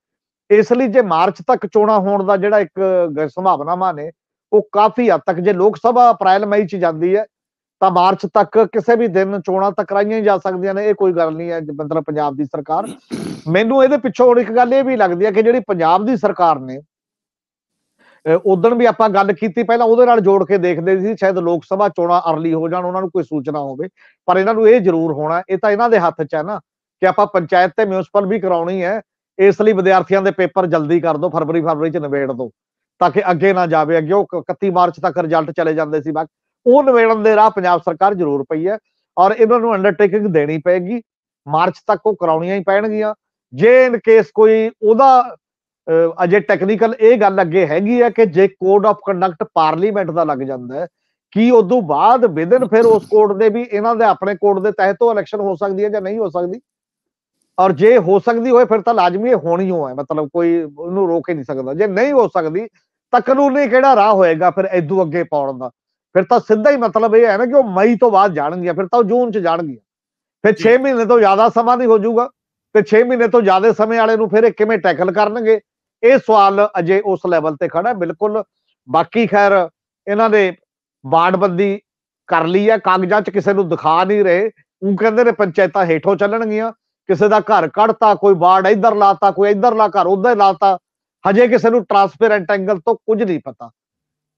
ਇਸ ਲਈ ਜੇ ਮਾਰਚ ਤੱਕ ਚੋਣਾਂ ਹੋਣ ਦਾ ਜਿਹੜਾ ਇੱਕ ਸੰਭਾਵਨਾਵਾਂ ਨੇ ਉਹ ਕਾਫੀ ਹੱਦ ਤੱਕ ਜੇ ਲੋਕ ਸਭਾ ਅਪ੍ਰੈਲ ਮਈ ਚ ਜਾਂਦੀ ਹੈ ਤਾਂ ਮਾਰਚ ਤੱਕ ਕਿਸੇ ਵੀ ਦਿਨ ਚੋਣਾਂ ਕਰਾਈਆਂ ਜਾ ਸਕਦੀਆਂ ਨੇ ਇਹ ਕੋਈ ਗੱਲ ਨਹੀਂ ਹੈ ਮਤਲਬ ਪੰਜਾਬ ਦੀ ਸਰਕਾਰ ਮੈਨੂੰ ਇਹਦੇ ਪਿੱਛੋਂ ਇੱਕ ਗੱਲ ਇਹ ਵੀ ਲੱਗਦੀ ਹੈ ਕਿ ਜਿਹੜੀ ਪੰਜਾਬ ਦੀ ਸਰਕਾਰ ਨੇ ਉਦੋਂ ਵੀ ਆਪਾਂ ਗੱਲ ਕੀਤੀ ਪਹਿਲਾਂ ਉਹਦੇ ਨਾਲ ਜੋੜ ਕੇ ਦੇਖਦੇ ਸੀ ਸ਼ਾਇਦ ਲੋਕ ਸਭਾ ਚੋਣਾਂ ਅਰਲੀ ਹੋ ਜਾਣ ਉਹਨਾਂ ਨੂੰ ਕੋਈ ਸੂਚਨਾ ਹੋਵੇ ਪਰ ਇਹਨਾਂ ਨੂੰ ਇਹ ਜ਼ਰੂਰ ਹੋਣਾ ਇਹ ਤਾਂ ਇਹਨਾਂ ਦੇ ਹੱਥ 'ਚ ਹੈ ਨਾ ਕਿ ਆਪਾਂ ਪੰਚਾਇਤ ਤੇ ਮਿਊਂਸਪਲ ਵੀ ਕਰਾਉਣੀ ਹੈ ਇਸ ਲਈ ਵਿਦਿਆਰਥੀਆਂ ਦੇ ਪੇਪਰ ਜਲਦੀ ਕਰ ਦਿਓ ਫਰਵਰੀ ਫਰਵਰੀ 'ਚ ਨਿਬੇੜ ਦਿਓ ਤਾਂ ਕਿ ਅੱਗੇ ਨਾ ਜਾਵੇ ਅੱਗੇ ਉਹ 31 ਮਾਰਚ ਤੱਕ ਰਿਜ਼ਲਟ ਚਲੇ ਜਾਂਦੇ ਸੀ ਬਾਕੀ ਉਹ ਨਿਬੇੜਨ ਦੇ ਰਾਹ ਪੰਜਾਬ ਸਰਕਾਰ ਜ਼ਰੂਰ ਪਈ ਹੈ ਔਰ ਇਹਨਾਂ ਨੂੰ ਅੰਡਰਟੇਕਿੰਗ ਦੇਣੀ ਪੈਗੀ ਮਾਰਚ ਤੱਕ ਉਹ ਕਰਾਉਣੀਆਂ ਹੀ ਪੈਣਗੀਆਂ ਜੇ ਇਨ ਕੇਸ ਕੋਈ ਉਹਦਾ ਅਜੇ ਟੈਕਨੀਕਲ ਇਹ ਗੱਲ ਅੱਗੇ ਹੈਗੀ ਆ ਕਿ ਜੇ ਕੋਡ ਆਫ ਕੰਡਕਟ ਪਾਰਲੀਮੈਂਟ ਦਾ ਲੱਗ ਜਾਂਦਾ ਹੈ ਕੀ ਤੋਂ ਬਾਅਦ ਵਿਦਨ ਫਿਰ ਉਸ ਕੋਡ ਦੇ ਵੀ ਇਹਨਾਂ ਦੇ ਆਪਣੇ ਕੋਡ ਦੇ ਤਹਿਤ ਉਹ ਇਲੈਕਸ਼ਨ ਹੋ ਸਕਦੀ ਹੈ ਜਾਂ ਨਹੀਂ ਹੋ ਸਕਦੀ ਔਰ ਜੇ ਹੋ ਸਕਦੀ ਹੋਏ ਫਿਰ ਤਾਂ ਲਾਜ਼ਮੀ ਹੋਣੀ ਹੋਏ ਮਤਲਬ ਕੋਈ ਉਹਨੂੰ ਰੋਕ ਹੀ ਨਹੀਂ ਸਕਦਾ ਜੇ ਨਹੀਂ ਹੋ ਸਕਦੀ ਤਾਂ ਕਾਨੂੰਨੀ ਕਿਹੜਾ ਰਾਹ ਹੋਏਗਾ ਫਿਰ ਐਦੂ ਅੱਗੇ ਪਾਉਣ ਦਾ ਫਿਰ ਤਾਂ ਸਿੱਧਾ ਹੀ ਮਤਲਬ ਇਹ ਹੈ ਨਾ ਕਿ ਉਹ ਮਈ ਤੋਂ ਬਾਅਦ ਜਾਣਗੀਆਂ ਫਿਰ ਤਾਂ ਉਹ ਜੂਨ ਚ ਜਾਣਗੀਆਂ ਫਿਰ 6 ਮਹੀਨੇ ਤੋਂ ਜ਼ਿਆਦਾ ਸਮਾਂ ਨਹੀਂ ਹੋ ਜਾਊਗਾ ਤੇ 6 ਮਹੀਨੇ ਤੋਂ ਜ਼ਿਆਦਾ ਸਮੇਂ ਵਾਲੇ ਨੂੰ ਫਿਰ ਇਹ ਕਿਵੇਂ ਟੈਕਲ ਕਰਨਗੇ ਇਹ ਸਵਾਲ ਅਜੇ ਉਸ ਲੈਵਲ ਤੇ ਖੜਾ ਹੈ ਬਿਲਕੁਲ ਬਾਕੀ ਖੈਰ ਇਹਨਾਂ ਦੇ ਬਾੜਬੰਦੀ ਕਰ ਲਈ ਹੈ ਕਾਗਜ਼ਾਂ 'ਚ ਕਿਸੇ ਨੂੰ ਦਿਖਾ ਨਹੀਂ ਰਹੇ ਉਹ ਕਹਿੰਦੇ ਨੇ ਪੰਚਾਇਤਾਂ ਹੇਠੋਂ ਚੱਲਣਗੀਆਂ ਕਿਸੇ ਦਾ ਘਰ ਕੱਢਤਾ ਕੋਈ ਬਾੜ ਇੱਧਰ ਲਾਤਾ ਕੋਈ ਇੱਧਰ ਲਾ ਘਰ ਉੱਧਰ ਲਾਤਾ ਹਜੇ ਕਿਸੇ ਨੂੰ ਟ੍ਰਾਂਸਪੇਰੈਂਟ ਐਂਗਲ ਤੋਂ ਕੁਝ ਨਹੀਂ ਪਤਾ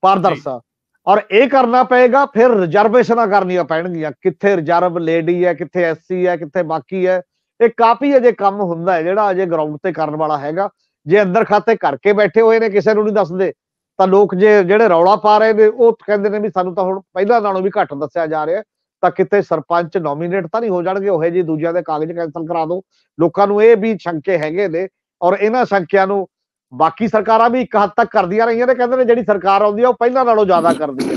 ਪਾਰਦਰਸ਼ਾ ਔਰ ਇਹ ਕਰਨਾ ਪਏਗਾ ਫਿਰ ਰਿਜ਼ਰਵੇਸ਼ਨਾਂ ਕਰਨੀਆਂ ਪੈਣਗੀਆਂ ਕਿੱਥੇ ਰਿਜ਼ਰਵ ਲੇਡੀ ਹੈ ਕਿੱਥੇ ਐਸਸੀ ਹੈ ਕਿੱਥੇ ਬਾਕੀ ਹੈ ਇਹ ਕਾਫੀ ਅਜੇ ਕੰਮ ਹੁੰਦਾ ਹੈ ਜਿਹੜਾ ਅਜੇ ਗਰਾਊਂਡ ਤੇ ਕਰਨ ਵਾਲਾ ਹੈਗਾ ਜੇ ਅੰਦਰ ਖਾਤੇ ਕਰਕੇ ਬੈਠੇ ਹੋਏ ਨੇ ਕਿਸੇ ਨੂੰ ਨਹੀਂ ਦੱਸਦੇ ਤਾਂ ਲੋਕ ਜੇ ਜਿਹੜੇ ਰੌਲਾ ਪਾ ਰਹੇ ਨੇ ਉਹ ਕਹਿੰਦੇ ਨੇ ਵੀ ਸਾਨੂੰ ਤਾਂ ਹੁਣ ਪਹਿਲਾਂ ਨਾਲੋਂ ਵੀ ਘੱਟ ਦੱਸਿਆ ਜਾ ਰਿਹਾ ਤਾਂ ਕਿਤੇ ਸਰਪੰਚ ਨੋਮੀਨੇਟ ਤਾਂ ਨਹੀਂ ਹੋ ਜਾਣਗੇ ਉਹ ਜੀ ਦੂਜਿਆਂ ਦੇ ਕਾਗਜ਼ ਕੈਨਸਲ ਕਰਾ ਦੋ ਲੋਕਾਂ ਨੂੰ ਇਹ ਵੀ ਸ਼ੰਕੇ ਹੈਗੇ ਨੇ ਔਰ ਇਹਨਾਂ ਸ਼ੰਕਿਆਂ ਨੂੰ ਬਾਕੀ ਸਰਕਾਰਾਂ ਵੀ ਇੱਕ ਹੱਦ ਤੱਕ ਕਰਦੀਆਂ ਰਹੀਆਂ ਨੇ ਕਹਿੰਦੇ ਨੇ ਜਿਹੜੀ ਸਰਕਾਰ ਆਉਂਦੀ ਆ ਉਹ ਪਹਿਲਾਂ ਨਾਲੋਂ ਜ਼ਿਆਦਾ ਕਰਦੀ ਹੈ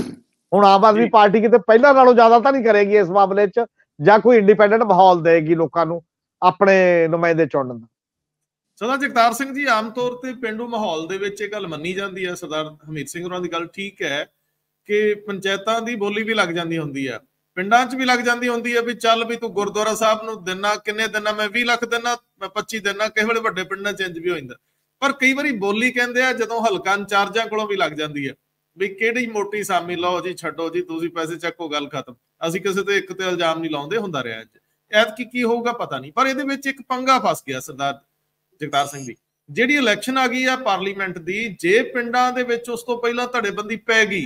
ਹੁਣ ਆਮ ਆਦਮੀ ਪਾਰਟੀ ਕਿਤੇ ਪਹਿਲਾਂ ਨਾਲੋਂ ਜ਼ਿਆਦਾ ਤਾਂ ਨਹੀਂ ਕਰੇਗੀ ਇਸ ਮਾਮਲੇ 'ਚ ਜਾਂ ਕੋਈ ਇੰਡੀਪੈਂਡੈਂਟ ਮਾਹੌਲ ਦੇਗੀ ਲੋਕਾਂ ਨੂੰ ਆਪਣੇ ਨੁਮਾਇੰਦੇ ਚੁਣਨ ਦਾ ਸਰਦਾਰ ਜਗਤਾਰ ਸਿੰਘ ਜੀ ਆਮ ਤੌਰ ਤੇ ਪਿੰਡੂ ਮਾਹੌਲ ਦੇ ਵਿੱਚ ਇਹ ਗੱਲ ਮੰਨੀ ਜਾਂਦੀ ਹੈ ਸਰਦਾਰ ਹਮੀਦ ਸਿੰਘ ਹੋਰਾਂ ਦੀ ਗੱਲ ਠੀਕ ਹੈ ਕਿ ਪੰਚਾਇਤਾਂ ਦੀ ਬੋਲੀ ਵੀ ਲੱਗ ਜਾਂਦੀ ਹੁੰਦੀ ਆ ਪਿੰਡਾਂ 'ਚ ਵੀ ਲੱਗ ਜਾਂਦੀ ਹੁੰਦੀ ਆ ਵੀ ਚੱਲ ਵੀ ਤੂੰ ਗੁਰਦੁਆਰਾ ਸਾਹਿਬ ਨੂੰ ਦਿੰਨਾ ਕਿੰਨੇ ਦਿੰਨਾ ਮੈਂ 20 ਲੱਖ ਦਿੰਨਾ ਮੈਂ 25 ਦਿੰਨਾ ਕਿਸੇ ਵੇਲੇ ਵੱਡੇ ਪਿੰਡਾਂ 'ਚ ਇੰਜ ਵੀ ਹੋ ਜਾਂਦਾ ਪਰ ਕਈ ਵਾਰੀ ਬੋਲੀ ਕਹਿੰਦੇ ਆ ਜਦੋਂ ਹਲਕਾ ਇੰਚਾਰਜਾਂ ਕੋਲੋਂ ਵੀ ਲੱਗ ਜਾਂਦੀ ਆ ਵੀ ਕਿਹੜੀ ਮੋਟੀ ਸਾਮੀ ਲਾਓ ਜੀ ਛੱਡੋ ਜੀ ਤੁਸੀਂ ਪੈਸੇ ਚੱਕੋ ਗੱਲ ਖਤਮ ਅਸੀਂ ਕਿਸੇ ਤੇ ਇੱਕ ਤੇ ਇਲਜ਼ਾਮ ਨਹੀਂ ਲਾਉਂਦੇ ਹੁੰਦਾ ਰਿਹਾ ਐਤ ਕੀ ਕੀ ਹੋਊਗਾ ਪਤਾ ਨਹੀਂ ਪਰ ਇਹਦੇ ਵਿੱਚ ਇੱਕ ਪੰਗਾ ਫਸ ਗਿਆ ਸਰਦਾਰ ਜਗਤਾਰ ਸਿੰਘ ਦੀ ਜਿਹੜੀ ਇਲੈਕਸ਼ਨ ਆ ਗਈ ਆ ਪਾਰਲੀਮੈਂਟ ਦੀ ਜੇ ਪਿੰਡਾਂ ਦੇ ਵਿੱਚ ਉਸ ਤੋਂ ਪਹਿਲਾਂ ਧੜੇਬੰਦੀ ਪੈ ਗਈ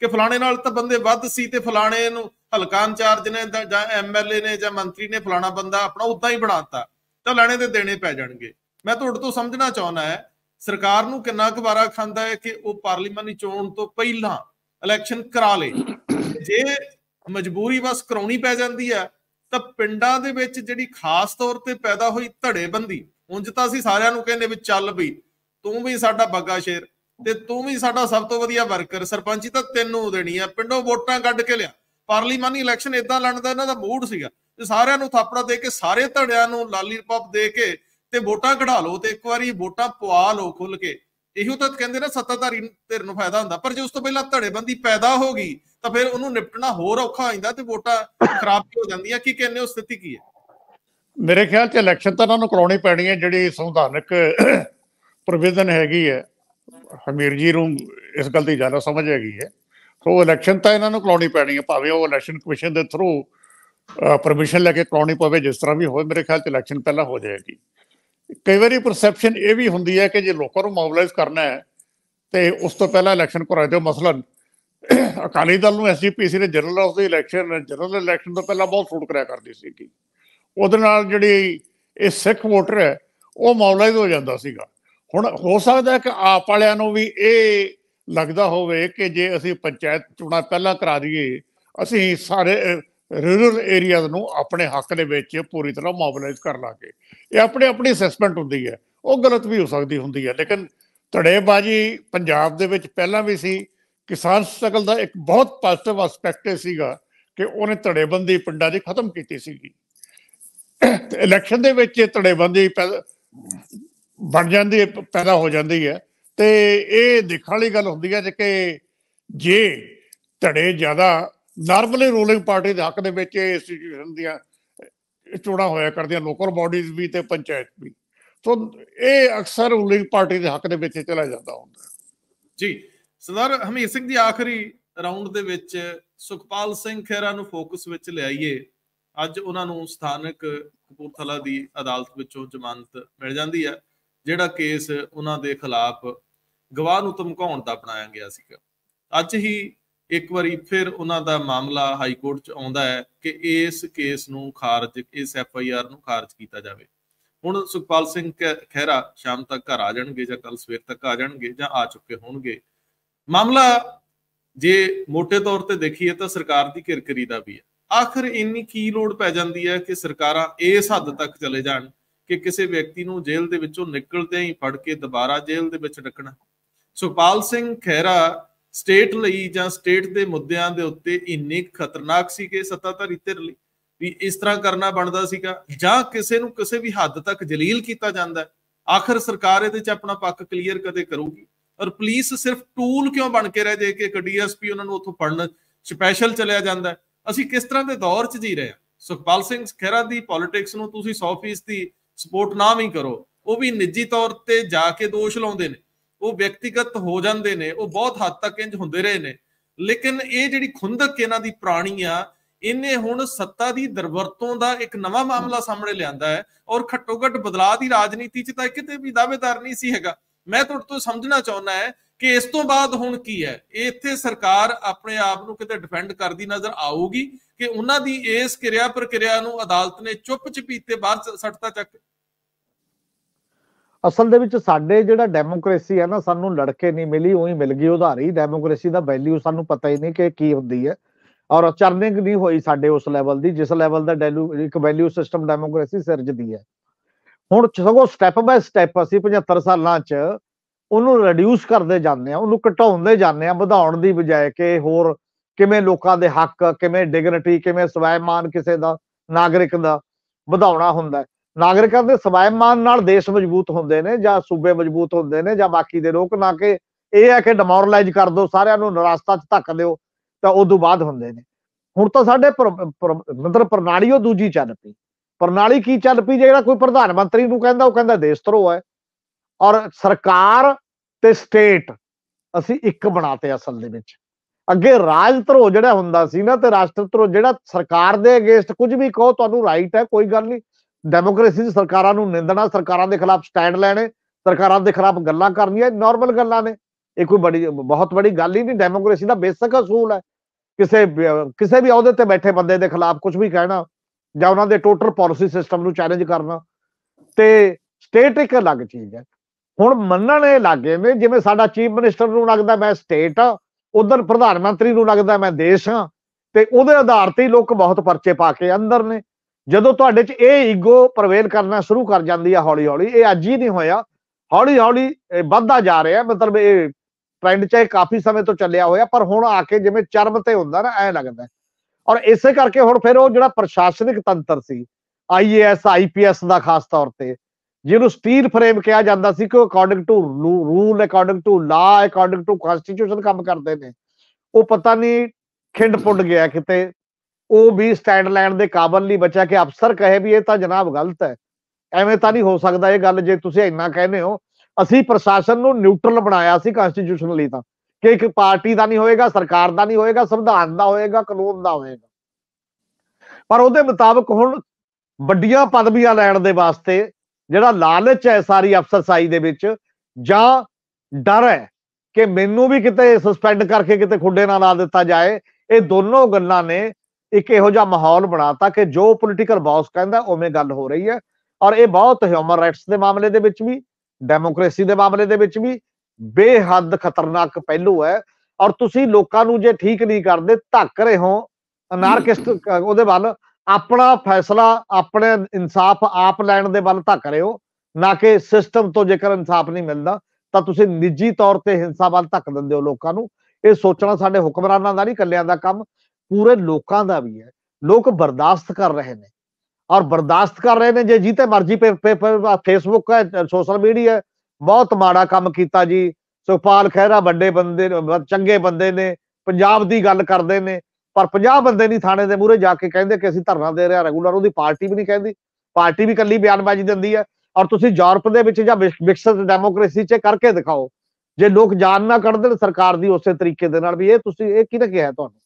ਕਿ ਫਲਾਣੇ ਨਾਲ ਤਾਂ ਬੰਦੇ ਵੱਧ ਸੀ ਤੇ ਫਲਾਣੇ ਨੂੰ ਹਲਕਾ ਇੰਚਾਰਜ ਨੇ ਜਾਂ ਐਮਐਲਏ ਨੇ ਜਾਂ ਮੰਤਰੀ ਨੇ ਫਲਾਣਾ ਬੰਦਾ ਆਪਣਾ ਉਦਾਂ ਹੀ ਬਣਾਤਾ ਤਾਂ ਲੈਣੇ ਤੇ ਦੇਣੇ ਪੈ ਜਾਣਗੇ ਮੈਂ ਤੁਹਾਡੇ ਤੋਂ ਸਮਝਣਾ ਚਾਹੁੰਦਾ ਹੈ ਸਰਕਾਰ ਨੂੰ ਕਿੰਨਾ ਕਵਾਰਾ ਖਾਂਦਾ ਹੈ ਕਿ ਉਹ ਪਾਰਲੀਮਾਨੀ ਚੋਣ ਤੋਂ ਪਹਿਲਾਂ ਇਲੈਕਸ਼ਨ ਕਰਾ ਲੇ ਜੇ ਮਜਬੂਰੀ ਬਸ ਕਰਾਉਣੀ ਪੈ ਜਾਂਦੀ ਹੈ ਤਾਂ ਪਿੰਡਾਂ ਦੇ ਵਿੱਚ ਜਿਹੜੀ ਖਾਸ ਤੌਰ ਤੇ ਪੈਦਾ ਹੋਈ ਧੜੇਬੰਦੀ ਉਂਝ ਤਾਂ ਅਸੀਂ ਸਾਰਿਆਂ ਨੂੰ ਕਹਿੰਦੇ ਵੀ ਚੱਲ ਵੀ ਤੂੰ ਵੀ ਸਾਡਾ ਬੱਗਾ ਸ਼ੇਰ ਤੇ ਤੂੰ ਵੀ ਸਾਡਾ ਸਭ ਤੋਂ ਵਧੀਆ ਵਰਕਰ ਸਰਪੰਚੀ ਤਾਂ ਤੈਨੂੰ ਦੇਣੀ ਆ ਪਿੰਡੋਂ ਵੋਟਾਂ ਕੱਢ ਕੇ ਲਿਆ ਪਾਰਲੀਮਾਨੀ ਇਲੈਕਸ਼ਨ ਇਦਾਂ ਲੜਨ ਦਾ ਇਹਨਾਂ ਦਾ ਮੂਡ ਸੀਗਾ ਤੇ ਸਾਰਿਆਂ ਨੂੰ ਥਾਪੜਾ ਦੇ ਕੇ ਸਾਰੇ ਧੜਿਆਂ ਨੂੰ ਲਾਲੀਪੌਪ ਦੇ ਕੇ ਤੇ ਵੋਟਾਂ ਕਢਾ ਲਓ ਤੇ ਇੱਕ ਵਾਰੀ ਵੋਟਾਂ ਪਵਾ ਲਓ ਖੁੱਲ ਕੇ ਇਹੋ ਤਾਂ ਕਹਿੰਦੇ ਨੇ ਸੱਤਾਧਾਰੀ ਧਿਰ ਨੂੰ ਫਾਇਦਾ ਹੁੰਦਾ ਪਰ ਜੇ ਉਸ ਤੋਂ ਪਹਿਲਾਂ ਧੜੇਬੰਦੀ ਪੈਦਾ ਹੋ ਗਈ ਤਾਂ ਫਿਰ ਉਹਨੂੰ ਨਿਪਟਣਾ ਹੋਰ ਔਖਾ ਹੋ ਜਾਂਦਾ ਤੇ ਵੋਟਾਂ ਖਰਾਬ ਹੋ ਜਾਂਦੀਆਂ ਕੀ ਕਹਿੰਦੇ ਉਹ ਸਥਿਤੀ ਕੀ ਹੈ ਮੇਰੇ ਖਿਆਲ 'ਚ ਇਲੈਕਸ਼ਨ ਤਾਂ ਉਹਨਾਂ ਨੂੰ ਕਰਾਉਣੀ ਪੈਣੀ ਹੈ ਜਿਹੜੀ ਸੰਵਿਧਾਨਕ ਪ੍ਰੋਵੀਜ਼ਨ ਹੈਗੀ ਹੈ ਹਮੀਰ ਜੀ ਨੂੰ ਇਸ ਗੱਲ ਦੀ ਜ਼ਿਆਦਾ ਸਮਝ ਹੈਗੀ ਹੈ ਸੋ ਇਲੈਕਸ਼ਨ ਤਾਂ ਇਹਨਾਂ ਨੂੰ ਕਰਾਉਣੀ ਪੈਣੀ ਹੈ ਭਾਵੇਂ ਉਹ ਇਲੈਕਸ਼ਨ ਕਮਿਸ਼ਨ ਦੇ ਥਰੂ ਪਰਮਿਸ਼ਨ ਲੈ ਕੇ ਕਰਾਉਣੀ ਪਵੇ ਜਿਸ ਤਰ੍ਹਾਂ ਵੀ ਹੋਵੇ ਮੇਰੇ ਖਿਆਲ 'ਚ ਇਲੈਕਸ਼ਨ ਪਹਿਲਾਂ ਹੋ ਜਾਏਗੀ ਕਈ ਵਾਰੀ ਪਰਸੈਪਸ਼ਨ ਇਹ ਵੀ ਹੁੰਦੀ ਹੈ ਕਿ ਜੇ ਲੋਕਾਂ ਨੂੰ ਮੋਬਿਲਾਈਜ਼ ਕਰਨਾ ਹੈ ਤੇ ਉਸ ਤੋਂ ਪਹਿਲਾਂ ਇਲੈਕਸ਼ਨ ਕਰਾ ਦਿਓ ਮਸਲਨ ਅਕਾਲੀ ਦਲ ਨੂੰ ਐਸਜੀਪੀਸੀ ਨੇ ਜਨਰਲ ਹਾਊਸ ਦੀ ਇਲੈਕਸ਼ਨ ਜਨਰਲ ਇਲੈਕਸ਼ਨ ਤੋਂ ਪਹਿਲਾਂ ਬਹੁਤ ਸੂਟ ਕਰਿਆ ਕਰਦੀ ਸੀ ਕਿ ਉਹਦੇ ਨਾਲ ਜਿਹੜੀ ਇਹ ਸਿੱਖ ਵੋਟਰ ਹੈ ਉਹ ਮੌਲਾਇਦ ਹੋ ਜਾਂਦਾ ਸੀਗਾ ਹੁਣ ਹੋ ਸਕਦਾ ਕਿ ਆਪ ਵਾਲਿਆਂ ਨੂੰ ਵੀ ਇਹ ਲੱਗਦਾ ਹੋਵੇ ਕਿ ਜੇ ਅਸੀਂ ਪੰਚਾਇਤ ਚੋਣਾਂ ਪਹਿਲਾਂ ਕਰਾ ਦਈਏ ਅਸੀਂ ਸਾਰੇ ਰੂਰਲ ਏਰੀਆਜ਼ ਨੂੰ ਆਪਣੇ ਹੱਕ ਦੇ ਵਿੱਚ ਪੂਰੀ ਤਰ੍ਹਾਂ ਮੋਬਿਲਾਈਜ਼ ਕਰ ਲਾਂਗੇ ਇਹ ਆਪਣੇ ਆਪਣੀ ਅਸੈਸਮੈਂਟ ਹੁੰਦੀ ਹੈ ਉਹ ਗਲਤ ਵੀ ਹੋ ਸਕਦੀ ਹੁੰਦੀ ਹੈ ਲੇਕਿਨ ਧੜੇਬਾਜੀ ਪੰਜਾਬ ਦੇ ਵਿੱਚ ਪਹਿਲਾਂ ਵੀ ਸੀ ਕਿਸਾਨ ਸਕਲ ਦਾ ਇੱਕ ਬਹੁਤ ਪੋਜ਼ਿਟਿਵ ਐਸਪੈਕਟ ਸੀਗਾ ਕਿ ਉਹਨੇ ਧੜੇਬੰਦੀ ਪਿੰਡਾਂ ਦੀ ਖਤਮ ਕੀਤੀ ਸੀਗੀ ਇਲੈਕਸ਼ਨ ਦੇ ਵਿੱਚ ਇਹ ਧੜੇਬੰਦੀ ਬਣ ਜਾਂਦੀ ਹੈ ਪੈਦਾ ਹੋ ਜਾਂਦੀ ਹੈ ਤੇ ਇਹ ਦੇਖਣ ਵਾਲੀ ਗੱਲ ਹੁੰਦੀ ਹੈ ਕਿ ਜੇ ਧੜੇ ਜ਼ਿਆਦਾ ਨਾਰਮਲੀ ਰੂਲਿੰਗ ਪਾਰਟੀ ਦੇ ਹੱਕ ਦੇ ਵਿੱਚ ਇਹ ਇੰਸਟੀਟਿਊਸ਼ਨ ਦੀਆਂ ਚੋੜਾ ਹੋਇਆ ਕਰਦੀਆਂ ਲੋਕਲ ਬਾਡੀਜ਼ ਵੀ ਤੇ ਪੰਚਾਇਤ ਵੀ ਸੋ ਇਹ ਅਕਸਰ ਰੂਲਿੰਗ ਪਾਰਟੀ ਦੇ ਹੱਕ ਦੇ ਵਿੱਚ ਚਲਾ ਜਾਂਦਾ ਹੁੰਦਾ ਜੀ ਸਰਦਾਰ ਹਮੀਰ ਸਿੰਘ ਦੀ ਆਖਰੀ ਰਾਉਂਡ ਦੇ ਵਿੱਚ ਸੁਖਪਾਲ ਸਿੰਘ ਖੇਰਾ ਨੂੰ ਫੋਕਸ ਵਿੱਚ ਲਿਆਈਏ ਅੱਜ ਉਹਨਾਂ ਨੂੰ ਸਥਾਨਕ ਕਪੂਰਥਲਾ ਦੀ ਅਦਾਲਤ ਵਿੱਚੋਂ ਜ਼ਮਾਨਤ ਮਿਲ ਜਾਂਦੀ ਹੈ ਜਿਹੜਾ ਕੇਸ ਉਹਨਾਂ ਦੇ ਖਿਲਾਫ ਗਵਾਹ ਨੂੰ ਧਮਕਾਉਣ ਦਾ ਬਣਾਇਆ ਗਿਆ ਸੀਗਾ ਅੱਜ ਹੀ ਇੱਕ ਵਾਰੀ ਫਿਰ ਉਹਨਾਂ ਦਾ ਮਾਮਲਾ ਹਾਈ ਕੋਰਟ 'ਚ ਆਉਂਦਾ ਹੈ ਕਿ ਇਸ ਕੇਸ ਨੂੰ ਖਾਰਜ ਇਸ ਐਫ ਆਈ ਆਰ ਨੂੰ ਖਾਰਜ ਕੀਤਾ ਜਾਵੇ ਹੁਣ ਸੁਖਪਾਲ ਸਿੰਘ ਖਹਿਰਾ ਸ਼ਾਮ ਤੱਕ ਘਰ ਆ ਜਾਣਗੇ ਜਾਂ ਕੱਲ ਸਵੇਰ ਤੱਕ ਆ ਜਾਣਗੇ ਜਾਂ ਆ ਚੁੱਕੇ ਹੋਣਗੇ ਮਾਮਲਾ ਜੇ ਮੋٹے ਤੌਰ ਤੇ ਦੇਖੀਏ ਤਾਂ ਸਰਕਾਰ ਦੀ ਕਿਰਕਰੀ ਦਾ ਵੀ ਹੈ ਆਖਰ ਇੰਨੀ ਕੀ ਲੋੜ ਪੈ ਜਾਂਦੀ ਹੈ ਕਿ ਸਰਕਾਰਾਂ ਇਸ ਹੱਦ ਤੱਕ ਚਲੇ ਜਾਣ ਕਿ ਕਿਸੇ ਵਿਅਕਤੀ ਨੂੰ ਜੇਲ੍ਹ ਦੇ ਵਿੱਚੋਂ ਨਿਕਲਦੇ ਹੀ ਫੜ ਕੇ ਦੁਬਾਰਾ ਜੇਲ੍ਹ ਦੇ ਵਿੱਚ ਰੱਖਣਾ ਸੁਪਾਲ ਸਿੰਘ ਖਹਿਰਾ ਸਟੇਟ ਲਈ ਜਾਂ ਸਟੇਟ ਦੇ ਮੁੱਦਿਆਂ ਦੇ ਉੱਤੇ ਇੰਨੇ ਖਤਰਨਾਕ ਸੀ ਕਿ ਸੱਤਾਧਾਰੀ ਧਿਰ ਲਈ ਵੀ ਇਸ ਤਰ੍ਹਾਂ ਕਰਨਾ ਬਣਦਾ ਸੀਗਾ ਜਾਂ ਕਿਸੇ ਨੂੰ ਕਿਸੇ ਵੀ ਹੱਦ ਤੱਕ ਜਲੀਲ ਕੀਤਾ ਜਾਂਦਾ ਆਖਰ ਸਰਕਾਰ ਇਹਦੇ 'ਚ ਆਪਣਾ ਪੱਕ ਕਲੀਅਰ ਕਦੇ ਕਰੂਗੀ ਔਰ ਪੁਲਿਸ ਸਿਰਫ ਟੂਲ ਕਿਉਂ ਬਣ ਕੇ ਰਹਿ ਜੇ ਕਿ ਇੱਕ ਡੀਐਸਪੀ ਉਹਨਾਂ ਨੂੰ ਉੱਥੋਂ ਫੜਨ ਸਪੈਸ਼ਲ ਚਲਿਆ ਜਾਂਦਾ ਅਸੀਂ ਕਿਸ ਤਰ੍ਹਾਂ ਦੇ ਦੌਰ 'ਚ ਜੀ ਰਹੇ ਹਾਂ ਸੁਖਪਾਲ ਸਿੰਘ ਖਹਿਰਾ ਦੀ ਪੋਲਿਟਿਕਸ ਨੂੰ ਤੁਸੀਂ 100% ਦੀ ਸਪੋਰਟ ਨਾ ਵੀ ਕਰੋ ਉਹ ਵੀ ਨਿੱਜੀ ਤੌਰ ਤੇ ਜਾ ਕੇ ਦੋਸ਼ ਲਾਉਂਦੇ ਨੇ ਉਹ ਵਿਅਕਤੀਗਤ ਹੋ ਜਾਂਦੇ ਨੇ ਉਹ ਬਹੁਤ ਹੱਦ ਤੱਕ ਇੰਜ ਹੁੰਦੇ ਰਹੇ ਨੇ ਲੇਕਿਨ ਇਹ ਜਿਹੜੀ ਖੁੰਦਕ ਇਹਨਾਂ ਦੀ ਪ੍ਰਾਣੀ ਆ ਇਹਨੇ ਹੁਣ ਸੱਤਾ ਦੀ ਦਰਵਰਤੋਂ ਦਾ ਇੱਕ ਨਵਾਂ ਮਾਮਲਾ ਸਾਹਮਣੇ ਲਿਆਂਦਾ ਹੈ ਔਰ ਖੱਟੋ ਘੱਟ ਬਦਲਾਅ ਦੀ ਰਾਜਨੀਤੀ 'ਚ ਤਾਂ ਕਿਤੇ ਵੀ ਦਾਅਵੇਦਾਰ ਨਹੀਂ ਸੀ ਹੈਗਾ ਮੈਂ ਤੁਹਾਡੇ ਤੋਂ ਸਮਝਣਾ ਚਾਹੁੰਦਾ ਹੈ ਕਿ ਇਸ ਤੋਂ ਬਾਅਦ ਹੁਣ ਕੀ ਹੈ ਇੱਥੇ ਸਰਕਾਰ ਆਪਣੇ ਆਪ ਨੂੰ ਕਿਤੇ ਡਿਫੈਂਡ ਕਰਦੀ ਨਜ਼ਰ ਆਊਗੀ ਕਿ ਉਹਨਾਂ ਦੀ ਇਸ ਕਿਰਿਆ ਪ੍ਰਕਿਰਿਆ ਨੂੰ ਅਦਾਲਤ ਨੇ ਚੁੱਪ ਚਪੀਤੇ ਬਾਹਰ ਸੱਟਤਾ ਚੱਕ ਅਸਲ ਦੇ ਵਿੱਚ ਸਾਡੇ ਜਿਹੜਾ ਡੈਮੋਕ੍ਰੇਸੀ ਹੈ ਨਾ ਸਾਨੂੰ ਲੜਕੇ ਨਹੀਂ ਮਿਲੀ ਉਹੀ ਮਿਲ ਗਈ ਉਧਾਰੀ ਡੈਮੋਕ੍ਰੇਸੀ ਦਾ ਵੈਲਿਊ ਸਾਨੂੰ ਪਤਾ ਹੀ ਨਹੀਂ ਕਿ ਕੀ ਹੁੰਦੀ ਹੈ ਔਰ ਚਰਨਿੰਗ ਨਹੀਂ ਹੋਈ ਸਾਡੇ ਉਸ ਲੈਵਲ ਦੀ ਜਿਸ ਲੈਵਲ ਦਾ ਇੱਕ ਵੈਲਿਊ ਸਿਸਟਮ ਡੈਮੋਕ੍ਰੇਸੀ ਸਿਰਜਦੀ ਹੈ ਹੁਣ ਸਗੋਂ ਸਟੈਪ ਬਾਈ ਸਟੈਪ ਅਸੀਂ 75 ਸਾਲਾਂ 'ਚ ਉਹਨੂੰ ਰਿਡਿਊਸ ਕਰਦੇ ਜਾਂਦੇ ਆ ਉਹਨੂੰ ਘਟਾਉਂਦੇ ਜਾਂਦੇ ਆ ਵਧਾਉਣ ਦੀ ਬਜਾਏ ਕਿ ਹੋਰ ਕਿਵੇਂ ਲੋਕਾਂ ਦੇ ਹੱਕ ਕਿਵੇਂ ਡਿਗਨਿਟੀ ਕਿਵੇਂ ਸਵੈਮਾਨ ਕਿਸੇ ਦਾ ਨਾਗਰਿਕ ਦਾ ਵਧਾਉਣਾ ਹੁੰਦਾ ਨਾਗਰਿਕਾਂ ਦੇ ਸਵੈਮਾਨ ਨਾਲ ਦੇਸ਼ ਮਜ਼ਬੂਤ ਹੁੰਦੇ ਨੇ ਜਾਂ ਸੂਬੇ ਮਜ਼ਬੂਤ ਹੁੰਦੇ ਨੇ ਜਾਂ ਬਾਕੀ ਦੇ ਲੋਕ ਨਾ ਕਿ ਇਹ ਹੈ ਕਿ ਡਿਮੋਰਲਾਈਜ਼ ਕਰ ਦਿਓ ਸਾਰਿਆਂ ਨੂੰ ਨਰਾਸਤਾ 'ਚ ਧੱਕ ਦਿਓ ਤਾਂ ਉਦੋਂ ਬਾਅਦ ਹੁੰਦੇ ਨੇ ਹੁਣ ਤਾਂ ਸਾਡੇ ਮਤਲਬ ਪ੍ਰਣਾਲੀ ਉਹ ਦੂਜੀ ਚੱਲ ਪਈ ਪ੍ਰਣਾਲੀ ਕੀ ਚੱਲ ਪਈ ਜਿਹੜਾ ਕੋਈ ਪ੍ਰਧਾਨ ਮੰਤਰੀ ਨੂੰ ਕਹਿੰਦਾ ਉਹ ਕਹਿੰਦਾ ਦੇਸ਼ ਧਰੋ ਹੈ ਔਰ ਸਰਕਾਰ ਤੇ ਸਟੇਟ ਅਸੀਂ ਇੱਕ ਬਣਾਤੇ ਅਸਲ ਦੇ ਵਿੱਚ ਅੱਗੇ ਰਾਜ ਧਰੋ ਜਿਹੜਾ ਹੁੰਦਾ ਸੀ ਨਾ ਤੇ ਰਾਸ਼ਟਰ ਧਰੋ ਜਿਹੜਾ ਸਰਕਾਰ ਦੇ ਅਗੇਂਸਟ ਕੁਝ ਵੀ ਕਹੋ ਤੁਹਾਨੂੰ ਰਾਈਟ ਹੈ ਕੋਈ ਗੱਲ ਨਹੀਂ ਡੈਮੋਕ੍ਰੇਸੀ ਦੀ ਸਰਕਾਰਾਂ ਨੂੰ ਨਿੰਦਣਾ ਸਰਕਾਰਾਂ ਦੇ ਖਿਲਾਫ ਸਟੈਂਡ ਲੈਣੇ ਸਰਕਾਰਾਂ ਦੇ ਖਿਲਾਫ ਗੱਲਾਂ ਕਰਨੀਆਂ ਨਾਰਮਲ ਗੱਲਾਂ ਨੇ ਇਹ ਕੋਈ ਬੜੀ ਬਹੁਤ ਬੜੀ ਗੱਲ ਹੀ ਨਹੀਂ ਡੈਮੋਕ੍ਰੇਸੀ ਦਾ ਬੇਸਿਕ ਅਸੂਲ ਹੈ ਕਿਸੇ ਕਿਸੇ ਵੀ ਅਹੁਦੇ ਤੇ ਬੈਠੇ ਬੰਦੇ ਦੇ ਖਿਲਾਫ ਕੁਝ ਵੀ ਕਹਿਣਾ ਜਾਂ ਉਹਨਾਂ ਦੇ ਟੋਟਲ ਪਾਲਿਸੀ ਸਿਸਟਮ ਨੂੰ ਚੈਲੰਜ ਕਰਨਾ ਤੇ ਸਟੇਟ ਇੱਕ ਅਲੱਗ ਚੀਜ਼ ਹੈ ਹੁਣ ਮੰਨਣੇ ਲੱਗੇ ਨੇ ਜਿਵੇਂ ਸਾਡਾ ਚੀਫ ਮਿਨਿਸਟਰ ਨੂੰ ਲੱਗਦਾ ਮੈਂ ਸਟੇਟ ਆ ਉਧਰ ਪ੍ਰਧਾਨ ਮੰਤਰੀ ਨੂੰ ਲੱਗਦਾ ਮੈਂ ਦੇਸ਼ ਆ ਤੇ ਉਹਦੇ ਆਧਾਰ ਤੇ ਲੋਕ ਬਹੁਤ ਪਰਚੇ ਪਾ ਕੇ ਅੰਦਰ ਨੇ ਜਦੋਂ ਤੁਹਾਡੇ 'ਚ ਇਹ ਈਗੋ ਪ੍ਰਵੇਲ ਕਰਨਾ ਸ਼ੁਰੂ ਕਰ ਜਾਂਦੀ ਆ ਹੌਲੀ-ਹੌਲੀ ਇਹ ਅੱਜ ਹੀ ਨਹੀਂ ਹੋਇਆ ਹੌਲੀ-ਹੌਲੀ ਵੱਧਦਾ ਜਾ ਰਿਹਾ ਮਤਲਬ ਇਹ ਟ੍ਰੈਂਡ ਚਾਹੇ ਕਾਫੀ ਸਮੇਂ ਤੋਂ ਚੱਲਿਆ ਹੋਇਆ ਪਰ ਹੁਣ ਆ ਕੇ ਜਿਵੇਂ ਚਰਮ ਤੇ ਹੁੰਦਾ ਨਾ ਐ ਲੱਗਦਾ ਔਰ ਇਸੇ ਕਰਕੇ ਹੁਣ ਫਿਰ ਉਹ ਜਿਹੜਾ ਪ੍ਰਸ਼ਾਸਨਿਕ ਤੰਤਰ ਸੀ ਆਈਏਐਸ ਆਈਪੀਐਸ ਦਾ ਖਾਸ ਤੌਰ ਤੇ ਜਿਹਨੂੰ ਸਟੀਲ ਫਰੇਮ ਕਿਹਾ ਜਾਂਦਾ ਸੀ ਕਿ according to rule according to law according to constitution ਕੰਮ ਕਰਦੇ ਨੇ ਉਹ ਪਤਾ ਨਹੀਂ ਖਿੰਡ ਪੁੱਟ ਗਿਆ ਕਿਤੇ ਉਹ ਵੀ ਸਟੈਂਡ ਲੈਣ ਦੇ ਕਾਬਲ ਨਹੀਂ ਬਚਿਆ ਕਿ ਅਫਸਰ ਕਹੇ ਵੀ ਇਹ ਤਾਂ ਜਨਾਬ ਗਲਤ ਹੈ ਐਵੇਂ ਤਾਂ ਨਹੀਂ ਹੋ ਸਕਦਾ ਇਹ ਗੱਲ ਜੇ ਤੁਸੀਂ ਇੰਨਾ ਕਹਿੰਦੇ ਹੋ ਅਸੀਂ ਪ੍ਰਸ਼ਾਸਨ ਨੂੰ ਨਿਊਟਰਲ ਬਣਾਇਆ ਸੀ ਕਨਸਟੀਟਿਊਸ਼ਨਲੀ ਤਾਂ ਕਿ ਇੱਕ ਪਾਰਟੀ ਦਾ ਨਹੀਂ ਹੋਏਗਾ ਸਰਕਾਰ ਦਾ ਨਹੀਂ ਹੋਏਗਾ ਸੰਵਿਧਾਨ ਦਾ ਹੋਏਗਾ ਕਾਨੂੰਨ ਦਾ ਹੋਏਗਾ ਪਰ ਉਹਦੇ ਮੁਤਾਬਕ ਹੁਣ ਵੱਡੀਆਂ ਪਦਵੀਆਂ ਲੈਣ ਦੇ ਵਾਸਤੇ ਜਿਹੜਾ ਲਾਲਚ ਹੈ ਸਾਰੀ ਅਫਸਰਸਾਈ ਦੇ ਵਿੱਚ ਜਾਂ ਡਰ ਹੈ ਕਿ ਮੈਨੂੰ ਵੀ ਕਿਤੇ ਸਸਪੈਂਡ ਕਰਕੇ ਕਿਤੇ ਖੁੱਡੇ ਨਾਲ ਲਾ ਦਿੱਤਾ ਜਾਏ ਇਹ ਦੋਨੋਂ ਗੱਲਾਂ ਨੇ ਇੱਕ ਇਹੋ ਜਿਹਾ ਮਾਹੌਲ ਬਣਾਤਾ ਕਿ ਜੋ ਪੋਲੀਟੀਕਲ ਬੌਸ ਕਹਿੰਦਾ ਉਵੇਂ ਗੱਲ ਹੋ ਰਹੀ ਹੈ ਔਰ ਇਹ ਬਹੁਤ ਹਿਊਮਨ ਰਾਈਟਸ ਦੇ ਮਾਮਲੇ ਦੇ ਵਿੱਚ ਵੀ ਡੈਮੋਕ੍ਰੇਸੀ ਦੇ ਮਾਮਲੇ ਦੇ ਵਿੱਚ ਵੀ ਬੇਹੱਦ ਖਤਰਨਾਕ ਪਹਿਲੂ ਹੈ ਔਰ ਤੁਸੀਂ ਲੋਕਾਂ ਨੂੰ ਜੇ ਠੀਕ ਨਹੀਂ ਕਰਦੇ ਧੱਕ ਰਹੇ ਹੋ ਅਨਾਰਕਿਸਟ ਉਹਦੇ ਵੱਲ ਆਪਣਾ ਫੈਸਲਾ ਆਪਣੇ ਇਨਸਾਫ ਆਪ ਲੈਣ ਦੇ ਵੱਲ ਧੱਕ ਰਹੇ ਹੋ ਨਾ ਕਿ ਸਿਸਟਮ ਤੋਂ ਜੇਕਰ ਇਨਸਾਫ ਨਹੀਂ ਮਿਲਦਾ ਤਾਂ ਤੁਸੀਂ ਨਿੱਜੀ ਤੌਰ ਤੇ ਹਿੰਸਾ ਵੱਲ ਧੱਕ ਦਿੰਦੇ ਹੋ ਲੋਕਾਂ ਨੂੰ ਇਹ ਸੋਚਣਾ ਸਾਡੇ ਹੁਕਮਰਾਨਾਂ ਦਾ ਨਹੀਂ ਕੱਲਿਆਂ ਦਾ ਕੰਮ ਪੂਰੇ ਲੋਕਾਂ ਦਾ ਵੀ ਹੈ ਲੋਕ ਬਰਦਾਸ਼ਤ ਕਰ ਰਹੇ ਨੇ ਔਰ ਬਰਦਾਸ਼ਤ ਕਰ ਰਹੇ ਨੇ ਜੇ ਜੀਤੇ ਮਰਜ਼ੀ ਫੇਸਬੁੱਕ ਹੈ ਸੋਸ਼ਲ ਮੀਡੀਆ ਬਹੁਤ ਮਾੜਾ ਕੰਮ ਕੀਤਾ ਜੀ ਸੁਖਪਾਲ ਖਹਿਰਾ ਵੱਡੇ ਬੰਦੇ ਚੰਗੇ ਬੰਦੇ ਨੇ ਪੰਜਾਬ ਦੀ ਗੱਲ ਕਰਦੇ ਨੇ ਪਰ 50 ਬੰਦੇ ਨਹੀਂ ਥਾਣੇ ਦੇ ਮੂਹਰੇ ਜਾ ਕੇ ਕਹਿੰਦੇ ਕਿ ਅਸੀਂ ਧਰਨਾ ਦੇ ਰਿਹਾ ਰੈਗੂਲਰ ਉਹਦੀ ਪਾਰਟੀ ਵੀ ਨਹੀਂ ਕਹਿੰਦੀ ਪਾਰਟੀ ਵੀ ਕੱਲੀ ਬਿਆਨਬਾਜ਼ੀ ਦਿੰਦੀ ਹੈ ਔਰ ਤੁਸੀਂ ਯੂਰਪ ਦੇ ਵਿੱਚ ਜਾਂ ਵਿਕਸਿਤ ਡੈਮੋਕ੍ਰੇਸੀ 'ਚ ਕਰਕੇ ਦਿਖਾਓ ਜੇ ਲੋਕ ਜਾਨ ਨਾ ਕੱਢ ਦੇਣ ਸਰਕਾਰ ਦੀ ਉਸੇ ਤਰੀਕੇ ਦੇ ਨਾਲ ਵੀ ਇਹ ਤੁਸੀਂ ਇਹ ਕਿਹਦਾ ਕਿਹਾ ਤੁਹਾਨੂੰ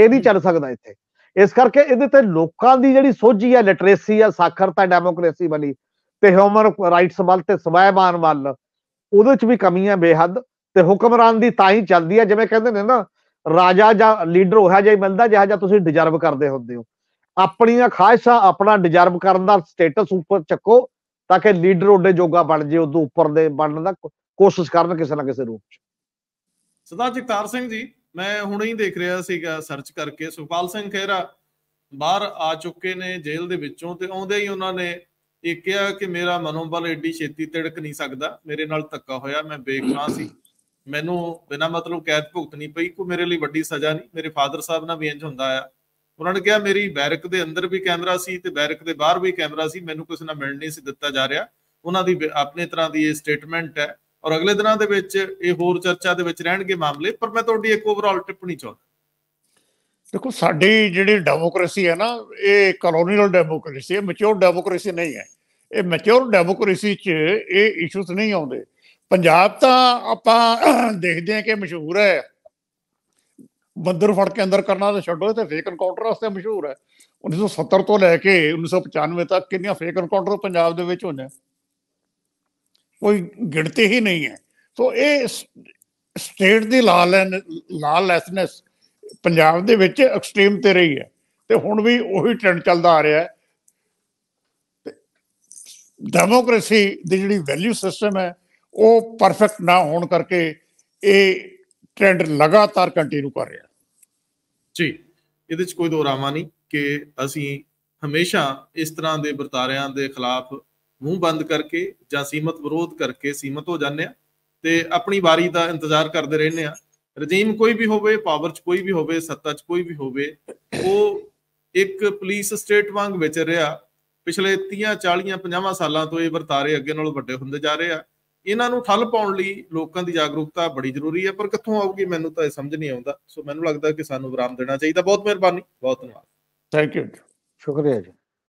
ਇਹ ਨਹੀਂ ਚੱਲ ਸਕਦਾ ਇੱਥੇ ਇਸ ਕਰਕੇ ਇਹਦੇ ਤੇ ਲੋਕਾਂ ਦੀ ਜਿਹੜੀ ਸੋਝੀ ਹੈ ਲਿਟਰੇਸੀ ਹੈ ਸਾਖਰਤਾ ਡੈਮੋਕ੍ਰੇਸੀ ਵਾਲੀ ਤੇ ਹਿਊਮਨ ਰਾਈਟਸ ਵੱਲ ਤੇ ਸਵੈਮਾਨ ਵੱਲ ਉਹਦੇ 'ਚ ਵੀ ਕਮੀਆਂ ਬੇਹੱਦ ਤੇ ਹੁਕਮਰਾਨ ਦੀ ਤਾਂ ਹੀ ਚੱਲਦੀ ਹੈ ਜਿਵੇਂ ਕਹਿੰਦੇ ਨੇ ਨਾ ਰਾਜਾ ਜਾਂ ਲੀਡਰ ਹੋਇਆ ਜਿਹਾ ਮਿਲਦਾ ਜਿਹਾ ਜਿਹਾ ਤੁਸੀਂ ਡਿਜ਼ਰਵ ਕਰਦੇ ਹੁੰਦੇ ਹੋ ਆਪਣੀਆਂ ਖਾਹਿਸ਼ਾਂ ਆਪਣਾ ਡਿਜ਼ਰਵ ਕਰਨ ਦਾ ਸਟੇਟਸ ਉੱਪਰ ਚੱਕੋ ਤਾਂ ਕਿ ਲੀਡਰ ਉਹਦੇ ਜੋਗਾ ਬਣ ਜੇ ਉਦੋਂ ਉੱਪਰ ਦੇ ਬਣਨ ਦਾ ਕੋਸ਼ਿਸ਼ ਕਰਨ ਕਿਸੇ ਨਾ ਕਿਸੇ ਰੂਪ ਚ ਸਦਾ ਜਗਤਾਰ ਸਿੰਘ ਜੀ ਮੈਂ ਹੁਣੇ ਹੀ ਦੇਖ ਰਿਹਾ ਸੀਗਾ ਸਰਚ ਕਰਕੇ ਸੁਖਪਾਲ ਸਿੰਘ ਖੇਰਾ ਬਾਹਰ ਆ ਚੁੱਕੇ ਨੇ ਜੇਲ੍ਹ ਦੇ ਵਿੱਚੋਂ ਤੇ ਆਉਂਦੇ ਹੀ ਉਹਨਾਂ ਨੇ ਇਹ ਕਿਹਾ ਕਿ ਮੇਰਾ ਮਨੋਬਲ ਏਡੀ ਛੇਤੀ ਤਿੜਕ ਨਹੀਂ ਸਕਦਾ ਮੇਰੇ ਨਾਲ ਧੱਕਾ ਹੋਇਆ ਮੈਂ ਬੇਗੁਨਾਹ ਸੀ ਮੈਨੂੰ ਬਿਨਾ ਮਤਲਬ ਕੈਦ ਭੁਗਤਣੀ ਪਈ ਕੋ ਮੇਰੇ ਲਈ ਵੱਡੀ ਸਜ਼ਾ ਨਹੀਂ ਮੇਰੇ ਫਾਦਰ ਸਾਹਿਬ ਨਾਲ ਵੀ ਇੰਜ ਹੁੰਦਾ ਆ ਉਹਨਾਂ ਨੇ ਕਿਹਾ ਮੇਰੀ ਬੈਰਕ ਦੇ ਅੰਦਰ ਵੀ ਕੈਮਰਾ ਸੀ ਤੇ ਬੈਰਕ ਦੇ ਬਾਹਰ ਵੀ ਕੈਮਰਾ ਸੀ ਮੈਨੂੰ ਕਿਸੇ ਨਾਲ ਮਿਲਣ ਨਹੀਂ ਸੀ ਦਿੱਤਾ ਜਾ ਰਿਹਾ ਉਹਨਾਂ ਦੀ ਆਪਣੇ ਤਰ੍ਹਾਂ ਦੀ ਇਹ ਸਟੇਟਮੈਂਟ ਹੈ ਔਰ ਅਗਲੇ ਦਿਨਾਂ ਦੇ ਵਿੱਚ ਇਹ ਹੋਰ ਚਰਚਾ ਦੇ ਵਿੱਚ ਰਹਿਣਗੇ ਮਾਮਲੇ ਪਰ ਮੈਂ ਤੁਹਾਡੀ ਇੱਕ ਓਵਰਆਲ ਟਿੱਪਣੀ ਚਾਹੁੰਦਾ ਦੇਖੋ ਸਾਡੀ ਜਿਹੜੀ ਡੈਮੋਕ੍ਰੇਸੀ ਹੈ ਨਾ ਇਹ ਕਲੋਨੀਅਲ ਡੈਮੋਕ੍ਰੇਸੀ ਹੈ ਮੈਚੁਰ ਡੈਮੋਕ੍ਰੇਸੀ ਨਹੀਂ ਹੈ ਇਹ ਮੈਚੁਰ ਡੈਮੋਕ੍ਰੇਸੀ 'ਚ ਇਹ ਇਸ਼ੂਸ ਨਹੀਂ ਆਉਂਦੇ ਪੰਜਾਬ ਤਾਂ ਆਪਾਂ ਦੇਖਦੇ ਆ ਕਿ ਮਸ਼ਹੂਰ ਹੈ ਬੰਦਰ ਫੜ ਕੇ ਅੰਦਰ ਕਰਨਾ ਤਾਂ ਛੱਡੋ ਤੇ ਫੇਕ ਐਨਕਾਊਂਟਰ ਵਾਸਤੇ ਮਸ਼ਹੂਰ ਹੈ 1970 ਤੋਂ ਲੈ ਕੇ 1995 ਤੱਕ ਕਿੰਨੀਆਂ ਫੇਕ ਐਨਕਾਊਂਟਰ ਪੰਜਾਬ ਦੇ ਵਿੱਚ ਹੋਣੇ ਕੋਈ ਗਿਣਤੀ ਹੀ ਨਹੀਂ ਹੈ ਸੋ ਇਹ ਸਟੇਟ ਦੀ ਲਾਲ ਲੈਸਨੈਸ ਪੰਜਾਬ ਦੇ ਵਿੱਚ ਐਕਸਟ੍ਰੀਮ ਤੇ ਰਹੀ ਹੈ ਤੇ ਹੁਣ ਵੀ ਉਹੀ ਟ੍ਰੈਂਡ ਚੱਲਦਾ ਆ ਰਿਹਾ ਹੈ ਡੈਮੋਕ੍ਰੇਸੀ ਦੀ ਜਿਹੜੀ ਵੈਲਿਊ ਸਿਸਟਮ ਹੈ ਉਹ ਪਰਫੈਕਟ ਨਾ ਹੋਣ ਕਰਕੇ ਇਹ ਟ੍ਰੈਂਡ ਲਗਾਤਾਰ ਕੰਟੀਨਿਊ ਕਰ ਰਿਹਾ ਜੀ ਇਹਦੇ ਚ ਕੋਈ ਦੋਰਾਵਾ ਨਹੀਂ ਕਿ ਅਸੀਂ ਹਮੇਸ਼ਾ ਇਸ ਤਰ੍ਹਾਂ ਦੇ ਵਰਤਾਰਿਆਂ ਦੇ ਖਿਲਾਫ ਮੂੰਹ ਬੰਦ ਕਰਕੇ ਜਾਂ ਸੀਮਤ ਵਿਰੋਧ ਕਰਕੇ ਸੀਮਤ ਹੋ ਜਾਂਦੇ ਆ ਤੇ ਆਪਣੀ ਵਾਰੀ ਦਾ ਇੰਤਜ਼ਾਰ ਕਰਦੇ ਰਹਿੰਦੇ ਆ ਰਜੀਮ ਕੋਈ ਵੀ ਹੋਵੇ ਪਾਵਰ 'ਚ ਕੋਈ ਵੀ ਹੋਵੇ ਸੱਤਾ 'ਚ ਕੋਈ ਵੀ ਹੋਵੇ ਉਹ ਇੱਕ ਪੁਲਿਸ ਸਟੇਟ ਵਾਂਗ ਵਿਚਰ ਰਿਹਾ ਪਿਛਲੇ 30 40 50 ਸਾਲਾਂ ਤੋਂ ਇਹ ਵਰਤਾਰੇ ਅੱਗੇ ਨਾਲੋਂ ਵੱਡੇ ਹੁੰਦੇ ਜਾ ਰਹੇ ਆ ਇਹਨਾਂ ਨੂੰ ਠੱਲ ਪਾਉਣ ਲਈ ਲੋਕਾਂ ਦੀ ਜਾਗਰੂਕਤਾ ਬੜੀ ਜ਼ਰੂਰੀ ਹੈ ਪਰ ਕਿੱਥੋਂ ਆਊਗੀ ਮੈਨੂੰ ਤਾਂ ਇਹ ਸਮਝ ਨਹੀਂ ਆਉਂਦਾ ਸੋ ਮੈਨੂੰ ਲੱਗਦਾ ਕਿ ਸਾਨੂੰ ਵਿਰਾਮ ਦੇਣਾ ਚਾਹੀਦਾ ਬਹੁਤ ਮਿਹਰਬਾਨੀ ਬਹੁਤ ਧੰਨਵਾਦ ਥੈਂਕ ਯੂ ਸ਼ੁਕਰੀਆ ਜੀ